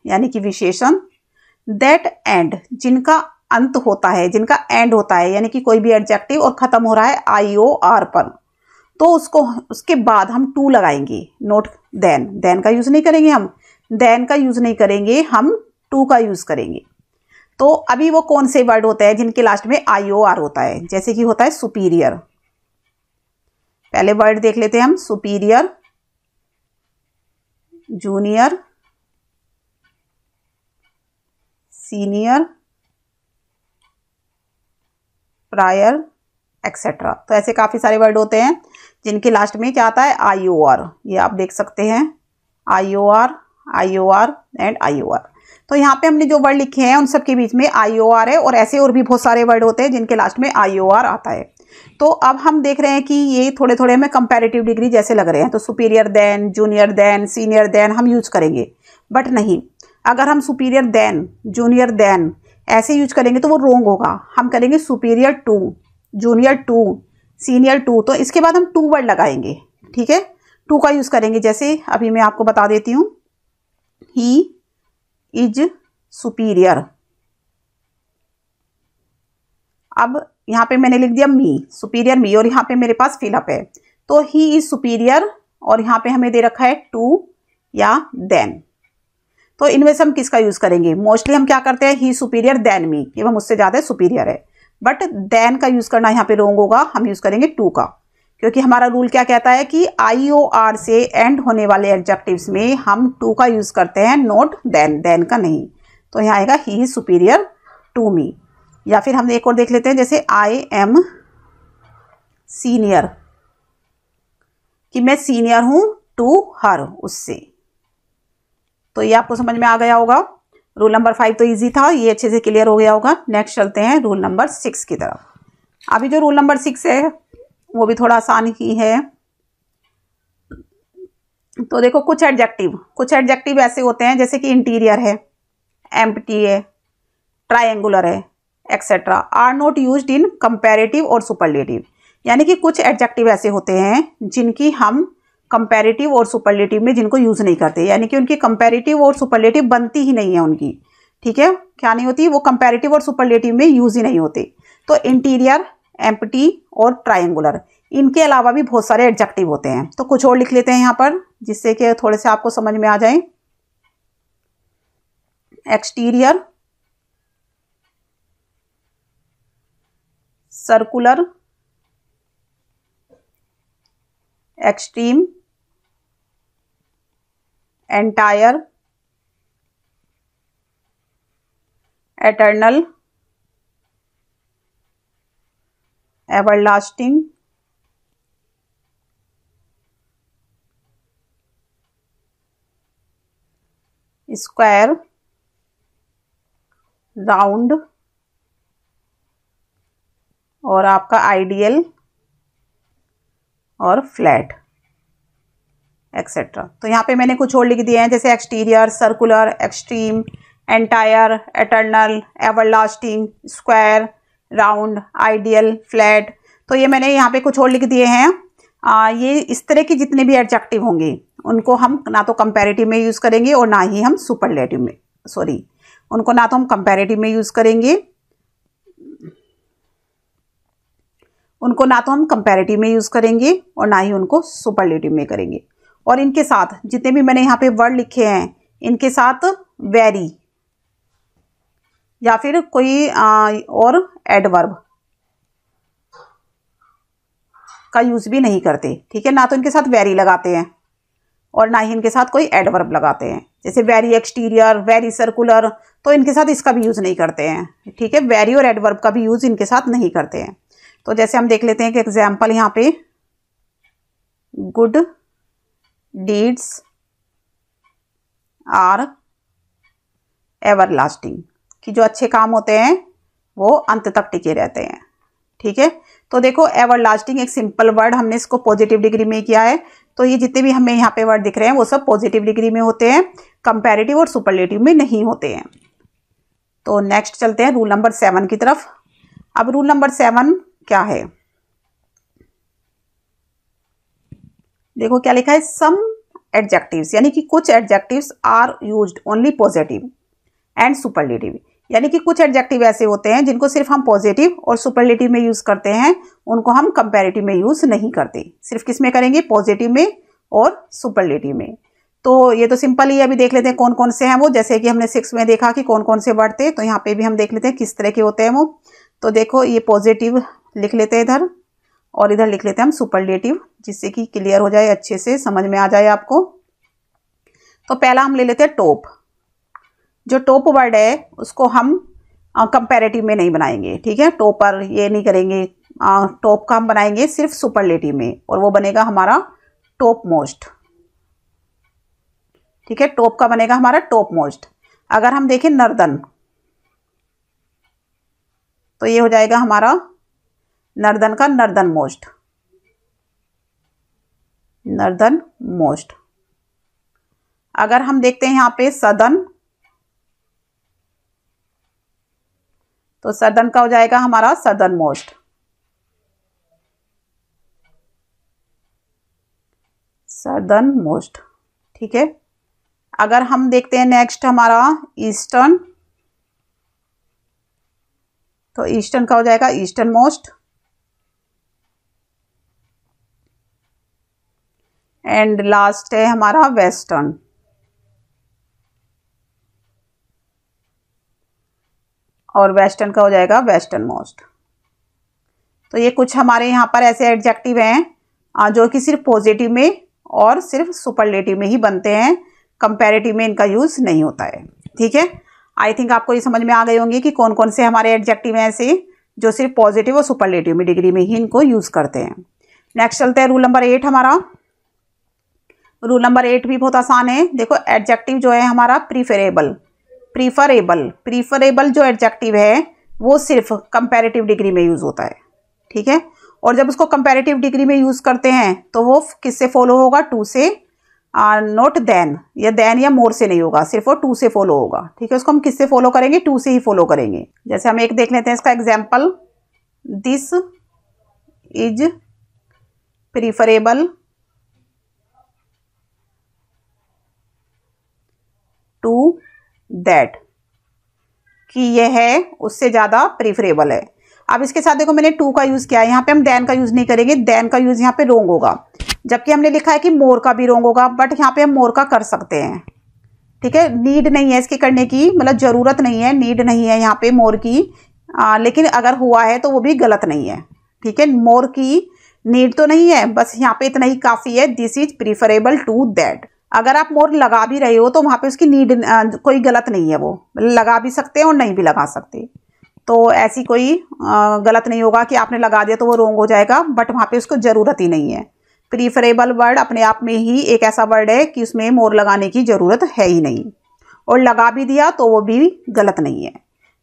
Speaker 1: यानी कि विशेषण दैट एंड जिनका अंत होता है जिनका एंड होता है यानी कि कोई भी एडजेक्टिव और ख़त्म हो रहा है आई ओ आर पर तो उसको उसके बाद हम टू लगाएंगे नोट देन देन का यूज़ नहीं करेंगे हम देन का यूज़ नहीं करेंगे हम टू का यूज़ करेंगे तो अभी वो कौन से वर्ड होते हैं जिनके लास्ट में आई ओ आर होता है जैसे कि होता है सुपीरियर पहले वर्ड देख लेते हैं हम superior junior senior prior etcetera तो ऐसे काफ़ी सारे वर्ड होते हैं जिनके लास्ट में क्या आता है आई ओ आर ये आप देख सकते हैं I O R I O R and I O R तो यहाँ पे हमने जो वर्ड लिखे हैं उन सब के बीच में आई ओ आर है और ऐसे और भी बहुत सारे वर्ड होते हैं जिनके लास्ट में आई ओ आर आता है तो अब हम देख रहे हैं कि ये थोड़े थोड़े हमें कंपेरेटिव डिग्री जैसे लग रहे हैं तो superior than junior than senior than हम यूज करेंगे बट नहीं अगर हम सुपीरियर देन जूनियर देन ऐसे यूज करेंगे तो वो रोंग होगा हम करेंगे superior to junior to senior to तो इसके बाद हम टू वर्ड लगाएंगे ठीक है टू का यूज़ करेंगे जैसे अभी मैं आपको बता देती हूँ ही इज सुपीरियर अब यहां पे मैंने लिख दिया मी सुपीरियर मी और यहां पे मेरे पास फिलअप है तो ही इज सुपीरियर और यहां पे हमें दे रखा है टू या देन तो इनमें से हम किसका यूज करेंगे मोस्टली हम क्या करते हैं ही सुपीरियर देन मी कि वह मुझसे ज़्यादा सुपीरियर है बट देन का यूज करना यहां पे रोंग होगा हम यूज करेंगे टू का क्योंकि हमारा रूल क्या कहता है कि आई ओ आर से एंड होने वाले एडजेक्टिव्स में हम टू का यूज़ करते हैं नोट देन देन का नहीं तो यहाँ आएगा he is superior to me या फिर हम एक और देख लेते हैं जैसे आई एम सीनियर कि मैं सीनियर हूं टू हर उससे तो ये आपको समझ में आ गया होगा रूल नंबर फाइव तो इजी था ये अच्छे से क्लियर हो गया होगा नेक्स्ट चलते हैं रूल नंबर सिक्स की तरफ अभी जो रूल नंबर सिक्स है वो भी थोड़ा आसान ही है तो देखो कुछ एडजेक्टिव कुछ एडजेक्टिव ऐसे होते हैं जैसे कि इंटीरियर है टी है ट्राइंगुलर है etcetera are not use in comparative और सुपरलेटिव यानी कि कुछ एडजेक्टिव ऐसे होते हैं जिनकी हम कंपेरेटिव और सुपरलेटिव में जिनको यूज़ नहीं करते यानी कि उनकी कंपेरेटिव और सुपरलेटिव बनती ही नहीं है उनकी ठीक है क्या नहीं होती वो कंपेरेटिव और सुपरलेटिव में यूज़ ही नहीं होते तो इंटीरियर एम्पटी और ट्राइंगुलर इनके अलावा भी बहुत सारे एडजेक्टिव होते हैं तो कुछ और लिख लेते हैं यहाँ पर जिससे कि थोड़े से आपको समझ में आ जाए exterior circular extreme entire eternal everlasting square round और आपका आइडियल और फ्लैट एक्सेट्रा तो यहाँ पे मैंने कुछ और लिख दिए हैं जैसे exterior circular extreme entire eternal everlasting square round ideal flat तो ये मैंने यहाँ पे कुछ और लिख दिए हैं आ, ये इस तरह के जितने भी एडजेक्टिव होंगे उनको हम ना तो कंपेरेटिव में यूज़ करेंगे और ना ही हम सुपरलेटिव में सॉरी उनको ना तो हम कंपेरेटिव में यूज़ करेंगे उनको ना तो हम कंपेरेटिव में यूज़ करेंगे और ना ही उनको सुपरलेटिव में करेंगे और इनके साथ जितने भी मैंने यहाँ पे वर्ड लिखे हैं इनके साथ वेरी या फिर कोई और एडवर्ब का यूज़ भी नहीं करते ठीक है ना तो इनके साथ वेरी लगाते हैं और ना ही इनके साथ कोई एडवर्ब लगाते हैं जैसे वेरी एक्सटीरियर वेरी सर्कुलर तो इनके साथ इसका भी यूज़ नहीं करते हैं ठीक है वेरी और एडवर्ब का भी यूज़ इनके साथ नहीं करते हैं तो जैसे हम देख लेते हैं कि एग्जाम्पल यहाँ पे good deeds are everlasting कि जो अच्छे काम होते हैं वो अंत तक टिके रहते हैं ठीक है तो देखो एवर लास्टिंग एक सिंपल वर्ड हमने इसको पॉजिटिव डिग्री में किया है तो ये जितने भी हमें यहाँ पे वर्ड दिख रहे हैं वो सब पॉजिटिव डिग्री में होते हैं कंपेरेटिव और सुपरलेटिव में नहीं होते हैं तो नेक्स्ट चलते हैं रूल नंबर सेवन की तरफ अब रूल नंबर सेवन क्या है देखो क्या लिखा है सम एडजेक्टिव्स यानी कि कुछ adjectives are used only positive and superlative यानी कि कुछ एडजेक्टिव ऐसे होते हैं जिनको सिर्फ हम पॉजिटिव और सुपरलेटिव में यूज़ करते हैं उनको हम कंपेरेटिव में यूज़ नहीं करते सिर्फ किस में करेंगे पॉजिटिव में और सुपरलेटिव में तो ये तो सिंपल ही अभी देख लेते हैं कौन कौन से हैं वो जैसे कि हमने सिक्स में देखा कि कौन कौन से वर्ड थे तो यहाँ पे भी हम देख लेते हैं किस तरह के होते हैं वो तो देखो ये पॉजिटिव लिख लेते हैं इधर और इधर लिख लेते हैं हम सुपरलेटिव जिससे कि क्लियर हो जाए अच्छे से समझ में आ जाए आपको तो पहला हम ले लेते हैं टॉप जो टॉप वर्ड है उसको हम कंपेरेटिव में नहीं बनाएंगे ठीक है टॉपर ये नहीं करेंगे टॉप का हम बनाएंगे सिर्फ सुपरलेटिव में और वो बनेगा हमारा टॉप मोस्ट ठीक है टॉप का बनेगा हमारा टॉप मोस्ट अगर हम देखें नर्दन तो ये हो जाएगा हमारा नर्दन का नर्दन मोस्ट नर्दन मोस्ट अगर हम देखते हैं यहाँ पे सदन तो सदन का हो जाएगा हमारा सदन मोस्ट सदन मोस्ट ठीक है अगर हम देखते हैं नेक्स्ट हमारा ईस्टर्न तो ईस्टर्न का हो जाएगा ईस्टर्न मोस्ट एंड लास्ट है हमारा वेस्टर्न और वेस्टर्न का हो जाएगा वेस्टर्न मोस्ट तो ये कुछ हमारे यहाँ पर ऐसे एडजेक्टिव हैं जो कि सिर्फ पॉजिटिव में और सिर्फ सुपरलेटिव में ही बनते हैं कंपेरेटिव में इनका यूज़ नहीं होता है ठीक है आई थिंक आपको ये समझ में आ गई होंगी कि कौन कौन से हमारे एडजेक्टिव हैं ऐसे जो सिर्फ पॉजिटिव और सुपरलेटिव में डिग्री में ही इनको यूज़ करते हैं नेक्स्ट चलते हैं रूल नंबर एट हमारा रूल नंबर एट भी बहुत आसान है देखो एडजेक्टिव जो है हमारा प्रीफेरेबल प्रीफरेबल प्रीफरेबल जो एडजेक्टिव है वो सिर्फ कंपेरेटिव डिग्री में यूज़ होता है ठीक है और जब उसको कंपेरेटिव डिग्री में यूज़ करते हैं तो वो किससे फॉलो होगा टू से नोट uh, देन या देन या मोर से नहीं होगा सिर्फ वो टू से फॉलो होगा ठीक है उसको हम किससे फॉलो करेंगे टू से ही फॉलो करेंगे जैसे हम एक देख लेते हैं इसका example this is preferable to that कि यह है उससे ज़्यादा प्रेफरेबल है अब इसके साथ देखो मैंने टू का यूज़ किया है यहाँ पे हम दैन का यूज़ नहीं करेंगे दैन का यूज़ यहाँ पे रोंग होगा जबकि हमने लिखा है कि मोर का भी रोंग होगा बट यहाँ पे हम मोर का कर सकते हैं ठीक है नीड नहीं है इसके करने की मतलब ज़रूरत नहीं है नीड नहीं है यहाँ पे मोर की आ, लेकिन अगर हुआ है तो वो भी गलत नहीं है ठीक है मोर की नीड तो नहीं है बस यहाँ पे इतना ही काफ़ी है this is preferable to that अगर आप मोर लगा भी रहे हो तो वहाँ पे उसकी नीड कोई गलत नहीं है वो मतलब लगा भी सकते हैं और नहीं भी लगा सकते तो ऐसी कोई गलत नहीं होगा कि आपने लगा दिया तो वो रोंग हो जाएगा बट वहाँ पे उसको ज़रूरत ही नहीं है प्रीफरेबल वर्ड अपने आप में ही एक ऐसा वर्ड है कि उसमें मोर लगाने की ज़रूरत है ही नहीं और लगा भी दिया तो वो भी गलत नहीं है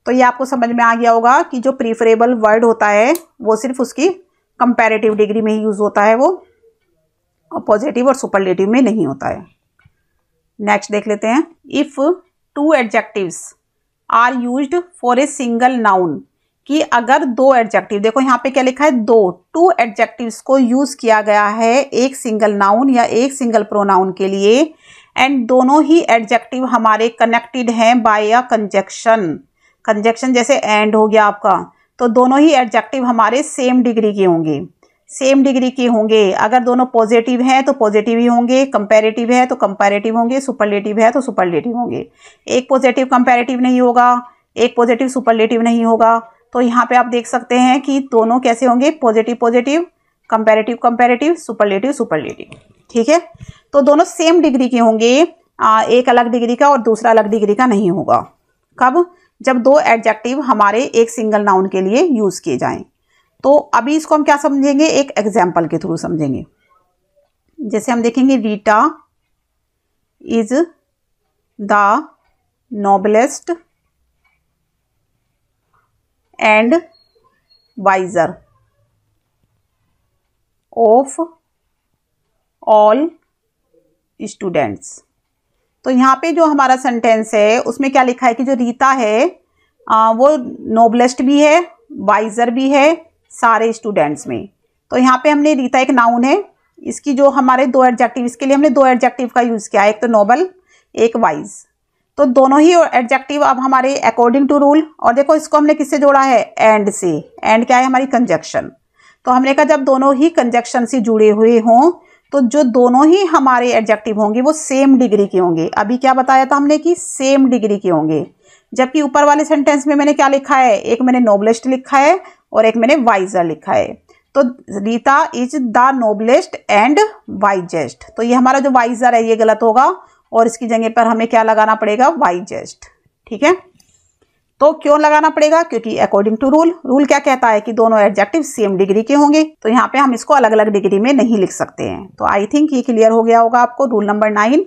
Speaker 1: तो ये आपको समझ में आ गया होगा कि जो प्रीफरेबल वर्ड होता है वो सिर्फ उसकी कंपेरेटिव डिग्री में ही यूज़ होता है वो पॉजिटिव और सुपरलेटिव में नहीं होता है नेक्स्ट देख लेते हैं if two adjectives are use for a single noun कि अगर दो एडजेक्टिव देखो यहाँ पे क्या लिखा है दो टू एडजेक्टिव्स को यूज किया गया है एक सिंगल नाउन या एक सिंगल प्रोनाउन के लिए एंड दोनों ही एडजेक्टिव हमारे कनेक्टेड हैं बाय अ कंजक्शन कंजक्शन जैसे एंड हो गया आपका तो दोनों ही एडजेक्टिव हमारे सेम डिग्री के होंगे सेम डिग्री के होंगे अगर दोनों पॉजिटिव हैं तो पॉजिटिव ही होंगे कंपैरेटिव है तो कंपैरेटिव होंगे सुपरलेटिव है तो सुपरलेटिव होंगे एक पॉजिटिव कंपैरेटिव नहीं होगा एक पॉजिटिव सुपरलेटिव नहीं होगा तो यहाँ पे आप देख सकते हैं कि दोनों कैसे होंगे positive positive comparative comparative superlative superlative ठीक है तो दोनों सेम डिग्री के होंगे एक अलग डिग्री का और दूसरा अलग डिग्री का नहीं होगा कब जब दो एडजेक्टिव हमारे एक सिंगल नाउन के लिए यूज़ किए जाएं तो अभी इसको हम क्या समझेंगे एक एग्जाम्पल के थ्रू समझेंगे जैसे हम देखेंगे Rita is the noblest and wiser of all students तो यहाँ पे जो हमारा सेंटेंस है उसमें क्या लिखा है कि जो रीता है आ, वो नोबलेस्ट भी है वाइजर भी है सारे स्टूडेंट्स में तो यहाँ पे हमने रीता एक नाउन है इसकी जो हमारे दो एडजेक्टिव इसके लिए हमने दो एडजेक्टिव का यूज़ किया एक तो नोबल एक वाइज तो दोनों ही एडजेक्टिव अब हमारे अकॉर्डिंग टू रूल और देखो इसको हमने किससे जोड़ा है एंड से एंड क्या है हमारी कंजक्शन तो हमने कहा जब दोनों ही कंजक्शन से जुड़े हुए हों तो जो दोनों ही हमारे एडजेक्टिव होंगे वो सेम डिग्री के होंगे अभी क्या बताया था हमने कि सेम डिग्री के होंगे जबकि ऊपर वाले सेंटेंस में मैंने क्या लिखा है एक मैंने नोबलिस्ट लिखा है और एक मैंने वाइजर लिखा है तो Rita is the noblest and wisest तो ये हमारा जो वाइजर है ये गलत होगा और इसकी जगह पर हमें क्या लगाना पड़ेगा वाइजेस्ट ठीक है तो क्यों लगाना पड़ेगा क्योंकि अकॉर्डिंग टू रूल रूल क्या कहता है कि दोनों एडजेक्टिव सेम डिग्री के होंगे तो यहाँ पे हम इसको अलग अलग डिग्री में नहीं लिख सकते हैं तो आई थिंक ये क्लियर हो गया होगा आपको रूल नंबर नाइन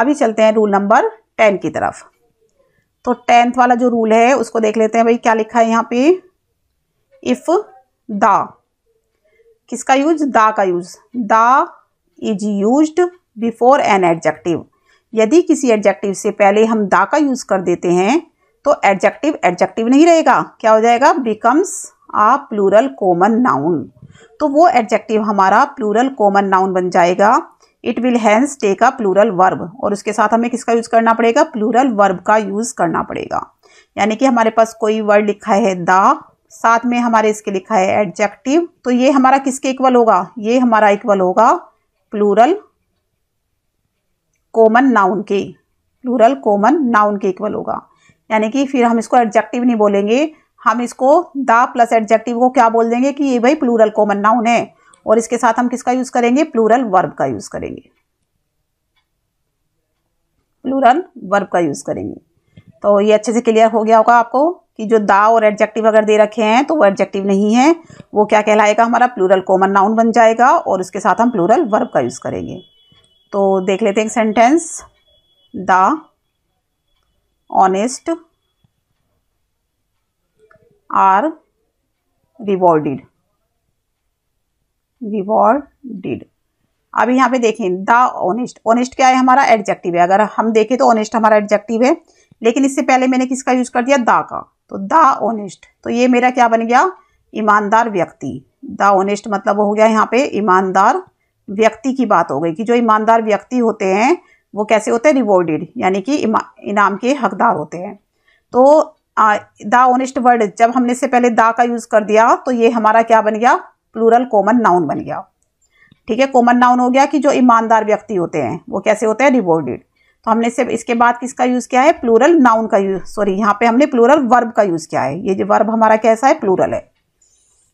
Speaker 1: अभी चलते हैं रूल नंबर टेन की तरफ तो टेंथ वाला जो रूल है उसको देख लेते हैं भाई क्या लिखा है यहाँ पे इफ द किसका यूज दा का use the is use before an adjective यदि किसी एडजेक्टिव से पहले हम दा का यूज कर देते हैं तो एडजेक्टिव एडजेक्टिव नहीं रहेगा क्या हो जाएगा becomes a plural common noun तो वो एडजेक्टिव हमारा प्लूरल कॉमन नाउन बन जाएगा it will hence take a plural verb और उसके साथ हमें किसका यूज़ करना पड़ेगा प्लूरल वर्ब का यूज़ करना पड़ेगा यानी कि हमारे पास कोई वर्ड लिखा है द साथ में हमारे इसके लिखा है एडजेक्टिव तो ये हमारा किसके इक्वल होगा ये हमारा इक्वल होगा प्लूरल कॉमन नाउन के प्लूरल कॉमन नाउन के इक्वल होगा यानी कि फिर हम इसको एडजेक्टिव नहीं बोलेंगे हम इसको द प्लस एडजेक्टिव को क्या बोल देंगे कि ये भाई प्लूरल कॉमन नाउन है और इसके साथ हम किसका यूज़ करेंगे प्लूरल वर्ब का यूज़ करेंगे प्लूरल वर्ब का यूज़ करेंगे तो ये अच्छे से क्लियर हो गया होगा आपको कि जो दा और एडजेक्टिव अगर दे रखे हैं तो वो एडजेक्टिव नहीं है वो क्या कहलाएगा हमारा प्लूरल कॉमन नाउन बन जाएगा और उसके साथ हम प्लूरल वर्ब का यूज़ करेंगे तो देख लेते हैं एक sentence the honest are rewarded rewarded अब यहाँ पे देखें द ऑनेस्ट ऑनेस्ट क्या है हमारा एडजेक्टिव है अगर हम देखें तो ऑनेस्ट हमारा एडजेक्टिव है लेकिन इससे पहले मैंने किसका यूज़ कर दिया दा का तो द ऑनेस्ट तो ये मेरा क्या बन गया ईमानदार व्यक्ति द ऑनेस्ट मतलब हो गया यहाँ पे ईमानदार व्यक्ति की बात हो गई कि जो ईमानदार व्यक्ति होते हैं वो कैसे होते हैं रिवॉर्डेड यानी कि इनाम के हकदार होते हैं तो द ऑनेस्ट वर्ड जब हमने इससे पहले दा का यूज़ कर दिया तो ये हमारा क्या बन गया प्लूरल कॉमन नाउन बन गया ठीक है कॉमन नाउन हो गया कि जो ईमानदार व्यक्ति होते हैं वो कैसे होते हैं रिवॉर्डेड तो हमने सिर्फ इसके बाद किसका यूज़ किया है प्लूरल नाउन का यूज सॉरी यहाँ पे हमने प्लूरल वर्ब का यूज़ किया है ये जो वर्ब हमारा कैसा है प्लूरल है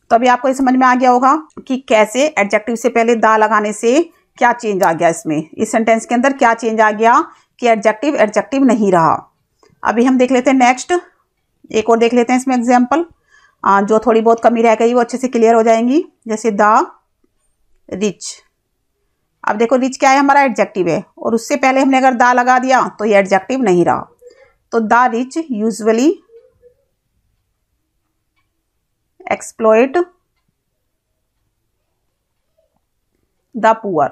Speaker 1: तो अभी आपको ये समझ में आ गया होगा कि कैसे एडजेक्टिव से पहले दा लगाने से क्या चेंज आ गया इसमें इस सेंटेंस के अंदर क्या चेंज आ गया कि एडजेक्टिव एडजेक्टिव नहीं रहा अभी हम देख लेते हैं नेक्स्ट एक और देख लेते हैं इसमें एग्जाम्पल जो थोड़ी बहुत कमी रह गई वो अच्छे से क्लियर हो जाएंगी जैसे द रिच अब देखो रिच क्या है हमारा एडजेक्टिव है और उससे पहले हमने अगर दा लगा दिया तो ये एडजेक्टिव नहीं रहा तो the rich usually exploit the poor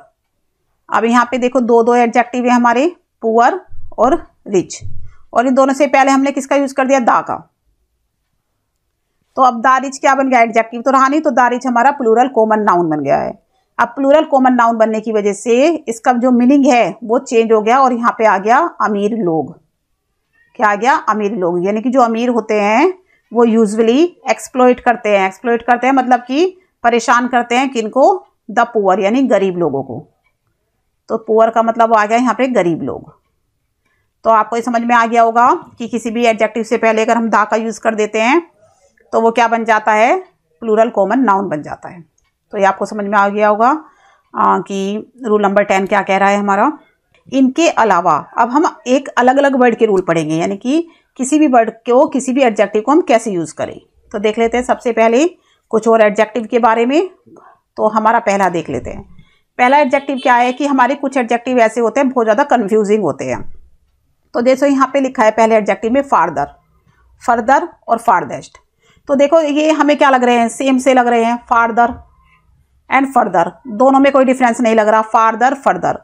Speaker 1: अब यहाँ पे देखो दो दो एडजेक्टिव है हमारे पुअर और रिच और इन दोनों से पहले हमने किसका यूज कर दिया दा का तो अब दा रिच क्या बन गया एडजेक्टिव तो रहा नहीं तो दा रिच हमारा प्लूरल कॉमन नाउन बन गया है अब प्लूरल कॉमन नाउन बनने की वजह से इसका जो मीनिंग है वो चेंज हो गया और यहाँ पे आ गया अमीर लोग क्या आ गया अमीर लोग यानी कि जो अमीर होते हैं वो यूजली एक्सप्लोइट करते हैं एक्सप्लोइट करते हैं मतलब कि परेशान करते हैं किनको द पुअर यानी गरीब लोगों को तो पुअर का मतलब आ गया यहाँ पे गरीब लोग तो आपको ये समझ में आ गया होगा कि किसी भी एडजेक्टिव से पहले अगर हम दा का यूज़ कर देते हैं तो वो क्या बन जाता है प्लूरल कॉमन नाउन बन जाता है तो ये आपको समझ में आ गया होगा कि रूल नंबर टेन क्या कह रहा है हमारा इनके अलावा अब हम एक अलग अलग वर्ड के रूल पढ़ेंगे यानी कि किसी भी वर्ड को किसी भी एडजेक्टिव को हम कैसे यूज़ करें तो देख लेते हैं सबसे पहले कुछ और एडजेक्टिव के बारे में तो हमारा पहला देख लेते हैं पहला एडजेक्टिव क्या है कि हमारे कुछ एडजेक्टिव ऐसे होते हैं बहुत ज़्यादा कन्फ्यूजिंग होते हैं तो जैसे यहाँ पे लिखा है पहले एडजेक्टिव में फारदर फर्दर और फारदेस्ट तो देखो ये हमें क्या लग रहे हैं सेम से लग रहे हैं फारदर एंड फर्दर दोनों में कोई डिफरेंस नहीं लग रहा फारदर फर्दर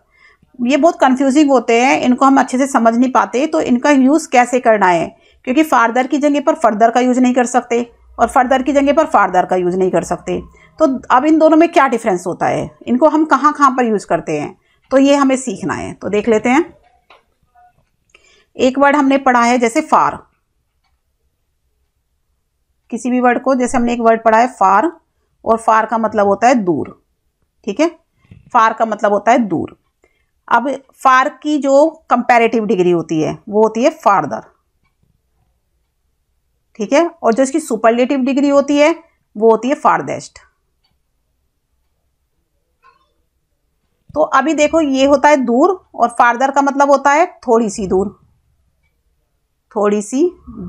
Speaker 1: ये बहुत कन्फ्यूजिंग होते हैं इनको हम अच्छे से समझ नहीं पाते तो इनका यूज़ कैसे करना है क्योंकि फारदर की जगह पर फर्दर का यूज़ नहीं कर सकते और फर्दर की जगह पर फार्दर का यूज़ नहीं कर सकते तो अब इन दोनों में क्या डिफरेंस होता है इनको हम कहाँ कहाँ पर यूज़ करते हैं तो ये हमें सीखना है तो देख लेते हैं एक वर्ड हमने पढ़ा है जैसे फार किसी भी वर्ड को जैसे हमने एक वर्ड पढ़ा है फार और फार का मतलब होता है दूर ठीक है फार का मतलब होता है दूर अब फार की जो कंपेरेटिव डिग्री होती है वो होती है फारदर ठीक है और जो इसकी सुपरलेटिव डिग्री होती है वो होती है फारदेस्ट तो अभी देखो ये होता है दूर और फारदर का मतलब होता है थोड़ी सी दूर थोड़ी सी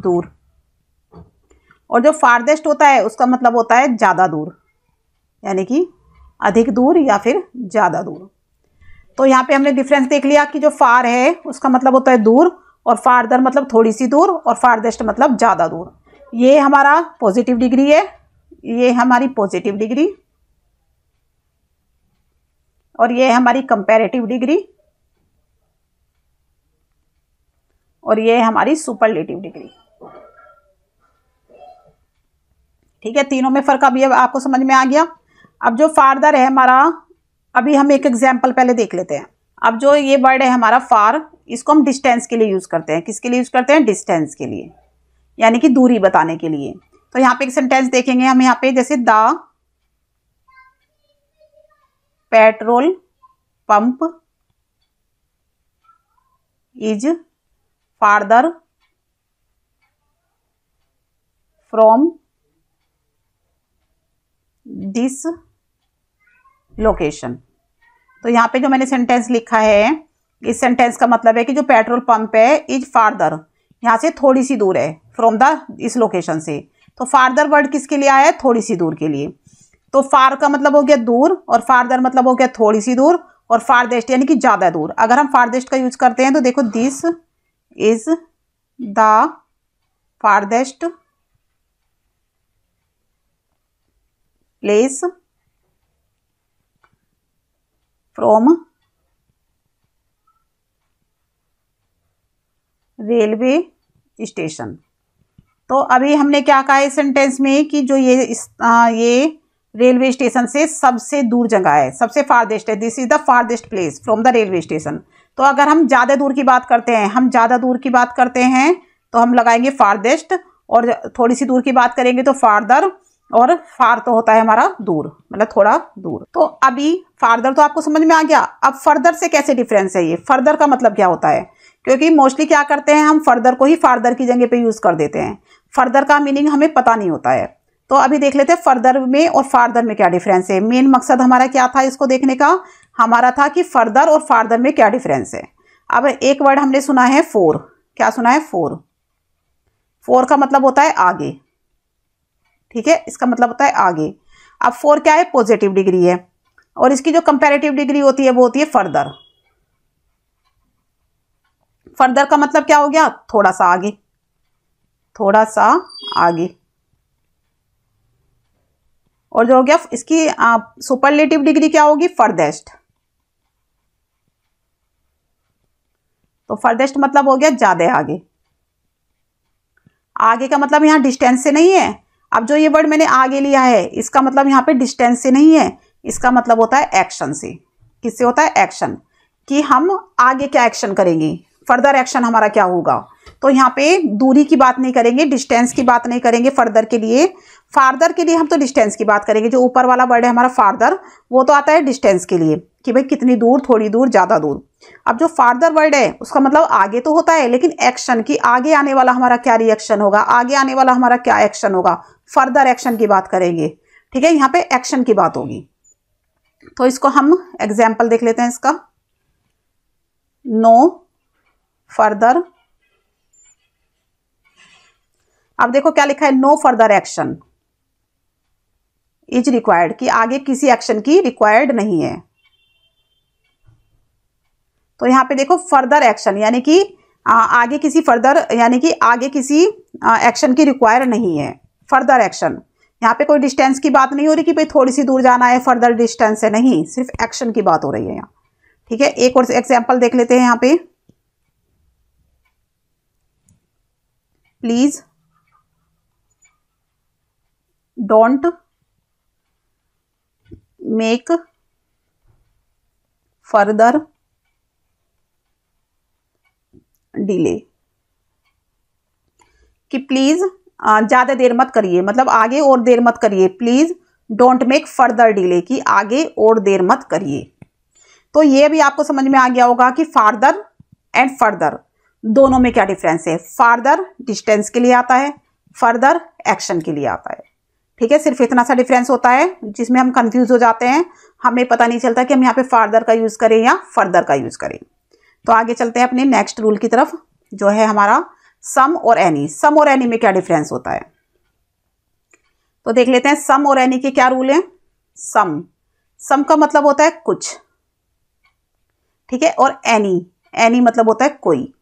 Speaker 1: दूर और जो फारदेस्ट होता है उसका मतलब होता है ज़्यादा दूर यानी कि अधिक दूर या फिर ज़्यादा दूर तो यहाँ पे हमने डिफरेंस देख लिया कि जो फार है उसका मतलब होता है दूर और फारदर मतलब थोड़ी सी दूर और फारदेस्ट मतलब ज़्यादा दूर ये हमारा पॉजिटिव डिग्री है ये हमारी पॉजिटिव डिग्री और ये हमारी कंपेरेटिव डिग्री और ये हमारी सुपरलेटिव डिग्री ठीक है तीनों में फ़र्क अभी आपको समझ में आ गया अब जो फारदर है हमारा अभी हम एक एग्जाम्पल पहले देख लेते हैं अब जो ये वर्ड है हमारा फार इसको हम डिस्टेंस के लिए यूज़ करते हैं किसके लिए यूज़ करते हैं डिस्टेंस के लिए यानी कि दूरी बताने के लिए तो यहाँ पे एक सेंटेंस देखेंगे हम यहाँ पे जैसे the petrol pump is farther from this location तो यहाँ पे जो मैंने सेंटेंस लिखा है इस सेंटेंस का मतलब है कि जो पेट्रोल पंप है इज फार्दर यहाँ से थोड़ी सी दूर है फ्रॉम द इस लोकेशन से तो फार्दर वर्ड किसके लिए आया है थोड़ी सी दूर के लिए तो फार का मतलब हो गया दूर और फार्दर मतलब हो गया थोड़ी सी दूर और फारदेस्ट यानी कि ज़्यादा दूर अगर हम फारदेस्ट का यूज करते हैं तो देखो this is the farthest place from railway station तो अभी हमने क्या कहा है सेंटेंस में कि जो ये इस आ, ये रेलवे स्टेशन से सबसे दूर जगह है सबसे फारदेस्ट है this is the farthest place from the railway station तो अगर हम ज़्यादा दूर की बात करते हैं हम ज़्यादा दूर की बात करते हैं तो हम लगाएंगे फारदेस्ट और थोड़ी सी दूर की बात करेंगे तो फार्दर और फार तो होता है हमारा दूर मतलब थोड़ा दूर तो अभी फार्दर तो आपको समझ में आ गया अब फर्दर से कैसे डिफरेंस है ये फर्दर का मतलब क्या होता है क्योंकि मोस्टली क्या करते हैं हम फर्दर को ही फार्दर की जगह पे यूज़ कर देते हैं फर्दर का मीनिंग हमें पता नहीं होता है तो अभी देख लेते हैं फर्दर में और फार्दर में क्या डिफरेंस है मेन मकसद हमारा क्या था इसको देखने का हमारा था कि फर्दर और फार्दर में क्या डिफरेंस है अब एक वर्ड हमने सुना है फोर क्या सुना है फोर फोर का मतलब होता है आगे ठीक है इसका मतलब होता है आगे अब फोर क्या है पॉजिटिव डिग्री है और इसकी जो कंपेरेटिव डिग्री होती है वो होती है फर्दर फर्दर का मतलब क्या हो गया थोड़ा सा आगे थोड़ा सा आगे और जो हो गया इसकी सुपरलेटिव डिग्री क्या होगी फर्देस्ट तो फर्देस्ट मतलब हो गया ज़्यादा आगे आगे का मतलब यहां डिस्टेंस से नहीं है अब जो ये वर्ड मैंने आगे लिया है इसका मतलब यहाँ पे डिस्टेंस से नहीं है इसका मतलब होता है एक्शन से किससे होता है एक्शन कि हम आगे क्या एक्शन करेंगे फर्दर एक्शन हमारा क्या होगा तो यहाँ पे दूरी की बात नहीं करेंगे डिस्टेंस की बात नहीं करेंगे फर्दर के लिए फार्दर के लिए हम तो डिस्टेंस की बात करेंगे जो ऊपर वाला वर्ड है हमारा फार्दर वो तो आता है डिस्टेंस के लिए कि भाई कितनी दूर थोड़ी दूर ज़्यादा दूर अब जो फार्दर वर्ड है उसका मतलब आगे तो होता है लेकिन एक्शन की आगे आने वाला हमारा क्या रिएक्शन होगा आगे आने वाला हमारा क्या एक्शन होगा फर्दर एक्शन की बात करेंगे ठीक है यहाँ पे एक्शन की बात होगी तो इसको हम एग्जाम्पल देख लेते हैं इसका नो फर्दर अब देखो क्या लिखा है no further action is required कि आगे किसी एक्शन की रिक्वायर्ड नहीं है तो यहाँ पे देखो फर्दर एक्शन यानी कि आगे किसी फर्दर यानी कि आगे किसी एक्शन की रिक्वायर नहीं है फर्दर एक्शन यहाँ पे कोई डिस्टेंस की बात नहीं हो रही कि भाई थोड़ी सी दूर जाना है फर्दर डिस्टेंस है नहीं सिर्फ एक्शन की बात हो रही है यहाँ ठीक है एक और एग्जाम्पल देख लेते हैं यहाँ पे please don't make further delay कि प्लीज़ ज़्यादा देर मत करिए मतलब आगे और देर मत करिए please don't make further delay कि आगे और देर मत करिए तो ये भी आपको समझ में आ गया होगा कि फार्दर एंड फर्दर दोनों में क्या डिफरेंस है फार्दर डिस्टेंस के लिए आता है फर्दर एक्शन के लिए आता है ठीक है सिर्फ इतना सा डिफरेंस होता है जिसमें हम कंफ्यूज हो जाते हैं हमें पता नहीं चलता कि हम यहाँ पे फार्दर का यूज़ करें या फर्दर का यूज़ करें तो आगे चलते हैं अपने नेक्स्ट रूल की तरफ जो है हमारा सम और एनी सम और एनी में क्या डिफरेंस होता है तो देख लेते हैं सम और एनी के क्या रूल हैं सम सम का मतलब होता है कुछ ठीक है और एनी एनी मतलब होता है कोई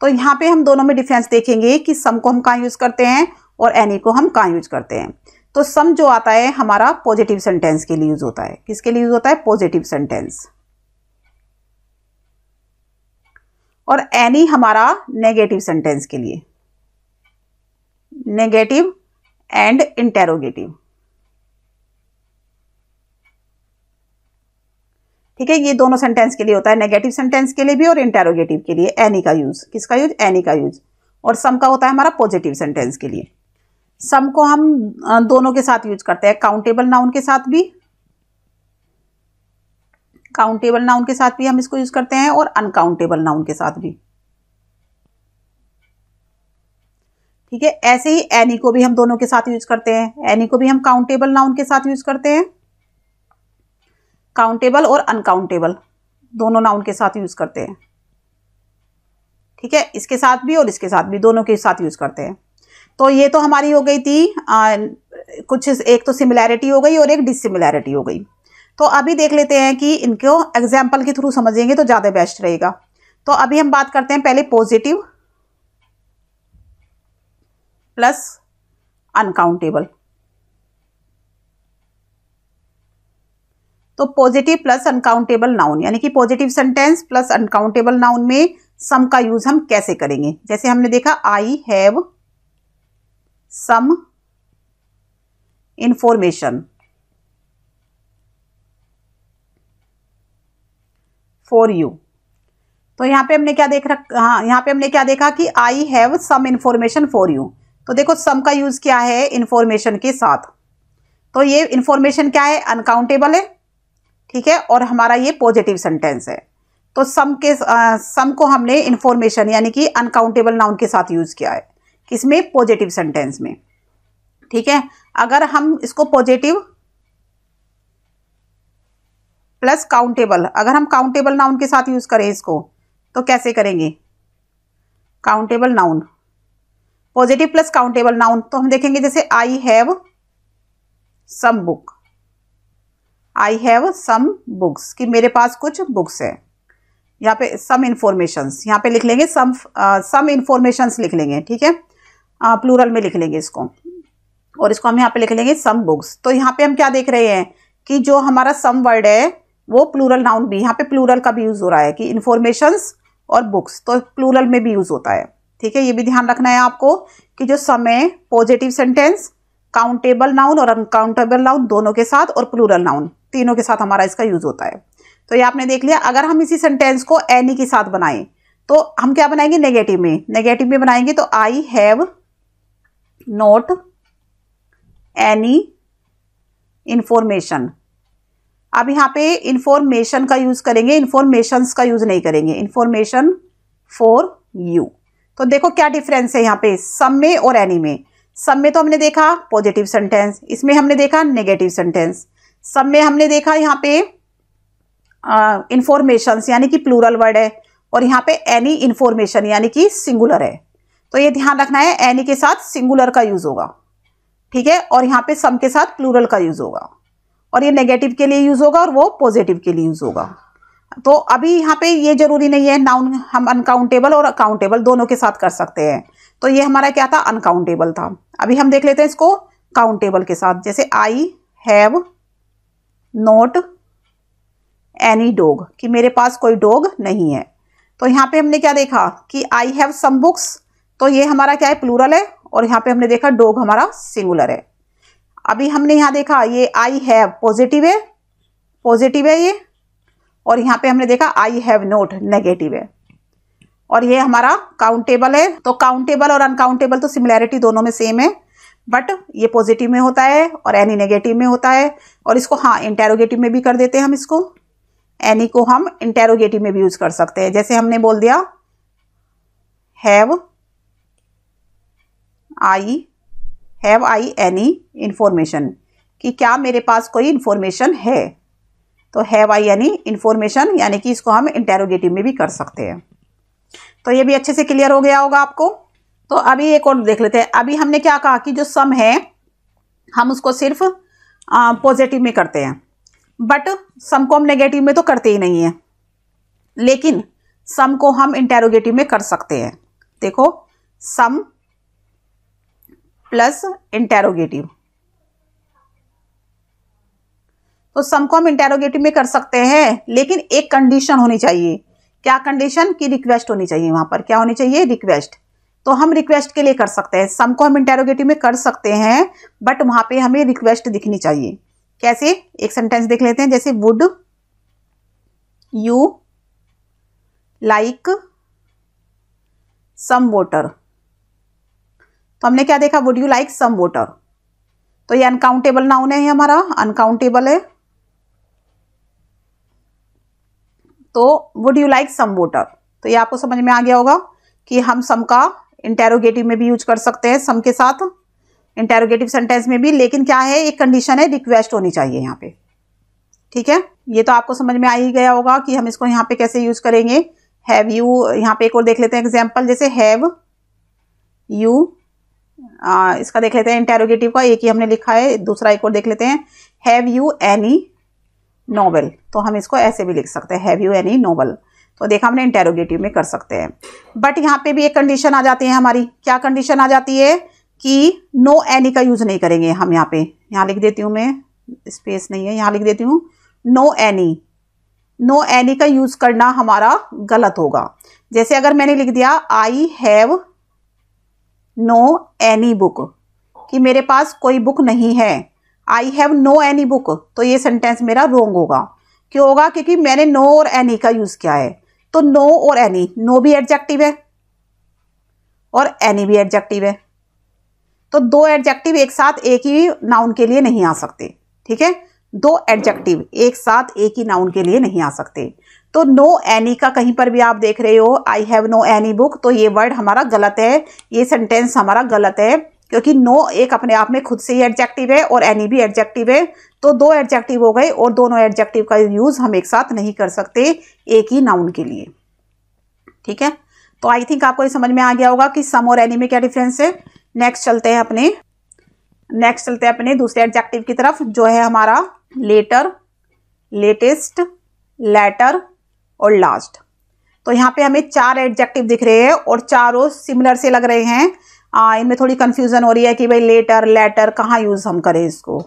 Speaker 1: तो यहाँ पे हम दोनों में डिफरेंस देखेंगे कि सम को हम कहाँ यूज़ करते हैं और एनी e को हम कहाँ यूज करते हैं तो सम जो आता है हमारा पॉजिटिव सेंटेंस के लिए यूज होता है किसके लिए यूज होता है पॉजिटिव सेंटेंस और एनी e हमारा नेगेटिव सेंटेंस के लिए नेगेटिव एंड इंटेरोगेटिव ठीक है ये दोनों सेंटेंस के लिए होता है नेगेटिव सेंटेंस के लिए भी और इंटेरोगेटिव के लिए एनी e का यूज किसका यूज एनी का यूज और सम का होता है हमारा पॉजिटिव सेंटेंस के लिए सम को हम दोनों के साथ यूज करते हैं काउंटेबल नाउन के साथ भी काउंटेबल नाउन के साथ भी हम इसको यूज करते हैं और अनकाउंटेबल नाउन के साथ भी ठीक है ऐसे ही एनी को भी हम दोनों के साथ यूज करते हैं एनी को भी हम काउंटेबल नाउन के साथ यूज करते हैं काउंटेबल और अनकाउंटेबल दोनों नाउन के साथ यूज करते हैं ठीक है इसके साथ भी और इसके साथ भी दोनों के साथ यूज करते हैं तो ये तो हमारी हो गई थी आ, कुछ एक तो सिमिलैरिटी हो गई और एक डिसिमिलैरिटी हो गई तो अभी देख लेते हैं कि इनको एग्जाम्पल के थ्रू समझेंगे तो ज़्यादा बेस्ट रहेगा तो अभी हम बात करते हैं पहले पॉजिटिव प्लस अनकाउंटेबल तो पॉजिटिव प्लस अनकाउंटेबल नाउन यानी कि positive sentence plus uncountable noun में सम का यूज हम कैसे करेंगे जैसे हमने देखा I have some information for you तो यहां पे हमने क्या देख रख हाँ यहां पे हमने क्या देखा कि I have some information for you तो देखो सम का यूज क्या है इंफॉर्मेशन के साथ तो ये इंफॉर्मेशन क्या है अनकाउंटेबल है ठीक है और हमारा ये पॉजिटिव सेंटेंस है तो सम के सम हाँ, को हमने इंफॉर्मेशन यानी कि अनकाउंटेबल नाउन के साथ यूज किया है किसमें पॉजिटिव सेंटेंस में ठीक है अगर हम इसको पॉजिटिव प्लस काउंटेबल अगर हम काउंटेबल नाउन के साथ यूज करें इसको तो कैसे करेंगे countable noun positive plus countable noun तो हम देखेंगे जैसे I have some book I have some books कि मेरे पास कुछ बुक्स है यहाँ पे सम इन्फॉर्मेशंस यहाँ पे लिख लेंगे सम सम इन्फॉर्मेशंस लिख लेंगे ठीक है प्लूरल हाँ, में लिख लेंगे इसको और इसको हम यहाँ पे लिख लेंगे सम बुक्स तो यहाँ पे हम क्या देख रहे हैं कि जो हमारा सम वर्ड है वो प्लूरल नाउन भी यहाँ पे प्लूरल का भी यूज़ हो रहा है कि इन्फॉर्मेशन और बुक्स तो प्लूरल में भी यूज़ होता है ठीक है ये भी ध्यान रखना है आपको कि जो समय पॉजिटिव सेंटेंस काउंटेबल नाउन और अनकाउंटेबल नाउन दोनों के साथ और प्लूरल नाउन तीनों के साथ हमारा इसका यूज़ होता है तो ये आपने देख लिया अगर हम इसी सेंटेंस को एनी के साथ बनाएं तो हम क्या बनाएंगे नेगेटिव में नेगेटिव में बनाएंगे तो I have not any information अब यहाँ पे इंफॉर्मेशन का यूज करेंगे इंफॉर्मेशन का यूज नहीं करेंगे इंफॉर्मेशन फॉर यू तो देखो क्या डिफरेंस है यहाँ पे सम में और एनी में सम में तो हमने देखा पॉजिटिव सेंटेंस इसमें हमने देखा नेगेटिव सेंटेंस सब में हमने देखा यहाँ पे इंफॉर्मेशन यानी कि प्लूरल वर्ड है और यहाँ पे एनी इन्फॉर्मेशन यानी कि सिंगुलर है तो ये ध्यान रखना है एनी के साथ सिंगुलर का यूज होगा ठीक है और यहाँ पे सम के साथ प्लूरल का यूज होगा और ये नेगेटिव के लिए यूज होगा और वो पॉजिटिव के लिए यूज होगा तो अभी यहाँ पे ये जरूरी नहीं है नाउन हम अनकाउंटेबल और अकाउंटेबल दोनों के साथ कर सकते हैं तो ये हमारा क्या था अनकाउंटेबल था अभी हम देख लेते हैं इसको काउंटेबल के साथ जैसे I have not any dog कि मेरे पास कोई डोग नहीं है तो यहाँ पे हमने क्या देखा कि आई हैव सम बुक्स तो ये हमारा क्या है प्लूरल है और यहाँ पे हमने देखा डोग हमारा सिंगुलर है अभी हमने यहाँ देखा ये आई हैव पॉजिटिव है पॉजिटिव है ये और यहाँ पे हमने देखा आई हैव नोट नेगेटिव है और ये हमारा काउंटेबल है तो काउंटेबल और अनकाउंटेबल तो सिमिलैरिटी दोनों में सेम है बट ये पॉजिटिव में होता है और एनी नेगेटिव में होता है और इसको हाँ इंटेरोगेटिव में भी कर देते हैं हम इसको एनी को हम इंटेरोगेटिव में भी यूज कर सकते हैं जैसे हमने बोल दिया have I have I any information कि क्या मेरे पास कोई इन्फॉर्मेशन है तो हैव आई एनी इन्फॉर्मेशन यानी कि इसको हम इंटेरोगेटिव में भी कर सकते हैं तो ये भी अच्छे से क्लियर हो गया होगा आपको तो अभी एक और देख लेते हैं अभी हमने क्या कहा कि जो सम है हम उसको सिर्फ पॉजिटिव में करते हैं बट सम को हम नेगेटिव में तो करते ही नहीं है लेकिन सम को हम इंटेरोगेटिव में कर सकते हैं देखो सम प्लस इंटेरोगेटिव तो सम को हम इंटेरोगेटिव में कर सकते हैं लेकिन एक कंडीशन होनी चाहिए क्या कंडीशन की रिक्वेस्ट होनी चाहिए वहां पर क्या होनी चाहिए रिक्वेस्ट तो हम रिक्वेस्ट के लिए कर सकते हैं सम को हम इंटेरोगेटिव में कर सकते हैं बट वहां पे हमें रिक्वेस्ट दिखनी चाहिए कैसे एक सेंटेंस देख लेते हैं जैसे would you like some water तो हमने क्या देखा would you like some water तो ये अनकाउंटेबल नाउन है हमारा अनकाउंटेबल है तो would you like some water तो ये आपको समझ में आ गया होगा कि हम सम का इंटेरोगेटिव में भी यूज कर सकते हैं सम के साथ इंटेरोगेटिव सेंटेंस में भी लेकिन क्या है एक कंडीशन है रिक्वेस्ट होनी चाहिए यहाँ पे ठीक है ये तो आपको समझ में आ ही गया होगा कि हम इसको यहाँ पे कैसे यूज करेंगे हैव यू यहाँ पे एक और देख लेते हैं एग्जाम्पल जैसे हैव यू आ, इसका देख लेते हैं इंटेरोगेटिव का एक ही हमने लिखा है दूसरा एक और देख लेते हैं हैव यू एनी नोबल तो हम इसको ऐसे भी लिख सकते हैं हैव यू एनी नॉवल तो देखा हमने इंटेरोगेटिव में कर सकते हैं बट यहाँ पे भी एक कंडीशन आ जाती है हमारी क्या कंडीशन आ जाती है कि नो एनी का यूज़ नहीं करेंगे हम यहाँ पे यहाँ लिख देती हूँ मैं स्पेस नहीं है यहाँ लिख देती हूँ नो एनी नो एनी का यूज़ करना हमारा गलत होगा जैसे अगर मैंने लिख दिया I have no any book कि मेरे पास कोई बुक नहीं है I have no any book तो ये सेंटेंस मेरा रोंग होगा क्यों होगा क्योंकि मैंने नो और एनी का यूज़ किया है तो नो और एनी नो भी एडजेक्टिव है और एनी भी एडजेक्टिव है तो दो एडजेक्टिव एक साथ एक ही नाउन के लिए नहीं आ सकते ठीक है दो एडजेक्टिव एक साथ एक ही नाउन के लिए नहीं आ सकते तो नो एनी का कहीं पर भी आप देख रहे हो I have no any book तो ये वर्ड हमारा गलत है ये सेंटेंस हमारा गलत है क्योंकि नो no एक अपने आप में खुद से ही एडजेक्टिव है और एनी भी एडजेक्टिव है तो दो एडजेक्टिव हो गए और दोनों एडजेक्टिव का यूज़ हम एक साथ नहीं कर सकते एक ही नाउन के लिए ठीक है तो आई थिंक आपको ये समझ में आ गया होगा कि सम और एनी में क्या डिफरेंस है नेक्स्ट चलते हैं अपने नेक्स्ट चलते हैं अपने दूसरे एडजेक्टिव की तरफ जो है हमारा लेटर लेटेस्ट लेटर और लास्ट तो यहाँ पे हमें चार एडजेक्टिव दिख रहे हैं और चारों सिमिलर से लग रहे हैं इनमें थोड़ी कन्फ्यूज़न हो रही है कि भाई लेटर लेटर कहाँ यूज़ हम करें इसको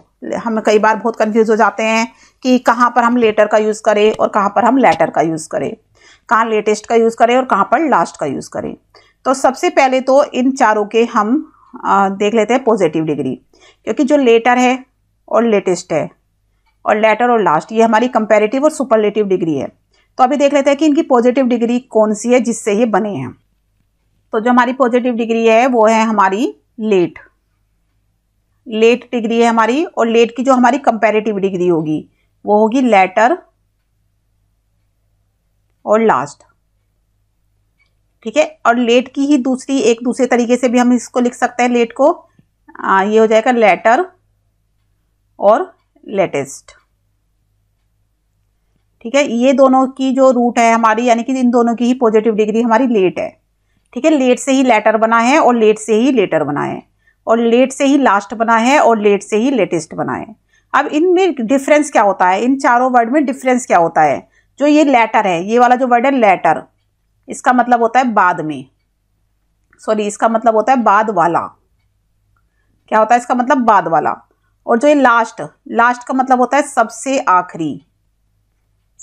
Speaker 1: हम कई बार बहुत कन्फ्यूज़ हो जाते हैं कि कहाँ पर हम लेटर का यूज़ करें और कहाँ पर हम लेटर का यूज़ करें कहाँ लेटेस्ट का यूज़ करें और कहाँ पर लास्ट का यूज़ करें तो सबसे पहले तो इन चारों के हम आ, देख लेते हैं पॉजिटिव डिग्री क्योंकि जो लेटर है और लेटेस्ट है और लेटर और लास्ट ये हमारी कंपेरेटिव और सुपरलेटिव डिग्री है तो अभी देख लेते हैं कि इनकी पॉजिटिव डिग्री कौन सी है जिससे ये बने हैं तो जो हमारी पॉजिटिव डिग्री है वो है हमारी लेट लेट डिग्री है हमारी और लेट की जो हमारी कंपेरेटिव डिग्री होगी वो होगी लेटर और लास्ट ठीक है और लेट की ही दूसरी एक दूसरे तरीके से भी हम इसको लिख सकते हैं लेट को आ, ये हो जाएगा लेटर और लेटेस्ट ठीक है ये दोनों की जो रूट है हमारी यानी कि इन दोनों की ही पॉजिटिव डिग्री हमारी लेट है ठीक है लेट से ही लेटर बना है और लेट से ही लेटर बना है और लेट से ही लास्ट बना है और लेट से ही लेटेस्ट बना है अब इनमें डिफरेंस क्या होता है इन चारों वर्ड में डिफरेंस क्या होता है जो ये लेटर है ये वाला जो वर्ड है लेटर इसका मतलब होता है बाद में सॉरी इसका मतलब होता है बाद वाला क्या होता है इसका मतलब बाद वाला और जो ये लास्ट लास्ट का मतलब होता है सबसे आखिरी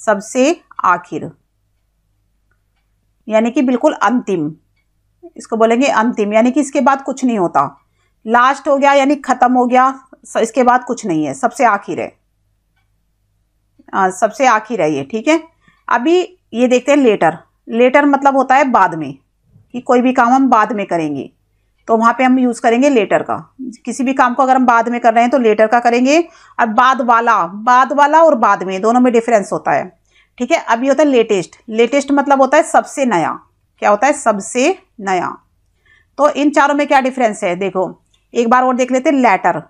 Speaker 1: सबसे आखिर यानी कि बिल्कुल अंतिम इसको बोलेंगे अंतिम यानी कि इसके बाद कुछ नहीं होता लास्ट हो गया यानी ख़त्म हो गया इसके बाद कुछ नहीं है सबसे आखिर है आ, हाँ, सबसे आखिर है ये ठीक है अभी ये देखते हैं लेटर लेटर मतलब होता है बाद में कि कोई भी काम हम बाद में करेंगे तो वहाँ पे हम यूज़ करेंगे लेटर का किसी भी काम को अगर हम बाद में कर रहे हैं तो लेटर का करेंगे और बाद वाला बाद वाला और बाद में दोनों में डिफरेंस होता है ठीक है अभी होता है लेटेस्ट लेटेस्ट मतलब होता है सबसे नया क्या होता है सबसे नया तो इन चारों में क्या डिफरेंस है देखो एक बार और देख लेते लेटर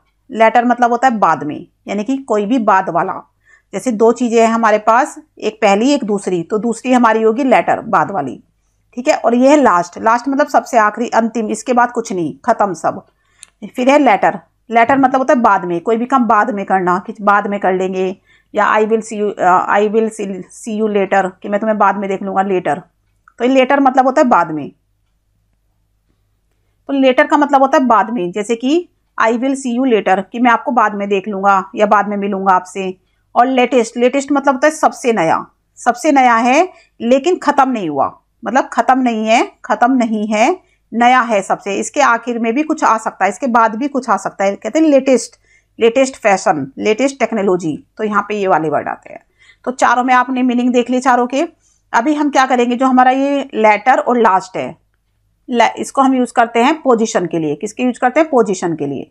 Speaker 1: लेटर मतलब होता है बाद में यानी कि कोई भी बाद वाला जैसे दो चीज़ें हैं हमारे पास एक पहली एक दूसरी तो दूसरी हमारी होगी लेटर बाद वाली ठीक है और ये है लास्ट लास्ट मतलब सबसे आखिरी अंतिम इसके बाद कुछ नहीं खत्म सब फिर है लेटर लेटर मतलब होता है बाद में कोई भी काम बाद में करना कि बाद में कर लेंगे या I will see you I will see you later कि मैं तुम्हें बाद में देख लूँगा लेटर तो ये लेटर मतलब होता है बाद में तो लेटर का मतलब होता है बाद में जैसे कि I will see you later कि मैं आपको बाद में देख लूँगा या बाद में मिलूंगा आपसे और लेटेस्ट लेटेस्ट मतलब होता है सबसे नया सबसे नया है लेकिन ख़त्म नहीं हुआ मतलब ख़त्म नहीं है ख़त्म नहीं है नया है सबसे इसके आखिर में भी कुछ आ सकता है इसके बाद भी कुछ आ सकता है कहते हैं latest latest fashion latest technology तो यहाँ पे ये वाले वर्ड आते हैं तो चारों में आपने मीनिंग देख ली चारों के अभी हम क्या करेंगे जो हमारा ये लेटर और लास्ट है इसको हम यूज़ करते हैं पोजिशन के लिए किसके यूज करते हैं पोजिशन के लिए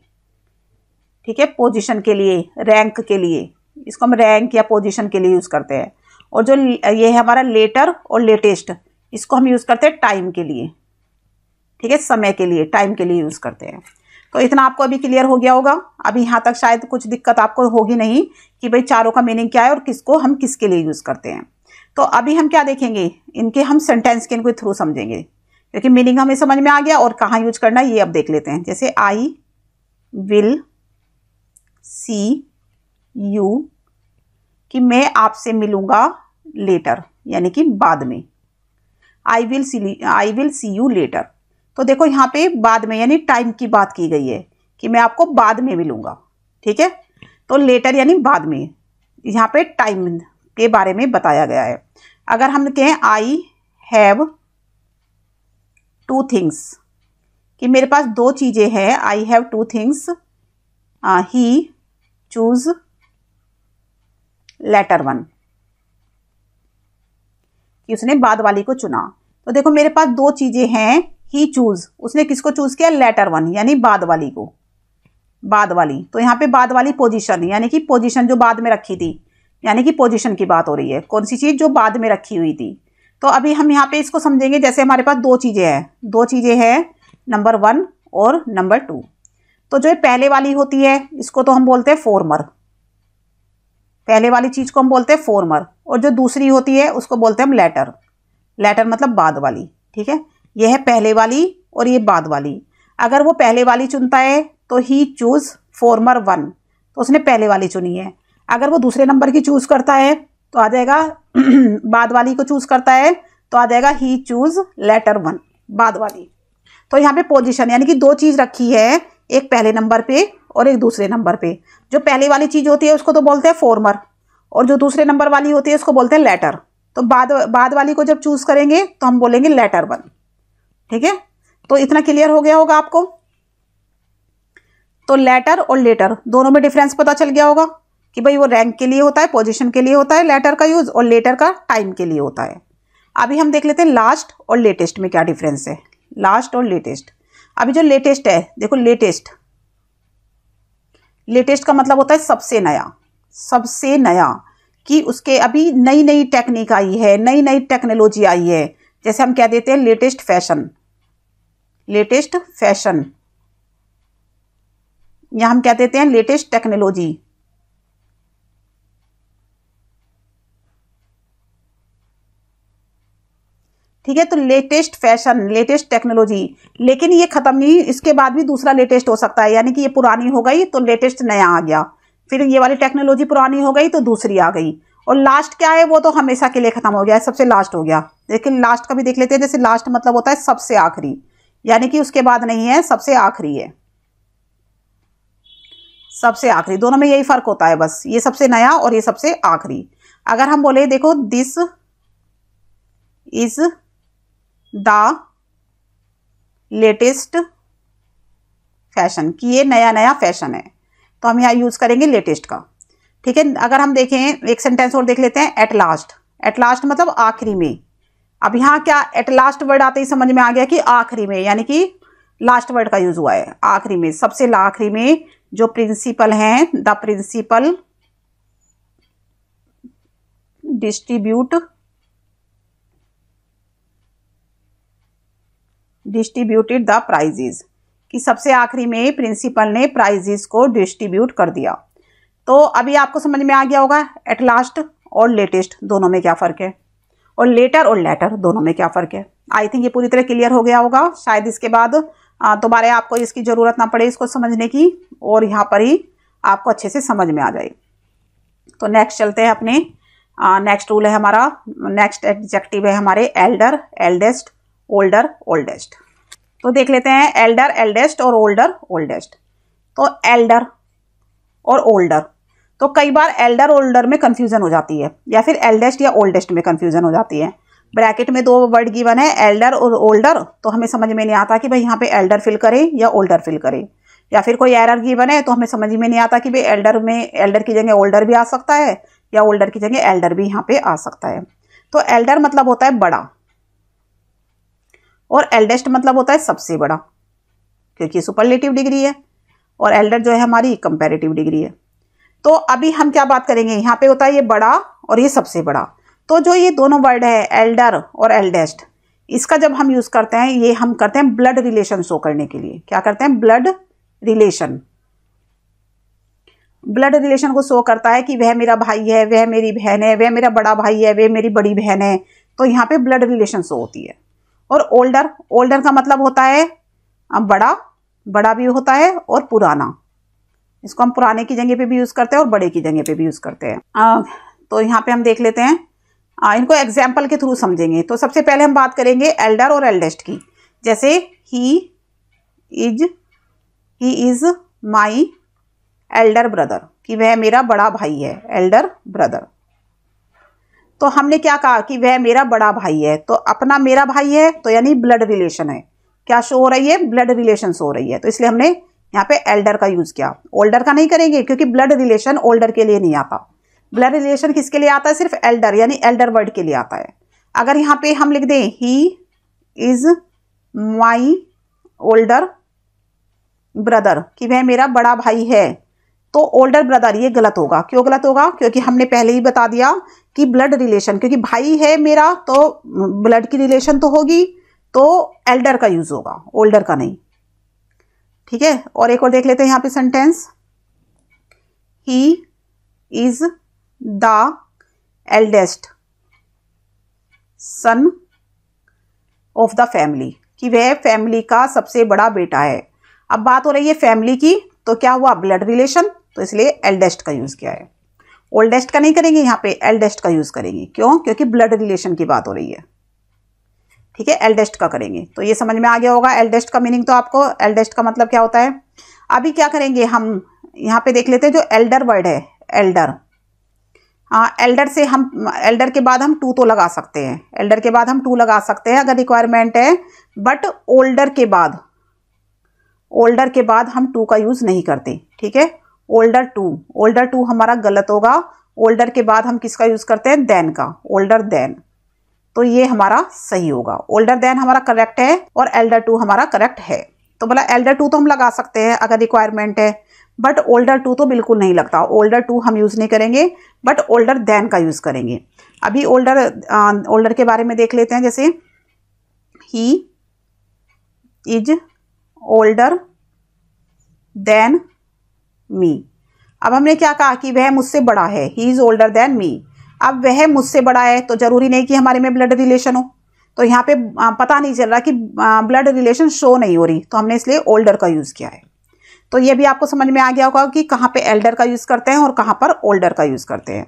Speaker 1: ठीक है पोजिशन के लिए रैंक के लिए इसको हम रैंक या पोजिशन के लिए यूज़ करते हैं और जो ये है हमारा लेटर और लेटेस्ट इसको हम यूज़ करते हैं टाइम के लिए ठीक है समय के लिए टाइम के लिए यूज़ करते हैं तो इतना आपको अभी क्लियर हो गया होगा अभी यहाँ तक शायद कुछ दिक्कत आपको होगी नहीं कि भाई चारों का मीनिंग क्या है और किसको हम किसके लिए यूज़ करते हैं तो अभी हम क्या देखेंगे इनके हम सेंटेंस के इनके थ्रू समझेंगे क्योंकि मीनिंग हमें समझ में आ गया और कहाँ यूज करना है ये अब देख लेते हैं जैसे आई विल सी यू कि मैं आपसे मिलूँगा लेटर यानी कि बाद में I will see I will see you later तो देखो यहाँ पे बाद में यानी टाइम की बात की गई है कि मैं आपको बाद में मिलूँगा ठीक है तो लेटर यानी बाद में यहाँ पे टाइम के बारे में बताया गया है अगर हम कहें आई हैव टू थिंग्स कि मेरे पास दो चीज़ें हैं I have two things he choose latter one कि उसने बाद वाली को चुना तो देखो मेरे पास दो चीज़ें हैं ही चूज उसने किसको चूज किया लेटर वन यानी बाद वाली को बाद वाली तो यहाँ पे बाद वाली पोजिशन यानी कि पोजिशन जो बाद में रखी थी यानी कि पोजिशन की बात हो रही है कौन सी चीज़ जो बाद में रखी हुई थी तो अभी हम यहाँ पे इसको समझेंगे जैसे हमारे पास दो चीज़ें हैं दो चीज़ें हैं नंबर वन और नंबर टू तो जो पहले वाली होती है इसको तो हम बोलते हैं फॉर्मर पहले वाली चीज़ को हम बोलते हैं फॉर्मर और जो दूसरी होती है उसको बोलते हैं हम लेटर लेटर मतलब बाद वाली ठीक है ये है पहले वाली और ये बाद वाली अगर वो पहले वाली चुनता है तो ही चूज़ फॉर्मर वन तो उसने पहले वाली चुनी है अगर वो दूसरे नंबर की चूज़ करता है तो आ जाएगा बाद वाली को चूज़ करता है तो आ जाएगा ही चूज़ लेटर वन बाद वाली तो यहाँ पे पोजिशन यानी कि दो चीज़ रखी है एक पहले नंबर पे और एक दूसरे नंबर पे जो पहले वाली चीज़ होती है उसको तो बोलते हैं फॉर्मर और जो दूसरे नंबर वाली होती है उसको बोलते हैं लेटर तो बाद बाद वाली को जब चूज़ करेंगे तो हम बोलेंगे लेटर वन ठीक है तो इतना क्लियर हो गया होगा आपको तो लेटर और लेटर दोनों में डिफरेंस पता चल गया होगा कि भाई वो रैंक के लिए होता है पोजीशन के लिए होता है लेटर का यूज़ और लेटर का टाइम के लिए होता है अभी हम देख लेते हैं लास्ट और लेटेस्ट में क्या डिफरेंस है लास्ट और लेटेस्ट अभी जो लेटेस्ट है देखो लेटेस्ट लेटेस्ट का मतलब होता है सबसे नया सबसे नया कि उसके अभी नई नई टेक्निक आई है नई नई टेक्नोलॉजी आई है जैसे हम क्या देते हैं लेटेस्ट फैशन लेटेस्ट फैशन या हम क्या देते हैं लेटेस्ट टेक्नोलॉजी ठीक है तो लेटेस्ट फैशन लेटेस्ट टेक्नोलॉजी लेकिन ये खत्म नहीं इसके बाद भी दूसरा लेटेस्ट हो सकता है यानी कि ये पुरानी हो गई तो लेटेस्ट नया आ गया फिर ये वाली टेक्नोलॉजी पुरानी हो गई तो दूसरी आ गई और लास्ट क्या है वो तो हमेशा के लिए ख़त्म हो गया है सबसे लास्ट हो गया लेकिन लास्ट का भी देख लेते हैं जैसे लास्ट मतलब होता है सबसे आखिरी यानी कि उसके बाद नहीं है सबसे आखिरी है सबसे आखिरी दोनों में यही फ़र्क होता है बस ये सबसे नया और ये सबसे आखिरी अगर हम बोले देखो this is the latest fashion कि ये नया नया फैशन है तो हम यहाँ यूज़ करेंगे लेटेस्ट का ठीक है अगर हम देखें एक सेंटेंस और देख लेते हैं एट लास्ट एट लास्ट मतलब आखिरी में अब यहाँ क्या एट लास्ट वर्ड आते ही समझ में आ गया कि आखिरी में यानी कि लास्ट वर्ड का यूज़ हुआ है आखिरी में सबसे आखिरी में जो प्रिंसिपल हैं the principal distribute distributed the prizes कि सबसे आखिरी में प्रिंसिपल ने प्राइजेस को डिस्ट्रीब्यूट कर दिया तो अभी आपको समझ में आ गया होगा एट लास्ट और लेटेस्ट दोनों में क्या फ़र्क है और लेटर और लेटर दोनों में क्या फ़र्क है आई थिंक ये पूरी तरह क्लियर हो गया होगा शायद इसके बाद दोबारा आपको इसकी ज़रूरत ना पड़े इसको समझने की और यहाँ पर ही आपको अच्छे से समझ में आ जाए तो नेक्स्ट चलते हैं अपने नेक्स्ट रूल है हमारा नेक्स्ट एडजेक्टिव है हमारे एल्डर एल्डेस्ट ओल्डर ओल्डेस्ट तो देख लेते हैं एल्डर एल्डेस्ट और ओल्डर ओल्डेस्ट तो एल्डर और ओल्डर तो कई बार एल्डर ओल्डर में कन्फ्यूज़न हो जाती है या फिर एल्डेस्ट या ओल्डेस्ट में कन्फ्यूज़न हो जाती है ब्रैकेट में दो वर्ड गिवन है एल्डर और ओल्डर तो हमें समझ में नहीं आता कि भाई यहाँ पे एल्डर फिल करें या ओल्डर फिल करें या फिर कोई एरर गिवन है तो हमें समझ में नहीं आता कि भाई एल्डर में एल्डर की जगह ओल्डर भी आ सकता है या ओल्डर की जगह एल्डर भी यहाँ पे आ सकता है तो एल्डर मतलब होता है बड़ा और एल्डेस्ट मतलब होता है सबसे बड़ा क्योंकि सुपरलेटिव डिग्री है और एल्डर जो है हमारी कंपेरेटिव डिग्री है तो अभी हम क्या बात करेंगे यहाँ पे होता है ये बड़ा और ये सबसे बड़ा तो जो ये दोनों वर्ड है एल्डर और एल्डेस्ट इसका जब हम यूज़ करते हैं ये हम करते हैं ब्लड रिलेशन शो करने के लिए क्या करते हैं ब्लड रिलेशन ब्लड रिलेशन को शो करता है कि वह मेरा भाई है वह मेरी बहन है वह मेरा बड़ा भाई है वह मेरी बड़ी बहन है तो यहाँ पे ब्लड रिलेशन शो होती है और ओल्डर ओल्डर का मतलब होता है बड़ा बड़ा भी होता है और पुराना इसको हम पुराने की जगह पे भी यूज़ करते हैं और बड़े की जगह पे भी यूज़ करते हैं तो यहाँ पे हम देख लेते हैं आ, इनको एग्जाम्पल के थ्रू समझेंगे तो सबसे पहले हम बात करेंगे एल्डर और एल्डेस्ट की जैसे he is he is my elder brother कि वह मेरा बड़ा भाई है एल्डर ब्रदर तो हमने क्या कहा कि वह मेरा बड़ा भाई है तो अपना मेरा भाई है तो यानी ब्लड रिलेशन है क्या शो हो रही है ब्लड रिलेशन हो रही है तो इसलिए हमने यहाँ पे एल्डर का यूज़ किया ओल्डर का नहीं करेंगे क्योंकि ब्लड रिलेशन ओल्डर के लिए नहीं आता ब्लड रिलेशन किसके लिए आता है सिर्फ एल्डर यानी एल्डर वर्ड के लिए आता है अगर यहाँ पे हम लिख दें he is my older brother कि वह मेरा बड़ा भाई है तो ओल्डर ब्रदर ये गलत होगा क्यों गलत होगा क्योंकि हमने पहले ही बता दिया कि ब्लड रिलेशन क्योंकि भाई है मेरा तो ब्लड की रिलेशन तो होगी तो एल्डर का यूज़ होगा ओल्डर का नहीं ठीक है और एक और देख लेते हैं यहां पे sentence he is the eldest son of the family कि वह फैमिली का सबसे बड़ा बेटा है अब बात हो रही है फैमिली की तो क्या हुआ ब्लड रिलेशन तो इसलिए एल्डेस्ट का यूज़ किया है ओल्डेस्ट का नहीं करेंगे यहाँ पे एल्डेस्ट का यूज़ करेंगे क्यों क्योंकि ब्लड रिलेशन की बात हो रही है ठीक है एल्डेस्ट का करेंगे तो ये समझ में आ गया होगा एल्डेस्ट का मीनिंग तो आपको एल्डेस्ट का मतलब क्या होता है अभी क्या करेंगे हम यहाँ पे देख लेते हैं जो एल्डर वर्ड है एल्डर हाँ एल्डर से हम एल्डर के बाद हम टू तो लगा सकते हैं एल्डर के बाद हम टू लगा सकते हैं अगर रिक्वायरमेंट है बट ओल्डर के बाद ओल्डर के बाद हम टू का यूज़ नहीं करते ठीक है ओल्डर टू ओल्डर टू हमारा गलत होगा ओल्डर के बाद हम किसका यूज़ करते हैं देन का ओल्डर देन तो ये हमारा सही होगा ओल्डर देन हमारा करेक्ट है और एल्डर टू हमारा करेक्ट है तो बोला एल्डर टू तो हम लगा सकते हैं अगर रिक्वायरमेंट है बट ओल्डर टू तो बिल्कुल नहीं लगता ओल्डर टू हम यूज़ नहीं करेंगे बट ओल्डर देन का यूज़ करेंगे अभी ओल्डर ओल्डर के बारे में देख लेते हैं जैसे he is older than me अब हमने क्या कहा कि वह मुझसे बड़ा है he is older than me अब वह मुझसे बड़ा है तो ज़रूरी नहीं कि हमारे में ब्लड रिलेशन हो तो यहाँ पे पता नहीं चल रहा कि ब्लड रिलेशन शो नहीं हो रही तो हमने इसलिए ओल्डर का यूज़ किया है तो ये भी आपको समझ में आ गया होगा कि कहाँ पे एल्डर का यूज़ करते हैं और कहाँ पर ओल्डर का यूज़ करते हैं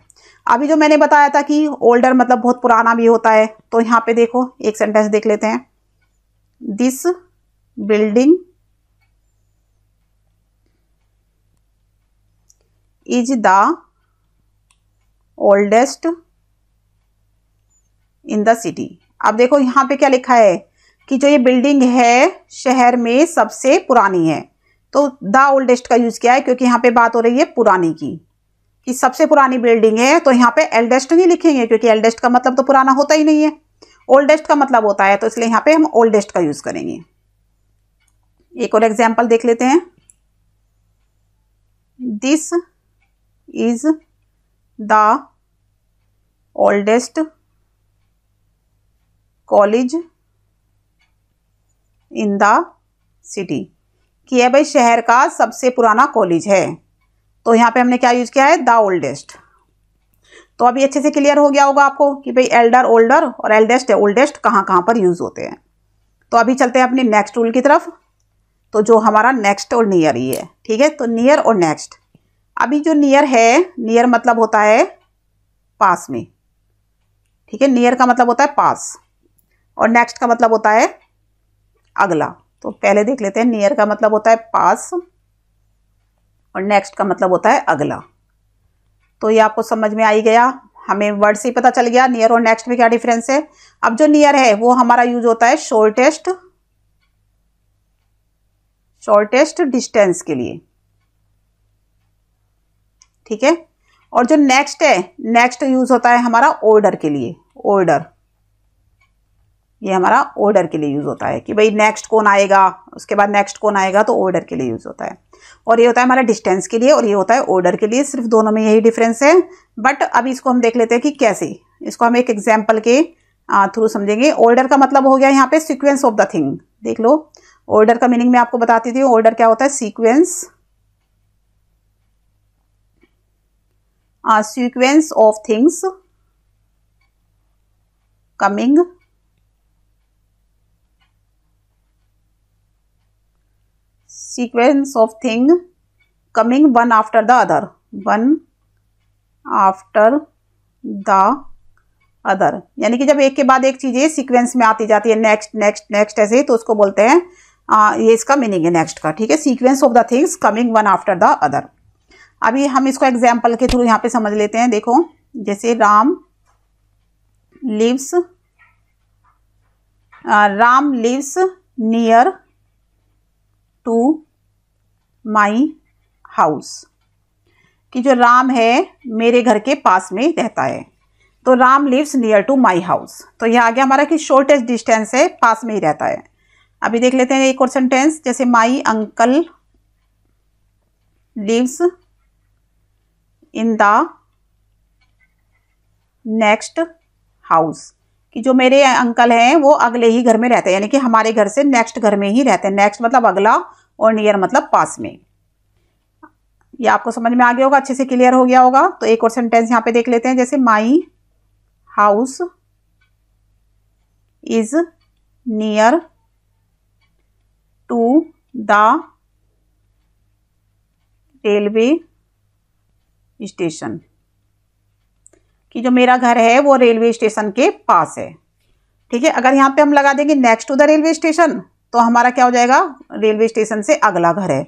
Speaker 1: अभी जो मैंने बताया था कि ओल्डर मतलब बहुत पुराना भी होता है तो यहाँ पे देखो एक सेंटेंस देख लेते हैं this building is the oldest in the city अब देखो यहां पे क्या लिखा है कि जो ये बिल्डिंग है शहर में सबसे पुरानी है तो द ओल्डेस्ट का यूज़ किया है क्योंकि यहां पे बात हो रही है पुरानी की कि सबसे पुरानी बिल्डिंग है तो यहाँ पे एल्डेस्ट नहीं लिखेंगे क्योंकि एल्डेस्ट का मतलब तो पुराना होता ही नहीं है ओल्डेस्ट का मतलब होता है तो इसलिए यहाँ पे हम ओल्डेस्ट का यूज़ करेंगे एक और एग्जाम्पल देख लेते हैं this is the oldest college in the city कि यह भाई शहर का सबसे पुराना कॉलेज है तो यहाँ पे हमने क्या यूज़ किया है द ओल्डेस्ट तो अभी अच्छे से क्लियर हो गया होगा आपको कि भाई एल्डर ओल्डर और एल्डेस्ट है ओल्डेस्ट कहाँ कहाँ पर यूज़ होते हैं तो अभी चलते हैं अपने नेक्स्ट रूल की तरफ तो जो हमारा नेक्स्ट और नियर ही है ठीक है तो नियर और नेक्स्ट अभी जो नियर है नियर मतलब होता है पास में ठीक है नियर का मतलब होता है पास और नेक्स्ट का मतलब होता है अगला तो पहले देख लेते हैं नियर का मतलब होता है पास और नेक्स्ट का मतलब होता है अगला तो ये आपको समझ में आई गया हमें वर्ड से ही पता चल गया नियर और नेक्स्ट में क्या डिफरेंस है अब जो नियर है वो हमारा यूज होता है शॉर्टेस्ट शॉर्टेस्ट डिस्टेंस के लिए ठीक है और जो नेक्स्ट है नेक्स्ट यूज होता है हमारा ऑर्डर के लिए ऑर्डर ये हमारा ऑर्डर के लिए यूज होता है कि भाई नेक्स्ट कौन आएगा उसके बाद नेक्स्ट कौन आएगा तो ऑर्डर के लिए यूज होता है और ये होता है हमारा डिस्टेंस के लिए और ये होता है ऑर्डर के लिए सिर्फ दोनों में यही डिफरेंस है बट अभी इसको हम देख लेते हैं कि कैसे इसको हम एक एग्जाम्पल के थ्रू समझेंगे ऑर्डर का मतलब हो गया यहाँ पे सिक्वेंस ऑफ द थिंग देख लो ऑर्डर का मीनिंग मैं आपको बताती थी ऑर्डर क्या होता है sequence sequence of things coming sequence of thing coming one after the other one after the other यानी कि जब एक के बाद एक चीज़ें सीक्वेंस में आती जाती है नेक्स्ट नेक्स्ट नेक्स्ट ऐसे तो उसको बोलते हैं आ, ये इसका मीनिंग है नेक्स्ट का ठीक है sequence of the things coming one after the other अभी हम इसको एग्जाम्पल के थ्रू यहाँ पे समझ लेते हैं देखो जैसे Ram lives Ram lives near to my house कि जो राम है मेरे घर के पास में रहता है तो Ram lives near to my house तो यह आ गया हमारा कि शॉर्टेस्ट डिस्टेंस है पास में ही रहता है अभी देख लेते हैं एक और सेंटेंस जैसे my uncle lives in the next house कि जो मेरे अंकल हैं वो अगले ही घर में रहते हैं यानी कि हमारे घर से नेक्स्ट घर में ही रहते हैं नेक्स्ट मतलब अगला और नियर मतलब पास में ये आपको समझ में आ गया होगा अच्छे से क्लियर हो गया होगा तो एक और सेंटेंस यहाँ पे देख लेते हैं जैसे my house is near to the railway station कि जो मेरा घर है वो रेलवे स्टेशन के पास है ठीक है अगर यहाँ पे हम लगा देंगे next to the railway station तो हमारा क्या हो जाएगा रेलवे स्टेशन से अगला घर है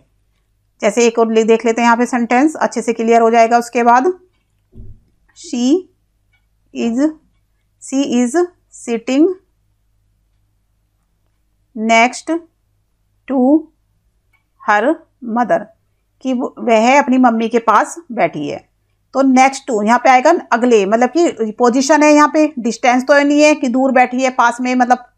Speaker 1: जैसे एक और देख लेते हैं यहाँ पे सेंटेंस अच्छे से क्लियर हो जाएगा उसके बाद she is she is sitting next to her mother कि वह अपनी मम्मी के पास बैठी है तो नेक्स्ट टू यहाँ पे आएगा अगले मतलब कि पोजीशन है यहाँ पे डिस्टेंस तो नहीं है कि दूर बैठी है पास में मतलब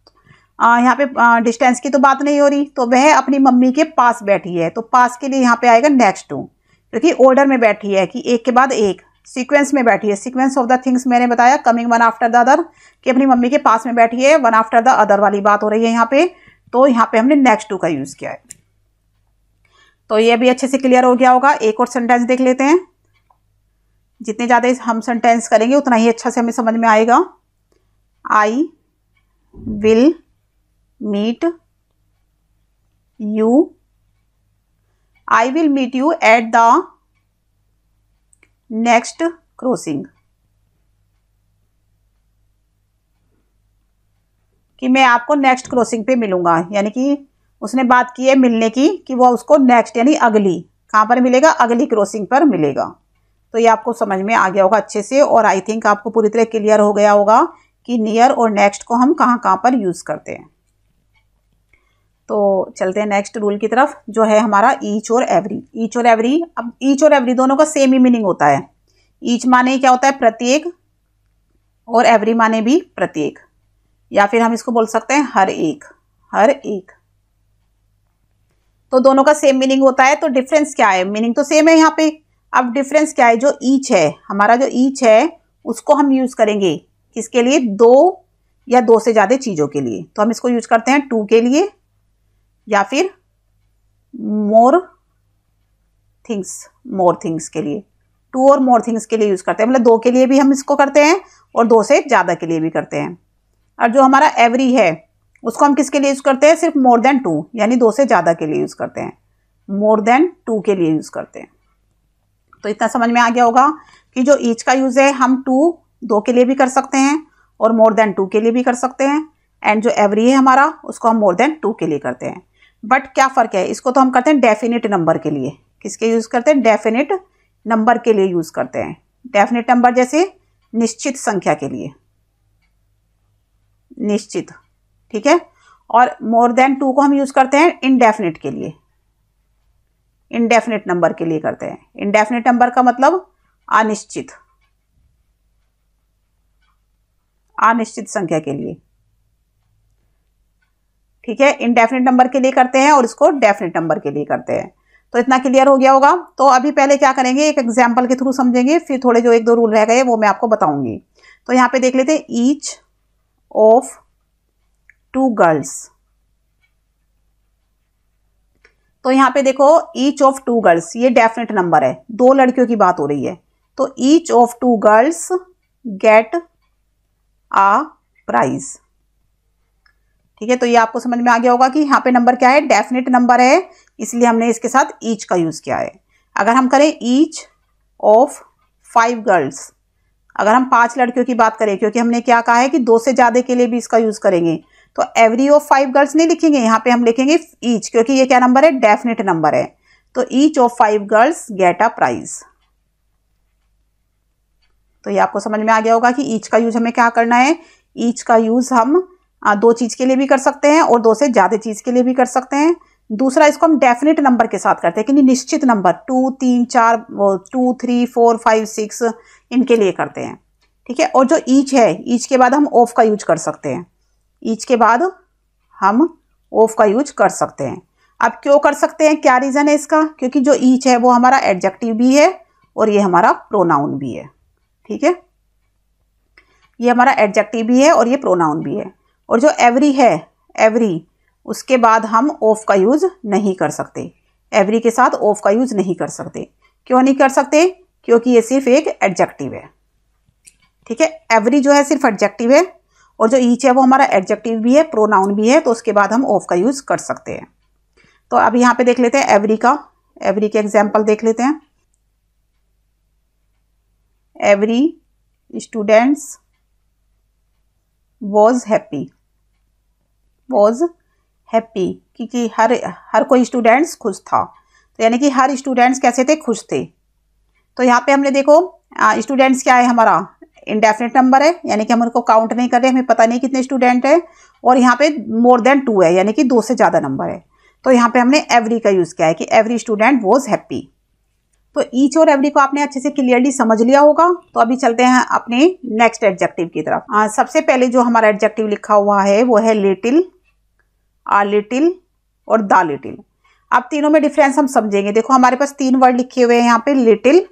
Speaker 1: यहाँ पे डिस्टेंस की तो बात नहीं हो रही तो वह अपनी मम्मी के पास बैठी है तो पास के लिए यहाँ पे आएगा नेक्स्ट टू क्योंकि ऑर्डर में बैठी है कि एक के बाद एक सीक्वेंस में बैठी है सीक्वेंस ऑफ द थिंग्स मैंने बताया coming one after the other कि अपनी मम्मी के पास में बैठी है वन आफ्टर द अदर वाली बात हो रही है यहाँ पे तो यहाँ पे हमने नेक्स्ट टू का यूज़ किया है तो ये भी अच्छे से क्लियर हो गया होगा एक और सेंटेंस देख लेते हैं जितने ज़्यादा हम सेंटेंस करेंगे उतना ही अच्छा से हमें समझ में आएगा I will meet you I will meet you at the next crossing कि मैं आपको नेक्स्ट क्रॉसिंग पे मिलूंगा यानी कि उसने बात की है मिलने की कि वो उसको नेक्स्ट यानी अगली कहाँ पर मिलेगा अगली क्रॉसिंग पर मिलेगा तो ये आपको समझ में आ गया होगा अच्छे से और आई थिंक आपको पूरी तरह क्लियर हो गया होगा कि नियर और नेक्स्ट को हम कहाँ कहाँ पर यूज़ करते हैं तो चलते हैं नेक्स्ट रूल की तरफ जो है हमारा ईच और एवरी ईच और एवरी अब ईच और एवरी दोनों का सेम ही मीनिंग होता है ईच माने क्या होता है प्रत्येक और एवरी माने भी प्रत्येक या फिर हम इसको बोल सकते हैं हर एक हर एक तो दोनों का सेम मीनिंग होता है तो डिफरेंस क्या है मीनिंग तो सेम है यहाँ पे अब डिफरेंस क्या है जो ईच है हमारा जो ईच है उसको हम यूज करेंगे किसके लिए दो या दो से ज़्यादा चीज़ों के लिए तो हम इसको यूज करते हैं टू के लिए या फिर मोर थिंग्स मोर थिंग्स के लिए टू और मोर थिंग्स के लिए यूज़ करते हैं मतलब दो के लिए भी हम इसको करते हैं और दो से ज़्यादा के लिए भी करते हैं और जो हमारा एवरी है उसको हम किसके लिए यूज़ करते हैं सिर्फ मोर देन टू यानी दो से ज़्यादा के लिए यूज़ करते हैं मोर देन टू के लिए यूज़ करते हैं तो इतना समझ में आ गया होगा कि जो ईच का यूज़ है हम टू दो के लिए भी कर सकते हैं और मोर देन टू के लिए भी कर सकते हैं एंड जो एवरी है हमारा उसको हम मोर देन टू के लिए करते हैं बट क्या फ़र्क है इसको तो हम करते हैं डेफिनेट नंबर के लिए किसके यूज़ करते हैं डेफिनेट नंबर के लिए यूज़ करते हैं डेफिनेट नंबर जैसे निश्चित संख्या के लिए निश्चित ठीक है और मोर देन टू को हम यूज़ करते हैं इनडेफिनेट के लिए इनडेफिनेट नंबर के लिए करते हैं इनडेफिनेट नंबर का मतलब अनिश्चित अनिश्चित संख्या के लिए ठीक है इनडेफिनेट नंबर के लिए करते हैं और इसको डेफिनेट नंबर के लिए करते हैं तो इतना क्लियर हो गया होगा तो अभी पहले क्या करेंगे एक एग्जाम्पल के थ्रू समझेंगे फिर थोड़े जो एक दो रूल रह गए वो मैं आपको बताऊंगी तो यहाँ पे देख लेते हैं ईच of two girls तो यहां पे देखो ईच ऑफ टू गर्ल्स ये डेफिनेट नंबर है दो लड़कियों की बात हो रही है तो each of two girls get a prize ठीक है तो ये आपको समझ में आ गया होगा कि यहां पे नंबर क्या है डेफिनेट नंबर है इसलिए हमने इसके साथ ईच का यूज़ किया है अगर हम करें ईच ऑफ फाइव गर्ल्स अगर हम पांच लड़कियों की बात करें क्योंकि हमने क्या कहा है कि दो से ज़्यादा के लिए भी इसका यूज़ करेंगे तो एवरी ऑफ फाइव गर्ल्स नहीं लिखेंगे यहाँ पे हम लिखेंगे ईच क्योंकि ये क्या नंबर है डेफिनेट नंबर है तो each of five girls get a prize तो ये आपको समझ में आ गया होगा कि ईच का यूज हमें क्या करना है ईच का यूज हम दो चीज के लिए भी कर सकते हैं और दो से ज्यादा चीज के लिए भी कर सकते हैं दूसरा इसको हम डेफिनेट नंबर के साथ करते हैं कि निश्चित नंबर टू तीन चार two three four five six इनके लिए करते हैं ठीक है और जो ईच है ईच के बाद हम ऑफ का यूज कर सकते हैं ईच के बाद हम ऑफ का यूज कर सकते हैं अब क्यों कर सकते हैं क्या रीज़न है इसका क्योंकि जो ईच है वो हमारा एडजेक्टिव भी है और ये हमारा प्रोनाउन भी है ठीक है ये हमारा एडजेक्टिव भी है और ये प्रोनाउन भी है और जो एवरी है एवरी उसके बाद हम ऑफ का यूज़ नहीं कर सकते एवरी के साथ ऑफ का यूज़ नहीं कर सकते क्यों नहीं कर सकते क्योंकि ये सिर्फ एक एडजेक्टिव है ठीक है एवरी जो है सिर्फ एडजेक्टिव है और जो ईच है वो हमारा एडजेक्टिव भी है प्रोनाउन भी है तो उसके बाद हम ऑफ का यूज़ कर सकते हैं तो अब यहाँ पे देख लेते हैं एवरी का एवरी के एग्जाम्पल देख लेते हैं every students was happy was happy क्योंकि हर हर कोई स्टूडेंट्स खुश था तो यानी कि हर स्टूडेंट्स कैसे थे खुश थे तो यहाँ पे हमने देखो स्टूडेंट्स क्या है हमारा इनडेफिनेट नंबर है यानी कि हम उनको काउंट नहीं कर रहे हमें पता नहीं कितने स्टूडेंट हैं और यहाँ पे मोर देन टू है यानी कि दो से ज़्यादा नंबर है तो यहाँ पे हमने एवरी का यूज़ किया है कि एवरी स्टूडेंट वॉज हैप्पी तो ईच और एवरी को आपने अच्छे से क्लियरली समझ लिया होगा तो अभी चलते हैं अपने नेक्स्ट एडजेक्टिव की तरफ आ, सबसे पहले जो हमारा एडजेक्टिव लिखा हुआ है वो है लिटिल आ लिटिल और द लिटिल अब तीनों में डिफरेंस हम समझेंगे देखो हमारे पास तीन वर्ड लिखे हुए हैं यहाँ पे लिटिल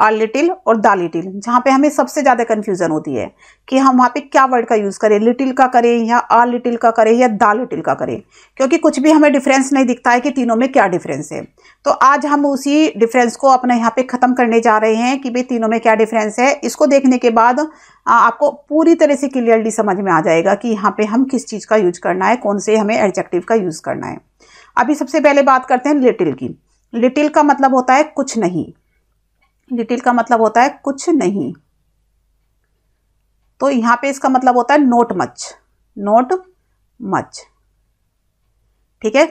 Speaker 1: आर लिटिल और द लिटिल जहाँ पे हमें सबसे ज़्यादा कन्फ्यूज़न होती है कि हम वहाँ पे क्या वर्ड का यूज़ करें लिटिल का करें या आर लिटिल का करें या द लिटिल का करें क्योंकि कुछ भी हमें डिफरेंस नहीं दिखता है कि तीनों में क्या डिफरेंस है तो आज हम उसी डिफरेंस को अपने यहाँ पे ख़त्म करने जा रहे हैं कि भाई तीनों में क्या डिफरेंस है इसको देखने के बाद आपको पूरी तरह से क्लियरली समझ में आ जाएगा कि यहाँ पर हम किस चीज़ का यूज करना है कौन से हमें एडजेक्टिव का यूज़ करना है अभी सबसे पहले बात करते हैं लिटिल की लिटिल का मतलब होता है कुछ नहीं लिटिल का मतलब होता है कुछ नहीं तो यहां पे इसका मतलब होता है नोट मच नोट मच ठीक है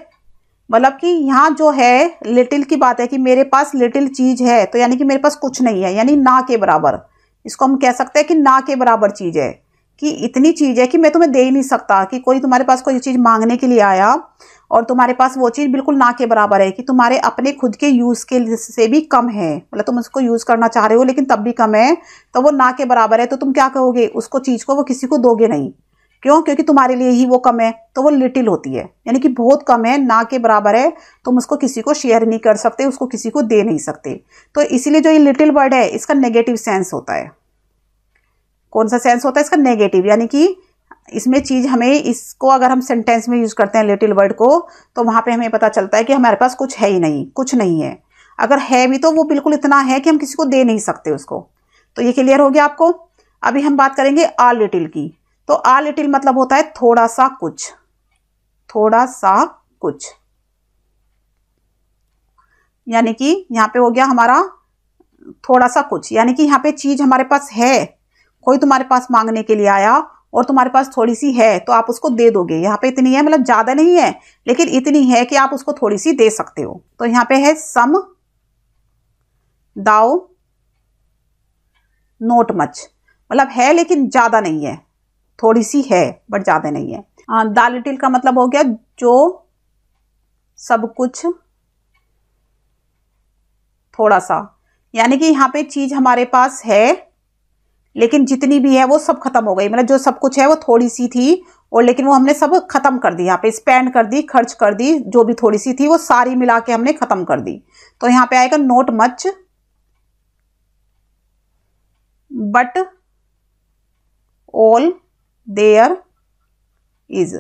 Speaker 1: मतलब कि यहां जो है लिटिल की बात है कि मेरे पास लिटिल चीज़ है तो यानी कि मेरे पास कुछ नहीं है यानी ना के बराबर इसको हम कह सकते हैं कि ना के बराबर चीज़ है कि इतनी चीज़ है कि मैं तुम्हें दे ही नहीं सकता कि कोई तुम्हारे पास कोई चीज़ मांगने के लिए आया और तुम्हारे पास वो चीज़ बिल्कुल ना के बराबर है कि तुम्हारे अपने खुद के यूज़ के से भी कम है मतलब तुम उसको यूज़ करना चाह रहे हो लेकिन तब भी कम है तो वो ना के बराबर है तो तुम क्या कहोगे उसको चीज़ को वो किसी को दोगे नहीं क्यों क्योंकि तुम्हारे लिए ही वो कम है तो वो लिटिल होती है यानी कि बहुत कम है ना के बराबर है तुम उसको किसी को शेयर नहीं कर सकते उसको किसी को दे नहीं सकते तो इसीलिए जो ये लिटिल वर्ड है इसका नेगेटिव सेंस होता है कौन सा सेंस होता है इसका नेगेटिव यानी कि इसमें चीज़ हमें इसको अगर हम सेंटेंस में यूज़ करते हैं लिटिल वर्ड को तो वहां पे हमें पता चलता है कि हमारे पास कुछ है ही नहीं कुछ नहीं है अगर है भी तो वो बिल्कुल इतना है कि हम किसी को दे नहीं सकते उसको तो ये क्लियर हो गया आपको अभी हम बात करेंगे आ लिटिल की तो आ लिटिल मतलब होता है थोड़ा सा कुछ थोड़ा सा कुछ यानी कि यहाँ पे हो गया हमारा थोड़ा सा कुछ यानी कि यहाँ पे चीज़ हमारे पास है कोई तुम्हारे पास मांगने के लिए आया और तुम्हारे पास थोड़ी सी है तो आप उसको दे दोगे यहाँ पे इतनी है मतलब ज़्यादा नहीं है लेकिन इतनी है कि आप उसको थोड़ी सी दे सकते हो तो यहाँ पे है सम दाओ नोट मच मतलब है लेकिन ज़्यादा नहीं है थोड़ी सी है बट ज़्यादा नहीं है आ, दाल लिटिल का मतलब हो गया जो सब कुछ थोड़ा सा यानी कि यहाँ पे चीज़ हमारे पास है लेकिन जितनी भी है वो सब खत्म हो गई मतलब जो सब कुछ है वो थोड़ी सी थी और लेकिन वो हमने सब खत्म कर दी यहाँ पे स्पेंड कर दी खर्च कर दी जो भी थोड़ी सी थी वो सारी मिला के हमने खत्म कर दी तो यहाँ पे आएगा not much but all there is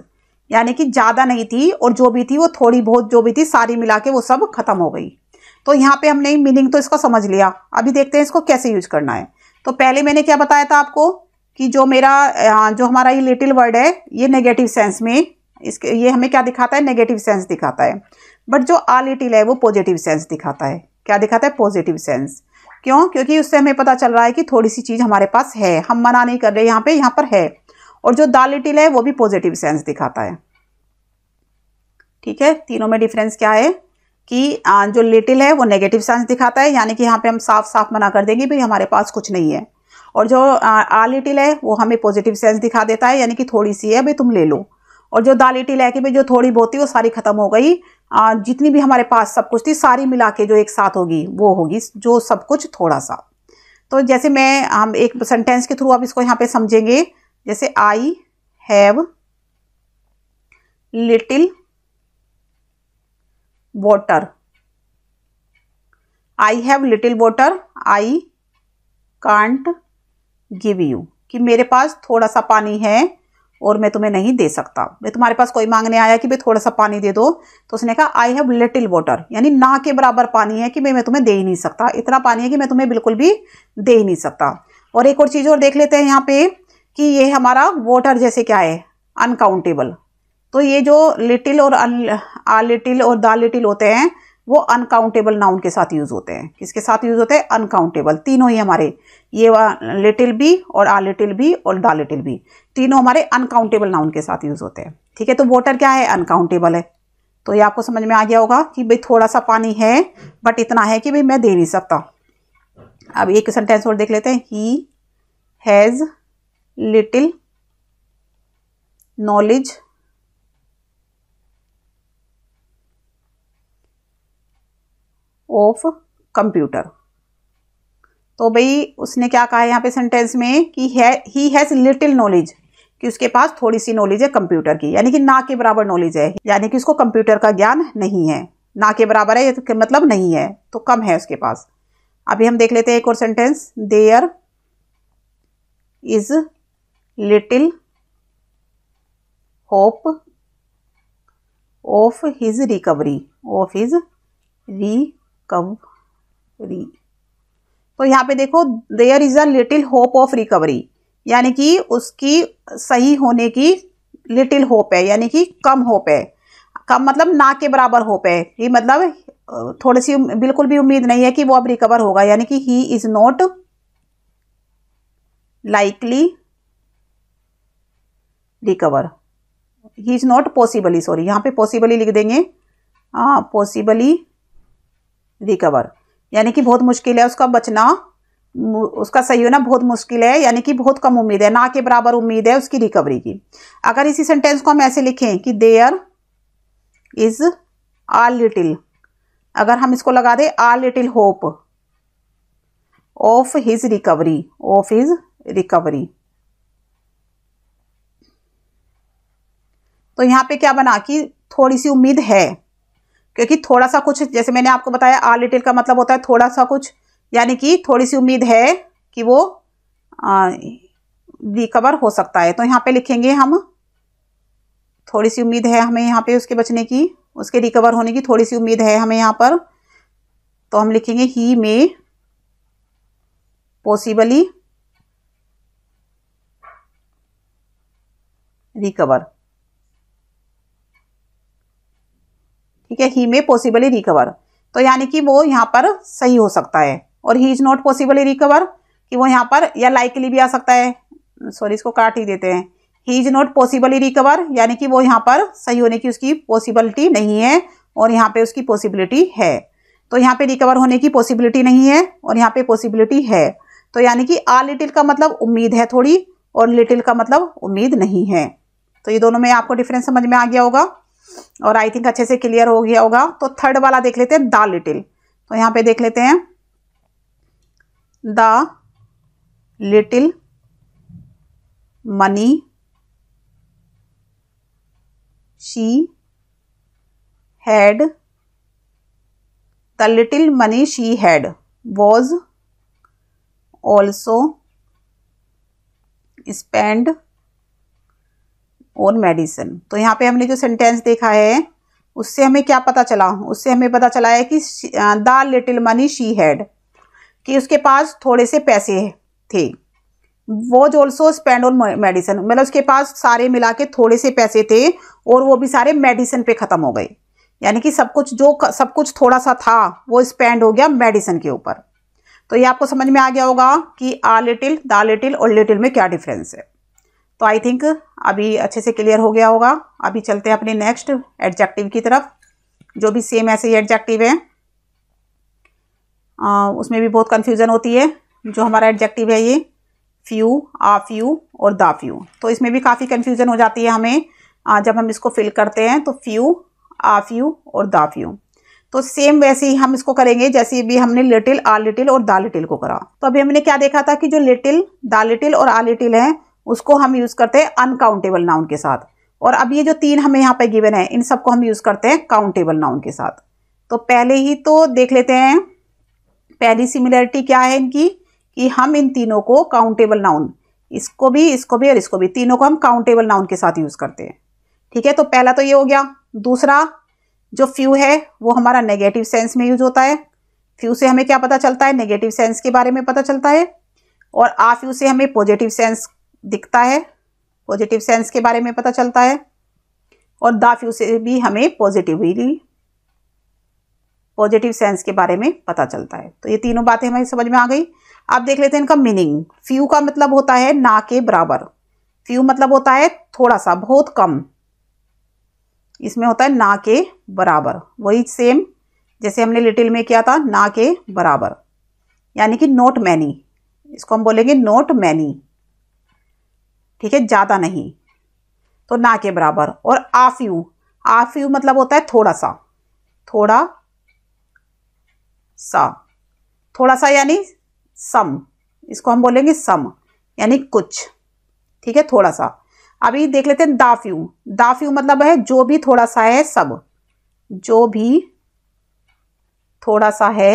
Speaker 1: यानी कि ज़्यादा नहीं थी और जो भी थी वो थोड़ी बहुत जो भी थी सारी मिला के वो सब खत्म हो गई तो यहाँ पे हमने मीनिंग तो इसका समझ लिया अभी देखते हैं इसको कैसे यूज करना है तो पहले मैंने क्या बताया था आपको कि जो मेरा हाँ, जो हमारा ये लिटिल वर्ड है ये नेगेटिव सेंस में इसके ये हमें क्या दिखाता है नेगेटिव सेंस दिखाता है बट जो आ लिटिल है वो पॉजिटिव सेंस दिखाता है क्या दिखाता है पॉजिटिव सेंस क्यों क्योंकि उससे हमें पता चल रहा है कि थोड़ी सी चीज़ हमारे पास है हम मना नहीं कर रहे यहाँ पे यहाँ पर है और जो दा लिटिल है वो भी पॉजिटिव सेंस दिखाता है ठीक है तीनों में डिफरेंस क्या है कि जो लिटिल है वो नेगेटिव साइंस दिखाता है यानी कि यहाँ पे हम साफ साफ मना कर देंगे भाई हमारे पास कुछ नहीं है और जो आ लिटिल है वो हमें पॉजिटिव सेंस दिखा देता है यानी कि थोड़ी सी है भाई तुम ले लो और जो दा लिटिल है कि भाई जो थोड़ी बहुत थी वो सारी ख़त्म हो गई जितनी भी हमारे पास सब कुछ थी सारी मिला के जो एक साथ होगी वो होगी जो सब कुछ थोड़ा सा तो जैसे मैं हम एक सेंटेंस के थ्रू आप इसको यहाँ पे समझेंगे जैसे I have little water I have little water I can't give you कि मेरे पास थोड़ा सा पानी है और मैं तुम्हें नहीं दे सकता मैं तुम्हारे पास कोई मांगने आया कि भाई थोड़ा सा पानी दे दो तो उसने कहा आई हैव लिटिल वाटर यानी ना के बराबर पानी है कि भाई मैं तुम्हें दे ही नहीं सकता इतना पानी है कि मैं तुम्हें बिल्कुल भी दे ही नहीं सकता और एक और चीज़ और देख लेते हैं यहाँ पे कि ये हमारा वाटर जैसे क्या है अनकाउंटेबल तो ये जो लिटिल और अन आ लिटिल और द लिटिल होते हैं वो अनकाउंटेबल नाउन के साथ यूज़ होते हैं किसके साथ यूज़ होते हैं अनकाउंटेबल तीनों ही हमारे ये लिटिल भी और आ लिटिल भी और द लिटिल भी तीनों हमारे अनकाउंटेबल नाउन के साथ यूज़ होते हैं ठीक है तो वोटर क्या है अनकाउंटेबल है तो ये आपको समझ में आ गया होगा कि भाई थोड़ा सा पानी है बट इतना है कि भाई मैं दे नहीं सकता अब एक सेंटेंस और देख लेते हैं he has little knowledge of computer तो भाई उसने क्या कहा यहाँ पे सेंटेंस में कि ही हैज़ लिटिल नॉलेज कि उसके पास थोड़ी सी नॉलेज है कंप्यूटर की यानी कि ना के बराबर नॉलेज है यानी कि उसको कंप्यूटर का ज्ञान नहीं है ना के बराबर है तो मतलब नहीं है तो कम है उसके पास अभी हम देख लेते हैं एक और sentence there is little hope of his recovery of his re recovery तो यहाँ पे देखो there is a little hope of recovery यानी कि उसकी सही होने की लिटिल होप है यानी कि कम होप है कम मतलब ना के बराबर होप है ये मतलब थोड़ी सी बिल्कुल भी उम्मीद नहीं है कि वो अब रिकवर होगा यानी कि he is not likely recover he is not possibly sorry यहाँ पे पॉसिबली लिख देंगे हाँ पॉसिबली रिकवर यानी कि बहुत मुश्किल है उसका बचना उसका सही होना बहुत मुश्किल है यानी कि बहुत कम उम्मीद है ना के बराबर उम्मीद है उसकी रिकवरी की अगर इसी सेंटेंस को हम ऐसे लिखें कि देयर इज आ लिटिल अगर हम इसको लगा दें a little hope of his recovery of his recovery तो यहां पे क्या बना कि थोड़ी सी उम्मीद है क्योंकि थोड़ा सा कुछ जैसे मैंने आपको बताया आ लिटिल का मतलब होता है थोड़ा सा कुछ यानी कि थोड़ी सी उम्मीद है कि वो रिकवर हो सकता है तो यहाँ पे लिखेंगे हम थोड़ी सी उम्मीद है हमें यहाँ पे उसके बचने की उसके रिकवर होने की थोड़ी सी उम्मीद है हमें यहाँ पर तो हम लिखेंगे ही मे पॉसिबली रिकवर ठीक है ही मे पॉसिबली रिकवर तो यानी कि वो यहाँ पर सही हो सकता है और he is not possibly recover कि वो यहाँ पर या लाइकली भी आ सकता है सॉरी इसको काट ही देते हैं he is not possibly recover यानी कि वो यहाँ पर सही होने की उसकी पॉसिबिलिटी नहीं है और यहाँ पे उसकी पॉसिबिलिटी है तो यहाँ पे रिकवर होने की पॉसिबिलिटी नहीं है और यहाँ पे पॉसिबिलिटी है तो यानी कि आ लिटिल का मतलब उम्मीद है थोड़ी और लिटिल का मतलब उम्मीद नहीं है तो ये दोनों में आपको डिफरेंस समझ में आ गया होगा और आई थिंक अच्छे से क्लियर हो गया होगा तो थर्ड वाला देख लेते हैं द लिटिल तो यहाँ पे देख लेते हैं the little money she had the little money she had was also spend or medicine तो यहाँ पे हमने जो सेंटेंस देखा है उससे हमें क्या पता चला उससे हमें पता चला है कि the little money she had कि उसके पास थोड़े से पैसे थे was also spend on medicine मतलब उसके पास सारे मिला के थोड़े से पैसे थे और वो भी सारे मेडिसिन पे ख़त्म हो गए यानी कि सब कुछ जो सब कुछ थोड़ा सा था वो स्पेंड हो गया मेडिसिन के ऊपर तो ये आपको समझ में आ गया होगा कि आ लिटिल द लिटिल और लिटिल में क्या डिफरेंस है तो आई थिंक अभी अच्छे से क्लियर हो गया होगा अभी चलते हैं अपने नेक्स्ट एडजेक्टिव की तरफ जो भी सेम ऐसे ही एडजेक्टिव है आ, उसमें भी बहुत कन्फ्यूज़न होती है जो हमारा एडजेक्टिव है ये फ्यू आ फ्यू और द फ्यू तो इसमें भी काफ़ी कन्फ्यूज़न हो जाती है हमें आ, जब हम इसको फिल करते हैं तो फ्यू आ फ्यू और द फ्यू तो सेम वैसे ही हम इसको करेंगे जैसे भी हमने लिटिल आ लिटिल और दा लिटिल को करा तो अभी हमने क्या देखा था कि जो लिटिल दा लिटिल और आ लिटिल है उसको हम यूज़ करते हैं अनकाउंटेबल नाउन के साथ और अब ये जो तीन हमें यहाँ पे गिवन है इन सबको हम यूज़ करते हैं काउंटेबल नाउन के साथ तो पहले ही तो देख लेते हैं पहली सिमिलरिटी क्या है इनकी कि हम इन तीनों को काउंटेबल नाउन इसको भी इसको भी और इसको भी तीनों को हम काउंटेबल नाउन के साथ यूज़ करते हैं ठीक है तो पहला तो ये हो गया दूसरा जो फ्यू है वो हमारा नेगेटिव सेंस में यूज होता है फ्यू से हमें क्या पता चलता है नेगेटिव सेंस के बारे में पता चलता है और आ फ्यू से हमें पॉजिटिव सेंस दिखता है पॉजिटिव सेंस के बारे में पता चलता है और दाफ्यू फ्यू से भी हमें पॉजिटिवली पॉजिटिव सेंस के बारे में पता चलता है तो ये तीनों बातें हमारी समझ में आ गई आप देख लेते हैं इनका मीनिंग फ्यू का मतलब होता है ना के बराबर फ्यू मतलब होता है थोड़ा सा बहुत कम इसमें होता है ना के बराबर वही सेम जैसे हमने लिटिल में किया था ना के बराबर यानी कि नोट मैनी इसको हम बोलेंगे नोट मैनी ठीक है ज़्यादा नहीं तो ना के बराबर और आफ यू आफ यू मतलब होता है थोड़ा सा थोड़ा सा थोड़ा सा यानी सम इसको हम बोलेंगे सम यानी कुछ ठीक है थोड़ा सा अभी देख लेते हैं दाफ्यू दाफ्यू मतलब है जो भी थोड़ा सा है सब जो भी थोड़ा सा है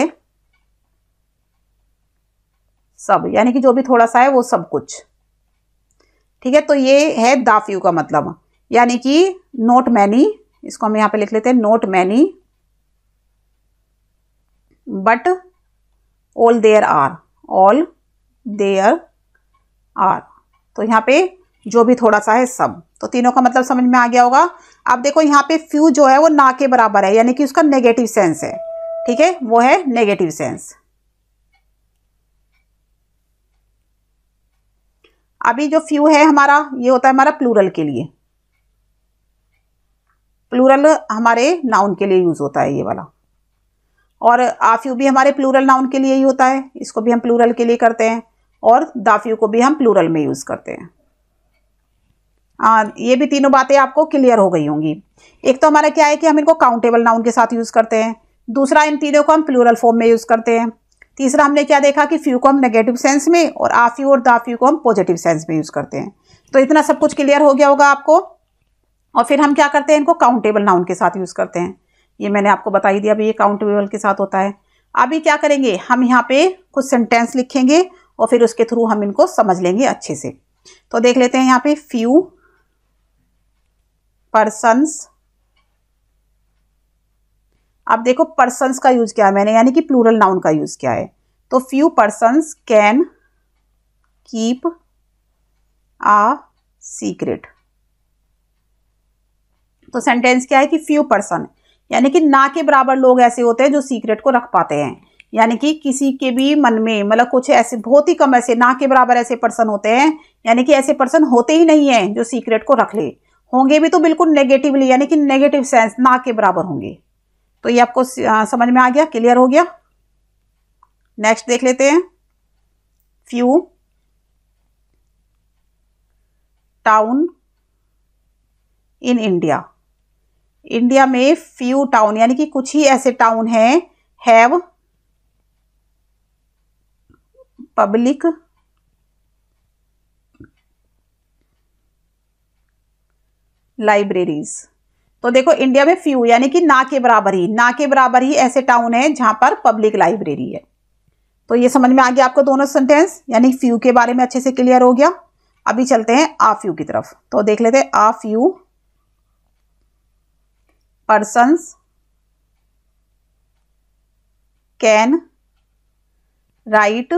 Speaker 1: सब यानी कि जो भी थोड़ा सा है वो सब कुछ ठीक है तो ये है दाफ्यू का मतलब यानी कि नोट मैनी इसको हम यहाँ पे लिख लेते हैं not many but all there are all there are तो यहाँ पे जो भी थोड़ा सा है सब तो तीनों का मतलब समझ में आ गया होगा अब देखो यहाँ पे फ्यू जो है वो ना के बराबर है यानी कि उसका नेगेटिव सेंस है ठीक है वो है नेगेटिव सेंस अभी जो फ्यू है हमारा ये होता है हमारा प्लूरल के लिए प्लूरल हमारे नाउन के लिए यूज़ होता है ये वाला और आफ्यू भी हमारे प्लूरल नाउन के लिए ही होता है इसको भी हम प्लूरल के लिए करते हैं और दाफ्यू को भी हम प्लूरल में यूज़ करते हैं आ, ये भी तीनों बातें आपको क्लियर हो गई होंगी एक तो हमारा क्या है कि हम इनको काउंटेबल नाउन के साथ यूज़ करते हैं दूसरा इन तीनों को हम प्लूरल फॉर्म में यूज़ करते हैं तीसरा हमने क्या देखा कि फ्यू को हम नेगेटिव सेंस में और आफ्यू और दाफ्यू को हम पॉजिटिव सेंस में यूज़ करते हैं तो इतना सब कुछ क्लियर हो गया होगा आपको और फिर हम क्या करते हैं इनको काउंटेबल नाउन के साथ यूज़ करते हैं ये मैंने आपको बता ही दिया अभी ये काउंटेबल के साथ होता है अभी क्या करेंगे हम यहाँ पे कुछ सेंटेंस लिखेंगे और फिर उसके थ्रू हम इनको समझ लेंगे अच्छे से तो देख लेते हैं यहाँ पे फ्यू पर्सनस अब देखो पर्सन का यूज किया मैंने यानी कि प्लूरल नाउन का यूज किया है तो few person can keep a secret तो सेंटेंस क्या है कि फ्यू पर्सन यानी कि ना के बराबर लोग ऐसे होते हैं जो सीक्रेट को रख पाते हैं यानी कि किसी के भी मन में मतलब कुछ ऐसे बहुत ही कम ऐसे ना के बराबर ऐसे पर्सन होते हैं यानी कि ऐसे पर्सन होते ही नहीं है जो सीक्रेट को रख ले होंगे भी तो बिल्कुल नेगेटिवली यानी कि नेगेटिव सेंस ना के बराबर होंगे तो ये आपको समझ में आ गया क्लियर हो गया नेक्स्ट देख लेते हैं few town in India India में फ्यू टाउन यानी कि कुछ ही ऐसे टाउन हैं हैव पब्लिक लाइब्रेरीज़ तो देखो इंडिया में फ्यू यानी कि ना के बराबर ही ना के बराबर ही ऐसे टाउन है जहां पर पब्लिक लाइब्रेरी है तो ये समझ में आ गया आपको दोनों सेंटेंस यानी फ्यू के बारे में अच्छे से क्लियर हो गया अभी चलते हैं आ फ्यू की तरफ तो देख लेते हैं a few person can write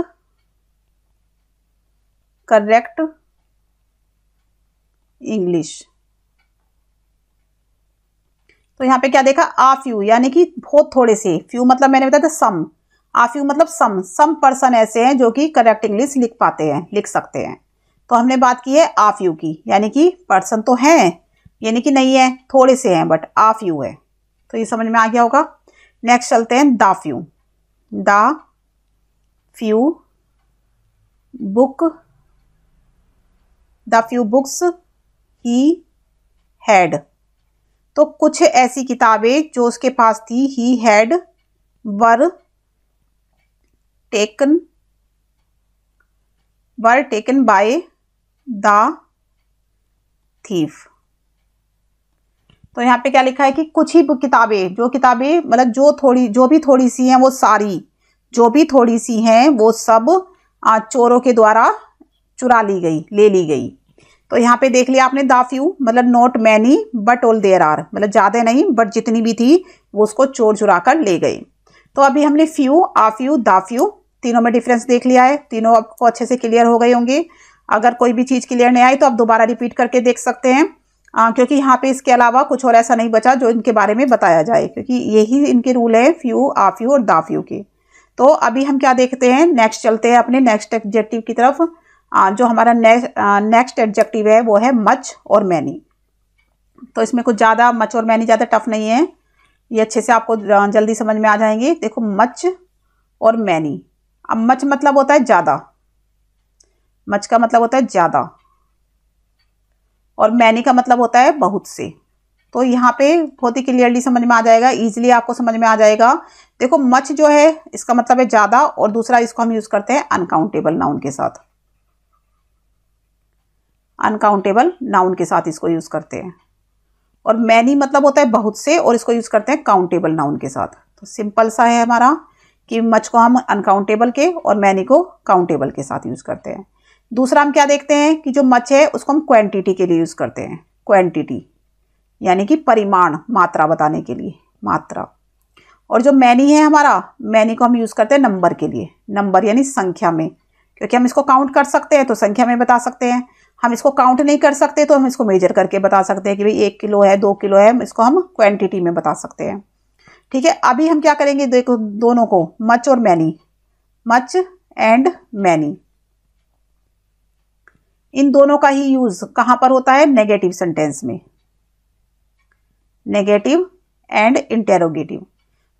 Speaker 1: correct English तो यहाँ पे क्या देखा आ फ्यू यानी कि बहुत थोड़े से फ्यू मतलब मैंने बताया था सम आ फ्यू मतलब सम सम पर्सन ऐसे हैं जो कि करेक्ट इंग्लिश लिख पाते हैं लिख सकते हैं तो हमने बात की है आ फ्यू की यानी कि पर्सन तो हैं यानी कि नहीं है थोड़े से हैं बट आ फ्यू है तो ये समझ में आ गया होगा नेक्स्ट चलते हैं the few the few book the few books he had तो कुछ ऐसी किताबें जो उसके पास थी he had were taken were taken by the thief तो यहाँ पे क्या लिखा है कि कुछ ही किताबें जो किताबें मतलब जो थोड़ी जो भी थोड़ी सी हैं वो सारी जो भी थोड़ी सी हैं वो सब चोरों के द्वारा चुरा ली गई ले ली गई तो यहाँ पे देख लिया आपने द फ्यू मतलब not many but all there are मतलब ज़्यादा नहीं बट जितनी भी थी वो उसको चोर चुरा कर ले गई तो अभी हमने few a few the few तीनों में डिफरेंस देख लिया है तीनों आपको अच्छे से क्लियर हो गए होंगे अगर कोई भी चीज़ क्लियर नहीं आई तो आप दोबारा रिपीट करके देख सकते हैं आ, क्योंकि यहाँ पे इसके अलावा कुछ और ऐसा नहीं बचा जो इनके बारे में बताया जाए क्योंकि यही इनके रूल है फ्यू आ फ्यू और दा फ्यू के तो अभी हम क्या देखते हैं नेक्स्ट चलते हैं अपने नेक्स्ट एग्जेक्टिव की तरफ जो हमारा नेक्स्ट एडजेक्टिव है वो है मच और मैनी तो इसमें कुछ ज़्यादा मच और मैनी ज़्यादा टफ नहीं है ये अच्छे से आपको जल्दी समझ में आ जाएंगे देखो मच और मैनी अब मच मतलब होता है ज़्यादा मच का मतलब होता है ज़्यादा और मैनी का मतलब होता है बहुत से तो यहाँ पे बहुत ही क्लियरली समझ में आ जाएगा ईजिली आपको समझ में आ जाएगा देखो मच जो है इसका मतलब है ज़्यादा और दूसरा इसको हम यूज़ करते हैं अनकाउंटेबल नाउन के साथ अनकाउंटेबल नाउन के साथ इसको यूज़ करते हैं और मैनी मतलब होता है बहुत से और इसको यूज़ करते हैं काउंटेबल नाउन के साथ तो सिंपल सा है हमारा कि मच को हम अनकाउंटेबल के और मैनी को काउंटेबल के साथ यूज़ करते हैं दूसरा हम क्या देखते हैं कि जो मच है उसको हम क्वांटिटी के लिए यूज़ करते हैं क्वांटिटी यानी कि परिमाण मात्रा बताने के लिए मात्रा और जो मैनी है हमारा मैनी को हम यूज़ करते हैं नंबर के लिए नंबर यानी संख्या में क्योंकि हम इसको काउंट कर सकते हैं तो संख्या में बता सकते हैं हम इसको काउंट नहीं कर सकते तो हम इसको मेजर करके बता सकते हैं कि भाई एक किलो है दो किलो है इसको हम क्वांटिटी में बता सकते हैं ठीक है अभी हम क्या करेंगे देखो दोनों को मच और मैनी मच एंड मैनी इन दोनों का ही यूज कहाँ पर होता है नेगेटिव सेंटेंस में नेगेटिव एंड इंटेरोगेटिव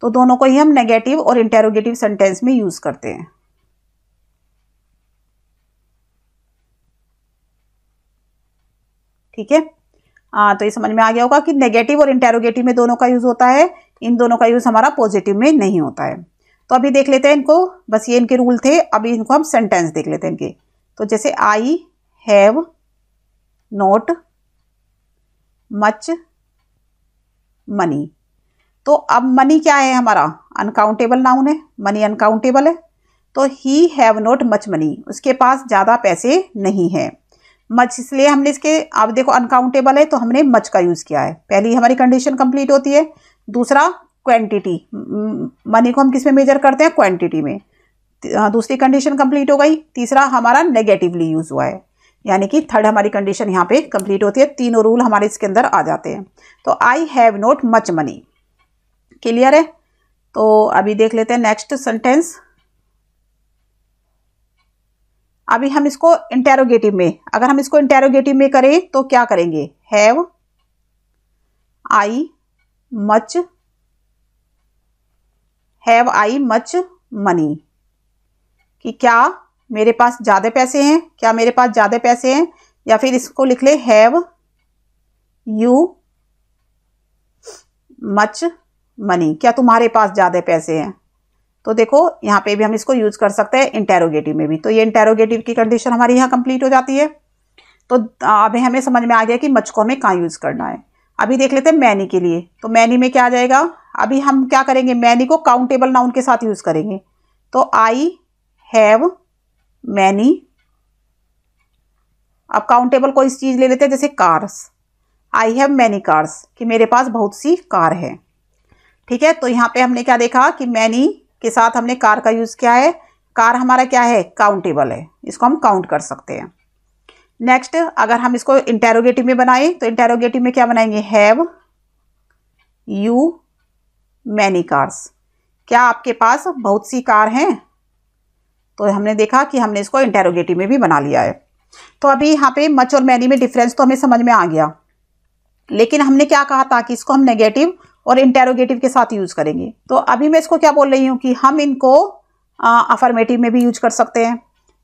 Speaker 1: तो दोनों को ही हम नेगेटिव और इंटेरोगेटिव सेंटेंस में यूज करते हैं ठीक है हाँ तो ये समझ में आ गया होगा कि नेगेटिव और इंटेरोगेटिव में दोनों का यूज़ होता है इन दोनों का यूज़ हमारा पॉजिटिव में नहीं होता है तो अभी देख लेते हैं इनको बस ये इनके रूल थे अभी इनको हम सेंटेंस देख लेते हैं इनके तो जैसे I have not much money तो अब मनी क्या है हमारा अनकाउंटेबल नाउन है मनी अनकाउंटेबल है तो he have not much money उसके पास ज़्यादा पैसे नहीं है मच इसलिए हमने इसके आप देखो अनकाउंटेबल है तो हमने मच का यूज़ किया है पहली हमारी कंडीशन कंप्लीट होती है दूसरा क्वांटिटी मनी को हम किस में मेजर करते हैं क्वांटिटी में हाँ, दूसरी कंडीशन कंप्लीट हो गई तीसरा हमारा नेगेटिवली यूज़ हुआ है यानी कि थर्ड हमारी कंडीशन यहाँ पे कंप्लीट होती है तीनों रूल हमारे इसके अंदर आ जाते हैं तो I have not much money clear है तो अभी देख लेते हैं नेक्स्ट सेंटेंस अभी हम इसको इंटेरोगेटिव में अगर हम इसको इंटेरोगेटिव में करें तो क्या करेंगे have I much have I much money कि क्या मेरे पास ज़्यादा पैसे हैं क्या मेरे पास ज़्यादा पैसे हैं या फिर इसको लिख ले हैव यू मच मनी क्या तुम्हारे पास ज़्यादा पैसे हैं तो देखो यहाँ पे भी हम इसको यूज कर सकते हैं इंटेरोगेटिव में भी तो ये इंटेरोगेटिव की कंडीशन हमारी यहाँ कंप्लीट हो जाती है तो अभी हमें समझ में आ गया कि मचको में कहाँ यूज करना है अभी देख लेते हैं मैनी के लिए तो मैनी में क्या आ जाएगा अभी हम क्या करेंगे मैनी को काउंटेबल नाउन के साथ यूज करेंगे तो आई हैव मैनी अब काउंटेबल कोई चीज़ ले लेते हैं जैसे cars I have many cars कि मेरे पास बहुत सी कार है ठीक है तो यहाँ पे हमने क्या देखा कि मैनी के साथ हमने कार का यूज़ किया है कार हमारा क्या है काउंटेबल है इसको हम काउंट कर सकते हैं नेक्स्ट अगर हम इसको इंटेरोगेटिव में बनाएं तो इंटेरोगेटिव में क्या बनाएंगे हैव यू मैनी कार्स क्या आपके पास बहुत सी कार हैं तो हमने देखा कि हमने इसको इंटेरोगेटिव में भी बना लिया है तो अभी यहाँ पे मच और मैनी में डिफरेंस तो हमें समझ में आ गया लेकिन हमने क्या कहा था कि इसको हम नेगेटिव और इंटेरोगेटिव के साथ यूज करेंगे तो अभी मैं इसको क्या बोल रही हूँ कि हम इनको अफर्मेटिव में भी यूज कर सकते हैं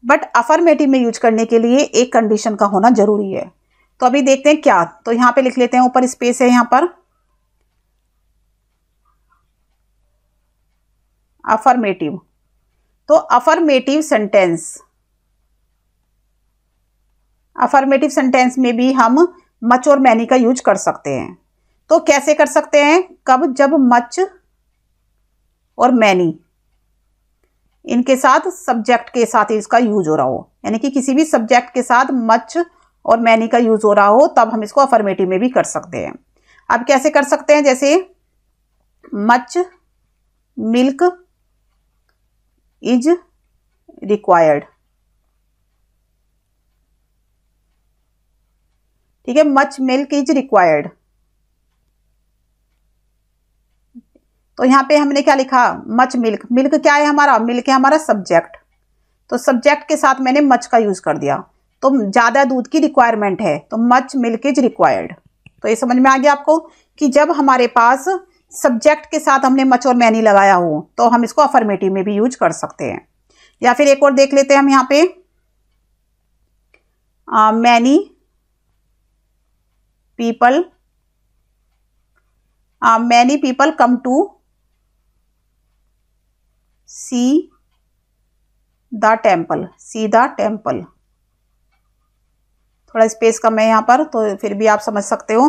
Speaker 1: बट अफर्मेटिव में यूज करने के लिए एक कंडीशन का होना जरूरी है तो अभी देखते हैं क्या तो यहाँ पे लिख लेते हैं ऊपर स्पेस है यहाँ पर अफर्मेटिव तो अफर्मेटिव सेंटेंस अफर्मेटिव सेंटेंस में भी हम मच और मैनी का यूज कर सकते हैं तो कैसे कर सकते हैं कब जब मच और मैनी इनके साथ सब्जेक्ट के साथ इसका यूज हो रहा हो यानी कि किसी भी सब्जेक्ट के साथ मच और मैनी का यूज हो रहा हो तब हम इसको अफर्मेटिव में भी कर सकते हैं अब कैसे कर सकते हैं जैसे मच मिल्क इज रिक्वायर्ड ठीक है मच मिल्क इज रिक्वायर्ड तो यहाँ पे हमने क्या लिखा मच मिल्क मिल्क क्या है हमारा मिल्क है हमारा सब्जेक्ट तो सब्जेक्ट के साथ मैंने मच का यूज़ कर दिया तो ज़्यादा दूध की रिक्वायरमेंट है तो मच मिल्क इज रिक्वायर्ड तो ये समझ में आ गया आपको कि जब हमारे पास सब्जेक्ट के साथ हमने मच और मैनी लगाया हो तो हम इसको अफर्मेटिव में भी यूज कर सकते हैं या फिर एक और देख लेते हैं हम यहाँ पे many people many people come to see the temple see the temple थोड़ा स्पेस कम है यहाँ पर तो फिर भी आप समझ सकते हो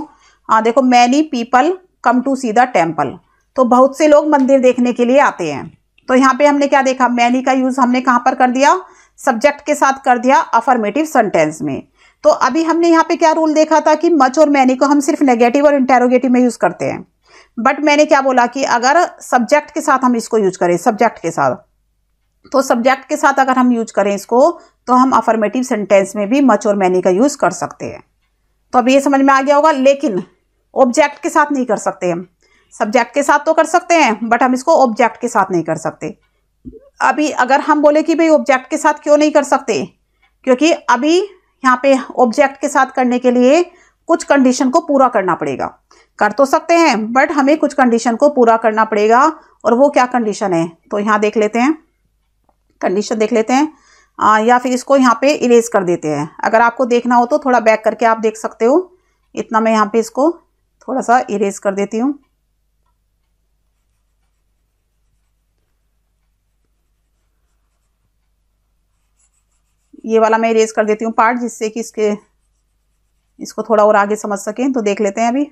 Speaker 1: हाँ देखो many people come to see the temple तो बहुत से लोग मंदिर देखने के लिए आते हैं तो यहाँ पे हमने क्या देखा मैनी का यूज़ हमने कहाँ पर कर दिया सब्जेक्ट के साथ कर दिया अफर्मेटिव सेंटेंस में तो अभी हमने यहाँ पे क्या रूल देखा था कि मच और मैनी को हम सिर्फ नेगेटिव और इंटेरोगेटिव में यूज़ करते हैं बट मैंने क्या बोला कि अगर सब्जेक्ट के साथ हम इसको यूज करें सब्जेक्ट के साथ तो सब्जेक्ट के साथ अगर हम यूज करें इसको तो हम अफर्मेटिव सेंटेंस में भी मच और मैनी का यूज़ कर सकते हैं तो अब ये समझ में आ गया होगा लेकिन ऑब्जेक्ट के साथ नहीं कर सकते हम सब्जेक्ट के साथ तो कर सकते हैं बट हम इसको ऑब्जेक्ट के साथ नहीं कर सकते अभी अगर हम बोले कि भाई ऑब्जेक्ट के साथ क्यों नहीं कर सकते क्योंकि अभी यहाँ पे ऑब्जेक्ट के साथ करने के लिए कुछ कंडीशन को पूरा करना पड़ेगा कर तो सकते हैं बट हमें कुछ कंडीशन को पूरा करना पड़ेगा और वो क्या कंडीशन है तो यहाँ देख लेते हैं कंडीशन देख लेते हैं आ, या फिर इसको यहाँ पे इरेज कर देते हैं अगर आपको देखना हो तो थोड़ा बैक करके आप देख सकते हो इतना मैं यहाँ पे इसको थोड़ा सा इरेज कर देती हूँ ये वाला मैं इरेज कर देती हूँ पार्ट जिससे कि इसके इसको थोड़ा और आगे समझ सकें तो देख लेते हैं अभी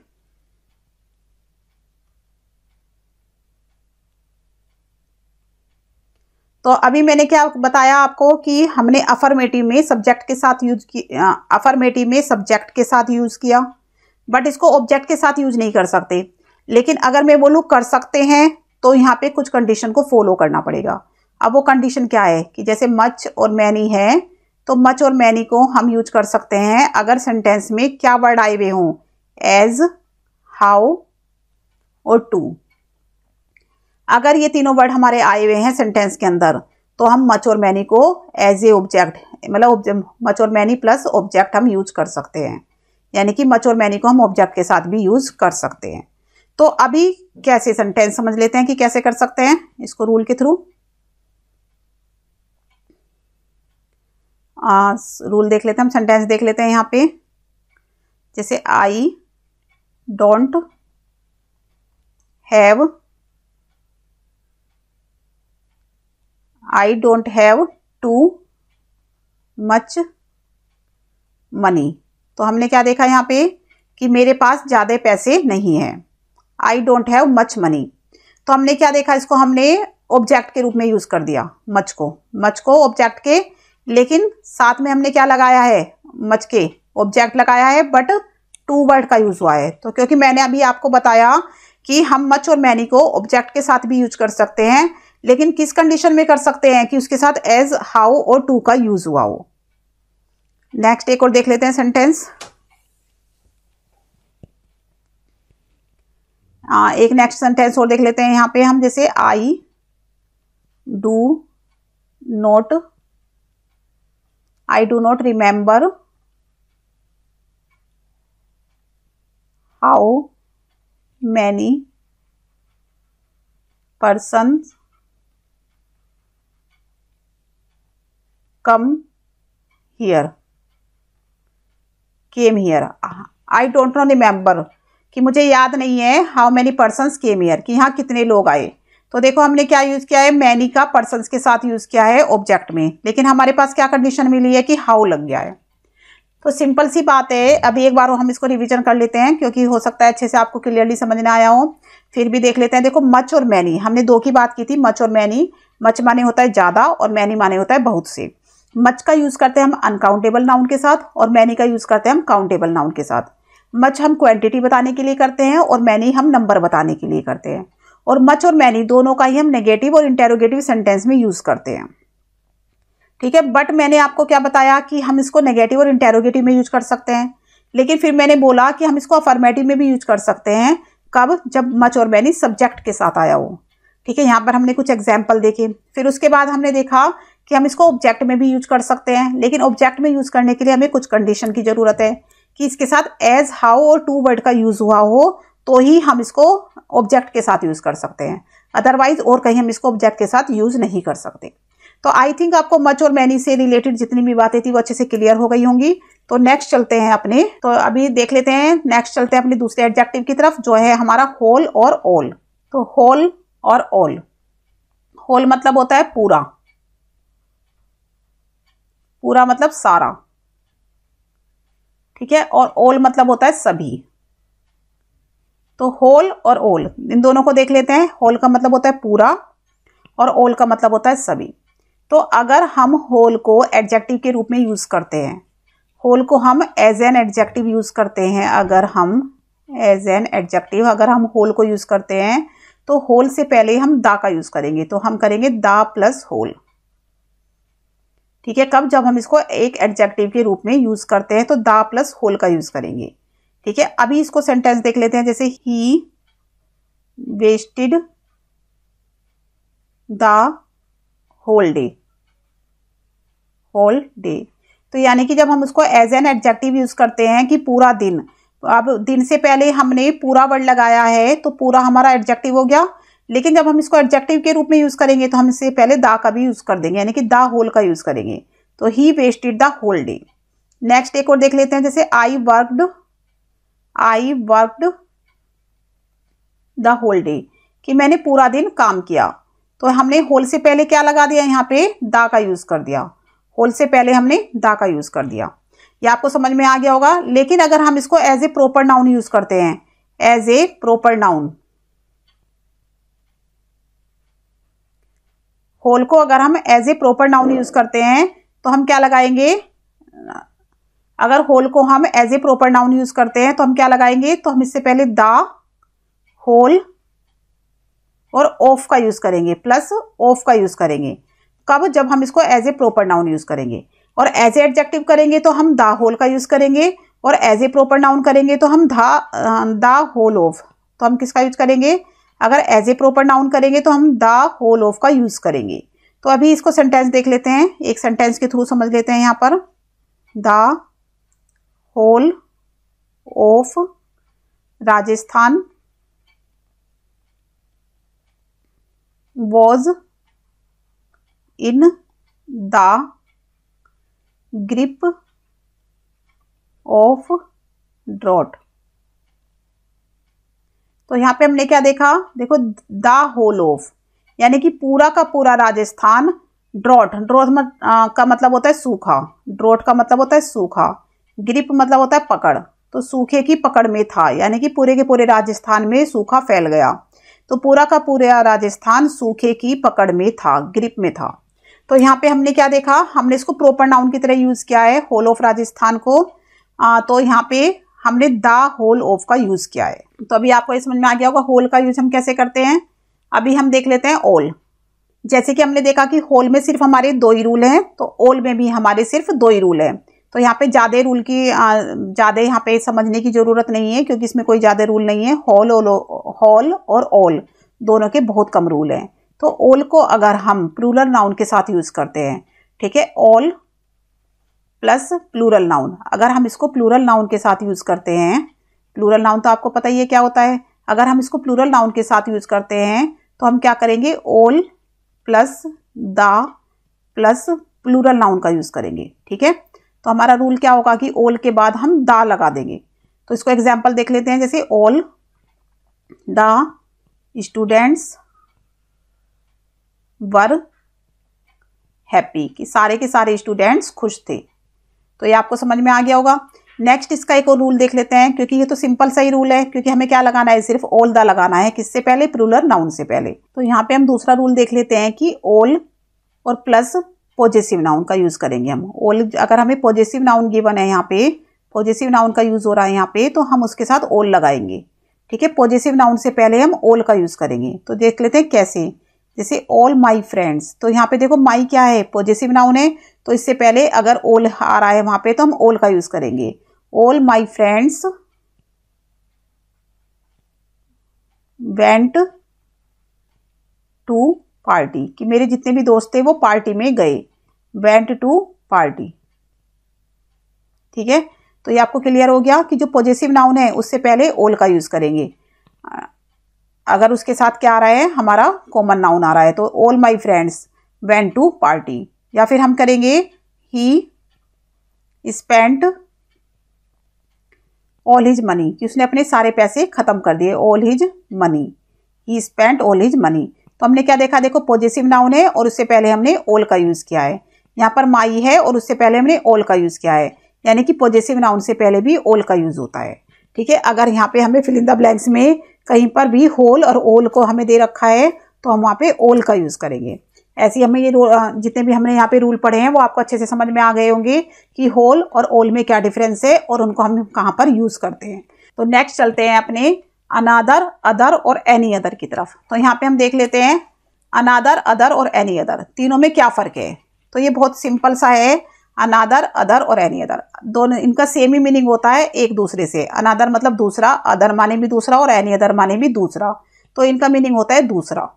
Speaker 1: तो अभी मैंने क्या बताया आपको कि हमने अफर्मेटिव में सब्जेक्ट के साथ यूज किया अफर्मेटिव में सब्जेक्ट के साथ यूज़ किया बट इसको ऑब्जेक्ट के साथ यूज नहीं कर सकते लेकिन अगर मैं बोलूँ कर सकते हैं तो यहाँ पे कुछ कंडीशन को फॉलो करना पड़ेगा अब वो कंडीशन क्या है कि जैसे मच और मैनी है तो मच और मैनी को हम यूज कर सकते हैं अगर सेंटेंस में क्या वर्ड आए हुए हों एज हाउ और टू अगर ये तीनों वर्ड हमारे आए हुए हैं सेंटेंस के अंदर तो हम मचोर मैनी को एज ए ऑब्जेक्ट मतलब मचोर मैनी प्लस ऑब्जेक्ट हम यूज कर सकते हैं यानी कि मचोर मैनी को हम ऑब्जेक्ट के साथ भी यूज कर सकते हैं तो अभी कैसे सेंटेंस समझ लेते हैं कि कैसे कर सकते हैं इसको रूल के थ्रू रूल देख लेते हैं हम सेंटेंस देख लेते हैं यहाँ पे जैसे I don't have I don't have too much money तो हमने क्या देखा यहाँ पे कि मेरे पास ज़्यादा पैसे नहीं हैं I don't have much money तो हमने क्या देखा इसको हमने ऑब्जेक्ट के रूप में यूज़ कर दिया मच को मच को ऑब्जेक्ट के लेकिन साथ में हमने क्या लगाया है मच के ऑब्जेक्ट लगाया है बट टू वर्ड का यूज़ हुआ है तो क्योंकि मैंने अभी आपको बताया कि हम मच और मैनी को ऑब्जेक्ट के साथ भी यूज कर सकते हैं लेकिन किस कंडीशन में कर सकते हैं कि उसके साथ एज हाउ और टू का यूज हुआ हो नेक्स्ट एक और देख लेते हैं सेंटेंस आ, हाँ, एक नेक्स्ट सेंटेंस और देख लेते हैं यहां पे हम जैसे I do not I do not remember how many persons come here came here I don't know remember कि मुझे याद नहीं है how many persons came here कि यहाँ कितने लोग आए तो देखो हमने क्या यूज़ किया है मैनी का पर्सनस के साथ यूज़ किया है ऑब्जेक्ट में लेकिन हमारे पास क्या कंडीशन मिली है कि हाउ लग गया है तो सिंपल सी बात है अभी एक बार हम इसको रिवीजन कर लेते हैं क्योंकि हो सकता है अच्छे से आपको क्लियरली समझ में आया हो फिर भी देख लेते हैं देखो मच और मैनी हमने दो की बात की थी मच और मैनी मच माने होता है ज़्यादा और मैनी माने होता है बहुत से मच का यूज़ करते हैं हम अनकाउंटेबल नाउन के साथ और मैनी का यूज़ करते हैं हम काउंटेबल नाउन के साथ मच हम क्वांटिटी बताने के लिए करते हैं और मैनी हम नंबर बताने के लिए करते हैं और मच और मैनी दोनों का ही हम नेगेटिव और इंटेरोगेटिव सेंटेंस में यूज़ करते हैं ठीक है बट मैंने आपको क्या बताया कि हम इसको नेगेटिव और इंटेरोगेटिव में यूज कर सकते हैं लेकिन फिर मैंने बोला कि हम इसको अफर्मेटिव में भी यूज कर सकते हैं कब जब मच और मैनी सब्जेक्ट के साथ आया हो ठीक है यहाँ पर हमने कुछ एग्जाम्पल देखे फिर उसके बाद हमने देखा कि हम इसको ऑब्जेक्ट में भी यूज कर सकते हैं लेकिन ऑब्जेक्ट में यूज करने के लिए हमें कुछ कंडीशन की ज़रूरत है कि इसके साथ एज हाउ और टू वर्ड का यूज हुआ हो तो ही हम इसको ऑब्जेक्ट के साथ यूज कर सकते हैं अदरवाइज और कहीं हम इसको ऑब्जेक्ट के साथ यूज नहीं कर सकते तो आई थिंक आपको मच और मैनी से रिलेटेड जितनी भी बातें थी वो अच्छे से क्लियर हो गई होंगी तो नेक्स्ट चलते हैं अपने तो अभी देख लेते हैं नेक्स्ट चलते हैं अपने दूसरे एडजेक्टिव की तरफ जो है हमारा होल और ऑल तो होल और ऑल होल मतलब होता है पूरा पूरा मतलब सारा ठीक है और ओल मतलब होता है सभी तो होल और ओल इन दोनों को देख लेते हैं होल का मतलब होता है पूरा और ओल का मतलब होता है सभी तो अगर हम होल को एडजेक्टिव के रूप में यूज़ करते हैं होल को हम एज एन एडजेक्टिव यूज़ करते हैं अगर हम एज एन एडजेक्टिव अगर हम होल को यूज़ करते हैं तो होल से पहले हम दा का यूज़ करेंगे तो हम करेंगे दा प्लस होल ठीक है कब जब हम इसको एक एडजेक्टिव के रूप में यूज करते हैं तो दा प्लस होल का यूज करेंगे ठीक है अभी इसको सेंटेंस देख लेते हैं जैसे he wasted the whole day whole day तो यानी कि जब हम उसको एज एन एडजेक्टिव यूज करते हैं कि पूरा दिन अब दिन से पहले हमने पूरा वर्ड लगाया है तो पूरा हमारा एडजेक्टिव हो गया लेकिन जब हम इसको एडजेक्टिव के रूप में यूज़ करेंगे तो हम इससे पहले दा का भी यूज़ कर देंगे यानी कि दा होल का यूज़ करेंगे तो he wasted the whole day next एक और देख लेते हैं जैसे I worked I worked the whole day कि मैंने पूरा दिन काम किया तो हमने होल से पहले क्या लगा दिया यहाँ पे दा का यूज़ कर दिया होल से पहले हमने दा का यूज़ कर दिया ये आपको समझ में आ गया होगा लेकिन अगर हम इसको as a proper noun use करते हैं as a proper noun whole को अगर हम as a proper noun use करते हैं तो हम क्या लगाएंगे अगर होल को हम as a proper noun use करते हैं तो हम क्या लगाएंगे तो हम इससे पहले द होल और ऑफ का यूज़ करेंगे प्लस ऑफ का यूज़ करेंगे कब जब हम इसको as a proper noun use करेंगे और एज ए एडजेक्टिव करेंगे तो हम द होल का यूज़ करेंगे और एज ए प्रॉपर नाउन करेंगे तो हम धा द होल ऑफ तो हम किसका यूज करेंगे अगर एज ए प्रोपर नाउन करेंगे तो हम द होल ऑफ का यूज़ करेंगे तो अभी इसको सेंटेंस देख लेते हैं एक सेंटेंस के थ्रू समझ लेते हैं यहाँ पर the whole of Rajasthan was in the grip of drought तो यहाँ पे हमने क्या देखा देखो द होल ऑफ यानी कि पूरा का पूरा राजस्थान ड्रॉट ड्रॉट मत, का मतलब होता है सूखा ड्रॉट का मतलब होता है सूखा ग्रिप मतलब होता है पकड़ तो सूखे की पकड़ में था यानी कि पूरे के पूरे राजस्थान में सूखा फैल गया तो पूरा का पूरा राजस्थान सूखे की पकड़ में था ग्रिप में था तो यहाँ पे हमने क्या देखा हमने इसको प्रॉपर नाउन की तरह यूज़ किया है होल ऑफ राजस्थान को आ, तो यहाँ पे हमने द होल ऑफ का यूज़ किया है तो अभी आपको समझ में आ गया होगा होल का यूज़ हम कैसे करते हैं अभी हम देख लेते हैं ऑल जैसे कि हमने देखा कि होल में सिर्फ हमारे दो ही रूल हैं तो ऑल में भी हमारे सिर्फ दो ही रूल हैं तो यहाँ पे ज़्यादा रूल की ज़्यादा यहाँ पे समझने की ज़रूरत नहीं है क्योंकि इसमें कोई ज़्यादा रूल नहीं है हॉल ओल हॉल और ऑल दोनों के बहुत कम रूल हैं तो ऑल को अगर हम प्लूरल नाउन के साथ यूज़ करते हैं ठीक है ऑल प्लस प्लूरल नाउन अगर हम इसको प्लूरल नाउन के साथ यूज़ करते हैं प्लूरल नाउन तो आपको पता ही है क्या होता है अगर हम इसको प्लूरल नाउन के साथ यूज़ करते हैं तो हम क्या करेंगे all plus the plus plural noun का यूज़ करेंगे ठीक है तो हमारा रूल क्या होगा कि ओल के बाद हम दा लगा देंगे तो इसको एग्जाम्पल देख लेते हैं जैसे ओल द स्टूडेंट्स वर हैप्पी कि सारे के सारे स्टूडेंट्स खुश थे तो ये आपको समझ में आ गया होगा नेक्स्ट इसका एक और रूल देख लेते हैं क्योंकि ये तो सिंपल सा ही रूल है क्योंकि हमें क्या लगाना है सिर्फ ओल द लगाना है किससे पहले प्रूलर नाउन से पहले तो यहाँ पे हम दूसरा रूल देख लेते हैं कि ओल और प्लस पॉजिटिव नाउन का यूज़ करेंगे हम ओल अगर हमें पॉजिटिव नाउन गिवन है यहाँ पे पॉजिटिव नाउन का यूज़ हो रहा है यहाँ पे तो हम उसके साथ ओल लगाएंगे ठीक है पॉजिटिव नाउन से पहले हम ओल का यूज़ करेंगे तो देख लेते हैं कैसे जैसे ऑल माई फ्रेंड्स तो यहाँ पे देखो माई क्या है पॉजिटिव नाउन है तो इससे पहले अगर ओल आ रहा है वहाँ पे तो हम ओल का यूज़ करेंगे all my friends went to party कि मेरे जितने भी दोस्त थे वो पार्टी में गए वेंट टू पार्टी ठीक है तो ये आपको क्लियर हो गया कि जो पॉजिटिव नाउन है उससे पहले ओल का यूज़ करेंगे अगर उसके साथ क्या आ रहा है हमारा कॉमन नाउन आ रहा है तो all my friends went to party या फिर हम करेंगे he spent all his money कि उसने अपने सारे पैसे खत्म कर दिए all his money he spent all his money तो हमने क्या देखा देखो पॉजिटिव नाउन है और उससे पहले हमने ऑल का यूज़ किया है यहाँ पर माई है और उससे पहले हमने ऑल का यूज़ किया है यानी कि पॉजिटिव नाउन से पहले भी ऑल का यूज़ होता है ठीक है अगर यहाँ पे हमें फिल इन द ब्लैंक्स में कहीं पर भी होल और ओल को हमें दे रखा है तो हम वहाँ पे ओल का यूज़ करेंगे ऐसे हमें ये जितने भी हमने यहाँ पे रूल पढ़े हैं वो आपको अच्छे से समझ में आ गए होंगे कि होल और ओल में क्या डिफरेंस है और उनको हम कहाँ पर यूज़ करते हैं तो नेक्स्ट चलते हैं अपने अनादर अदर और एनी अदर की तरफ तो यहाँ पे हम देख लेते हैं अनादर अदर और एनी अदर तीनों में क्या फ़र्क है तो ये बहुत सिंपल सा है अनादर अदर और एनी अदर दोनों इनका सेम ही मीनिंग होता है एक दूसरे से अनादर मतलब दूसरा अदर माने भी दूसरा और एनी अदर माने भी दूसरा तो इनका मीनिंग होता है दूसरा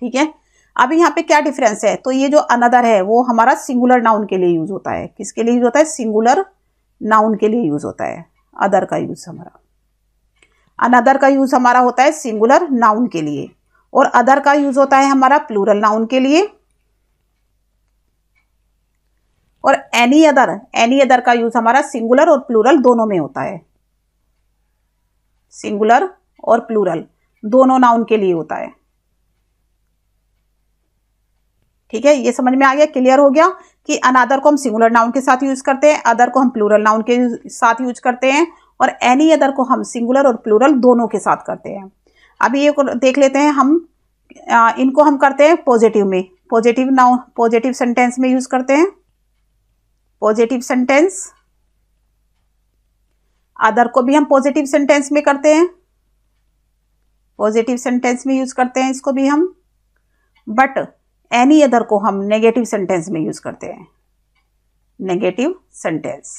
Speaker 1: ठीक है अब यहाँ पे क्या डिफरेंस है तो ये जो अनदर है वो हमारा सिंगुलर नाउन के लिए यूज होता है किसके लिए यूज होता है सिंगुलर नाउन के लिए यूज होता है अदर का यूज हमारा अनदर का यूज हमारा होता है सिंगुलर नाउन के लिए और अदर का यूज होता है हमारा प्लूरल नाउन के लिए और एनी अदर एनी अदर का यूज हमारा सिंगुलर और प्लूरल दोनों में होता है सिंगुलर और प्लूरल दोनों नाउन के लिए होता है ठीक है ये समझ में आ गया क्लियर हो गया कि अनादर को हम सिंगुलर नाउन के साथ यूज करते हैं अदर को हम प्लूरल नाउन के साथ यूज करते हैं और एनी अदर को हम सिंगुलर और प्लूरल दोनों के साथ करते हैं अभी ये देख लेते हैं हम आ, इनको हम करते हैं पॉजिटिव में पॉजिटिव नाउन पॉजिटिव सेंटेंस में यूज करते हैं पॉजिटिव सेंटेंस अदर को भी हम पॉजिटिव सेंटेंस में करते हैं पॉजिटिव सेंटेंस में यूज करते हैं इसको भी हम बट एनी अदर को हम नेगेटिव सेंटेंस में यूज करते हैं नेगेटिव सेंटेंस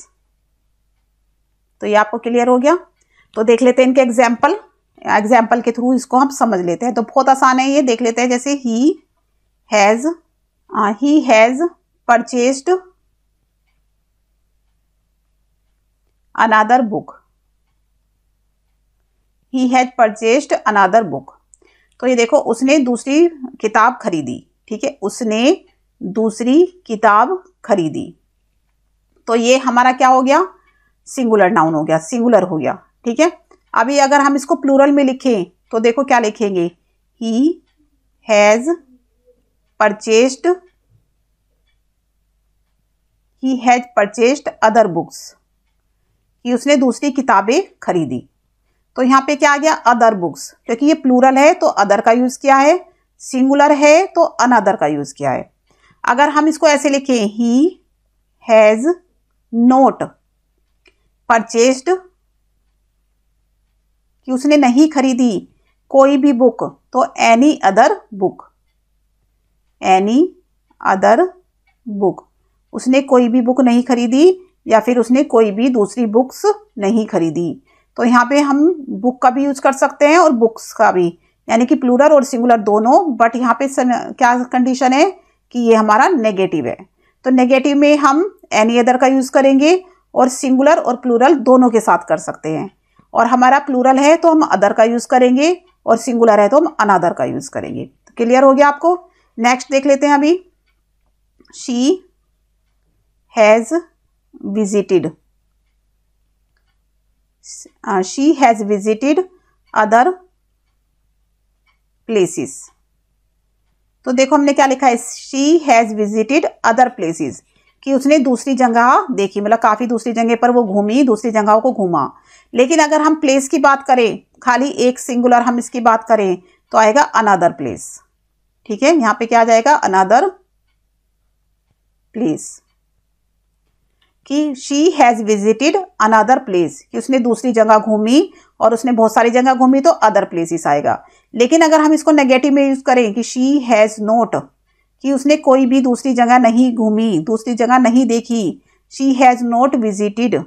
Speaker 1: तो ये आपको क्लियर हो गया तो देख लेते हैं इनके एग्जाम्पल एग्जाम्पल के थ्रू इसको हम समझ लेते हैं तो बहुत आसान है ये देख लेते हैं जैसे he has he has purchased another book he has purchased another book तो ये देखो उसने दूसरी किताब खरीदी ठीक है उसने दूसरी किताब खरीदी तो ये हमारा क्या हो गया सिंगुलर नाउन हो गया सिंगुलर हो गया ठीक है अभी अगर हम इसको प्लूरल में लिखें तो देखो क्या लिखेंगे he has purchased he has purchased other books कि उसने दूसरी किताबें खरीदी तो यहाँ पे क्या आ गया अदर बुक्स क्योंकि ये प्लूरल है तो अदर का यूज़ किया है सिंगुलर है तो अनदर का यूज़ किया है अगर हम इसको ऐसे लिखें ही हैज़ नोट परचेस्ड कि उसने नहीं खरीदी कोई भी बुक तो any other book any other book उसने कोई भी बुक नहीं खरीदी या फिर उसने कोई भी दूसरी बुक्स नहीं खरीदी तो यहाँ पे हम बुक का भी यूज कर सकते हैं और बुक्स का भी यानी कि प्लूरल और सिंगुलर दोनों बट यहाँ पे सन, क्या कंडीशन है कि ये हमारा नेगेटिव है तो नेगेटिव में हम एनी अदर का यूज़ करेंगे और सिंगुलर और प्लूरल दोनों के साथ कर सकते हैं और हमारा प्लूरल है तो हम अदर का यूज़ करेंगे और सिंगुलर है तो हम अनादर का यूज़ करेंगे तो क्लियर हो गया आपको नेक्स्ट देख लेते हैं अभी she has visited she has visited other places तो देखो हमने क्या लिखा है she has visited other places कि उसने दूसरी जगह देखी मतलब काफ़ी दूसरी जगह पर वो घूमी दूसरी जगहों को घूमा लेकिन अगर हम प्लेस की बात करें खाली एक सिंगुलर हम इसकी बात करें तो आएगा अनादर प्लेस ठीक है यहां पे क्या आ जाएगा अनादर प्लेस कि she has visited another place कि उसने दूसरी जगह घूमी और उसने बहुत सारी जगह घूमी तो अदर प्लेसिस आएगा लेकिन अगर हम इसको नेगेटिव में यूज़ करें कि शी हैज़ नोट कि उसने कोई भी दूसरी जगह नहीं घूमी दूसरी जगह नहीं देखी शी हैज़ नोट विजिटेड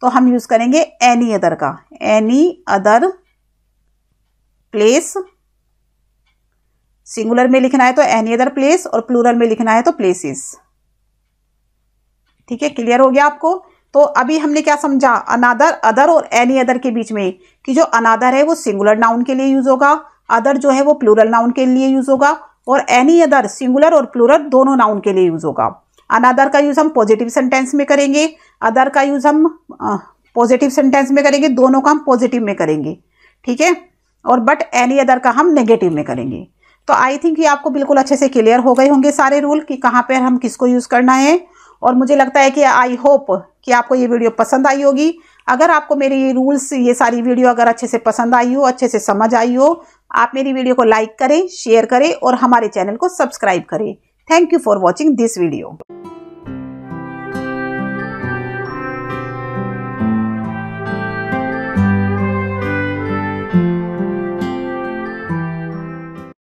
Speaker 1: तो हम यूज़ करेंगे एनी अदर का एनी अदर प्लेस सिंगुलर में लिखना है तो एनी अदर प्लेस और प्लूरल में लिखना है तो प्लेसेस ठीक है क्लियर हो गया आपको तो अभी हमने क्या समझा अनादर अदर और एनी अदर के बीच में कि जो अनादर है वो सिंगुलर नाउन के लिए यूज होगा अदर जो है वो प्लूरल नाउन के लिए यूज होगा और एनी अदर सिंगुलर और प्लूरल दोनों नाउन के लिए यूज होगा अनादर का यूज हम पॉजिटिव सेंटेंस में करेंगे अदर का यूज हम पॉजिटिव सेंटेंस में करेंगे दोनों का हम पॉजिटिव में करेंगे ठीक है और बट एनी अदर का हम नेगेटिव में करेंगे तो आई थिंक ये आपको बिल्कुल अच्छे से क्लियर हो गए होंगे सारे रूल कि कहाँ पर हम किसको यूज़ करना है और मुझे लगता है कि आई होप कि आपको ये वीडियो पसंद आई होगी अगर आपको मेरी ये रूल्स ये सारी वीडियो अगर अच्छे से पसंद आई हो अच्छे से समझ आई हो आप मेरी वीडियो को लाइक करें शेयर करें और हमारे चैनल को सब्सक्राइब करें thank you for watching this video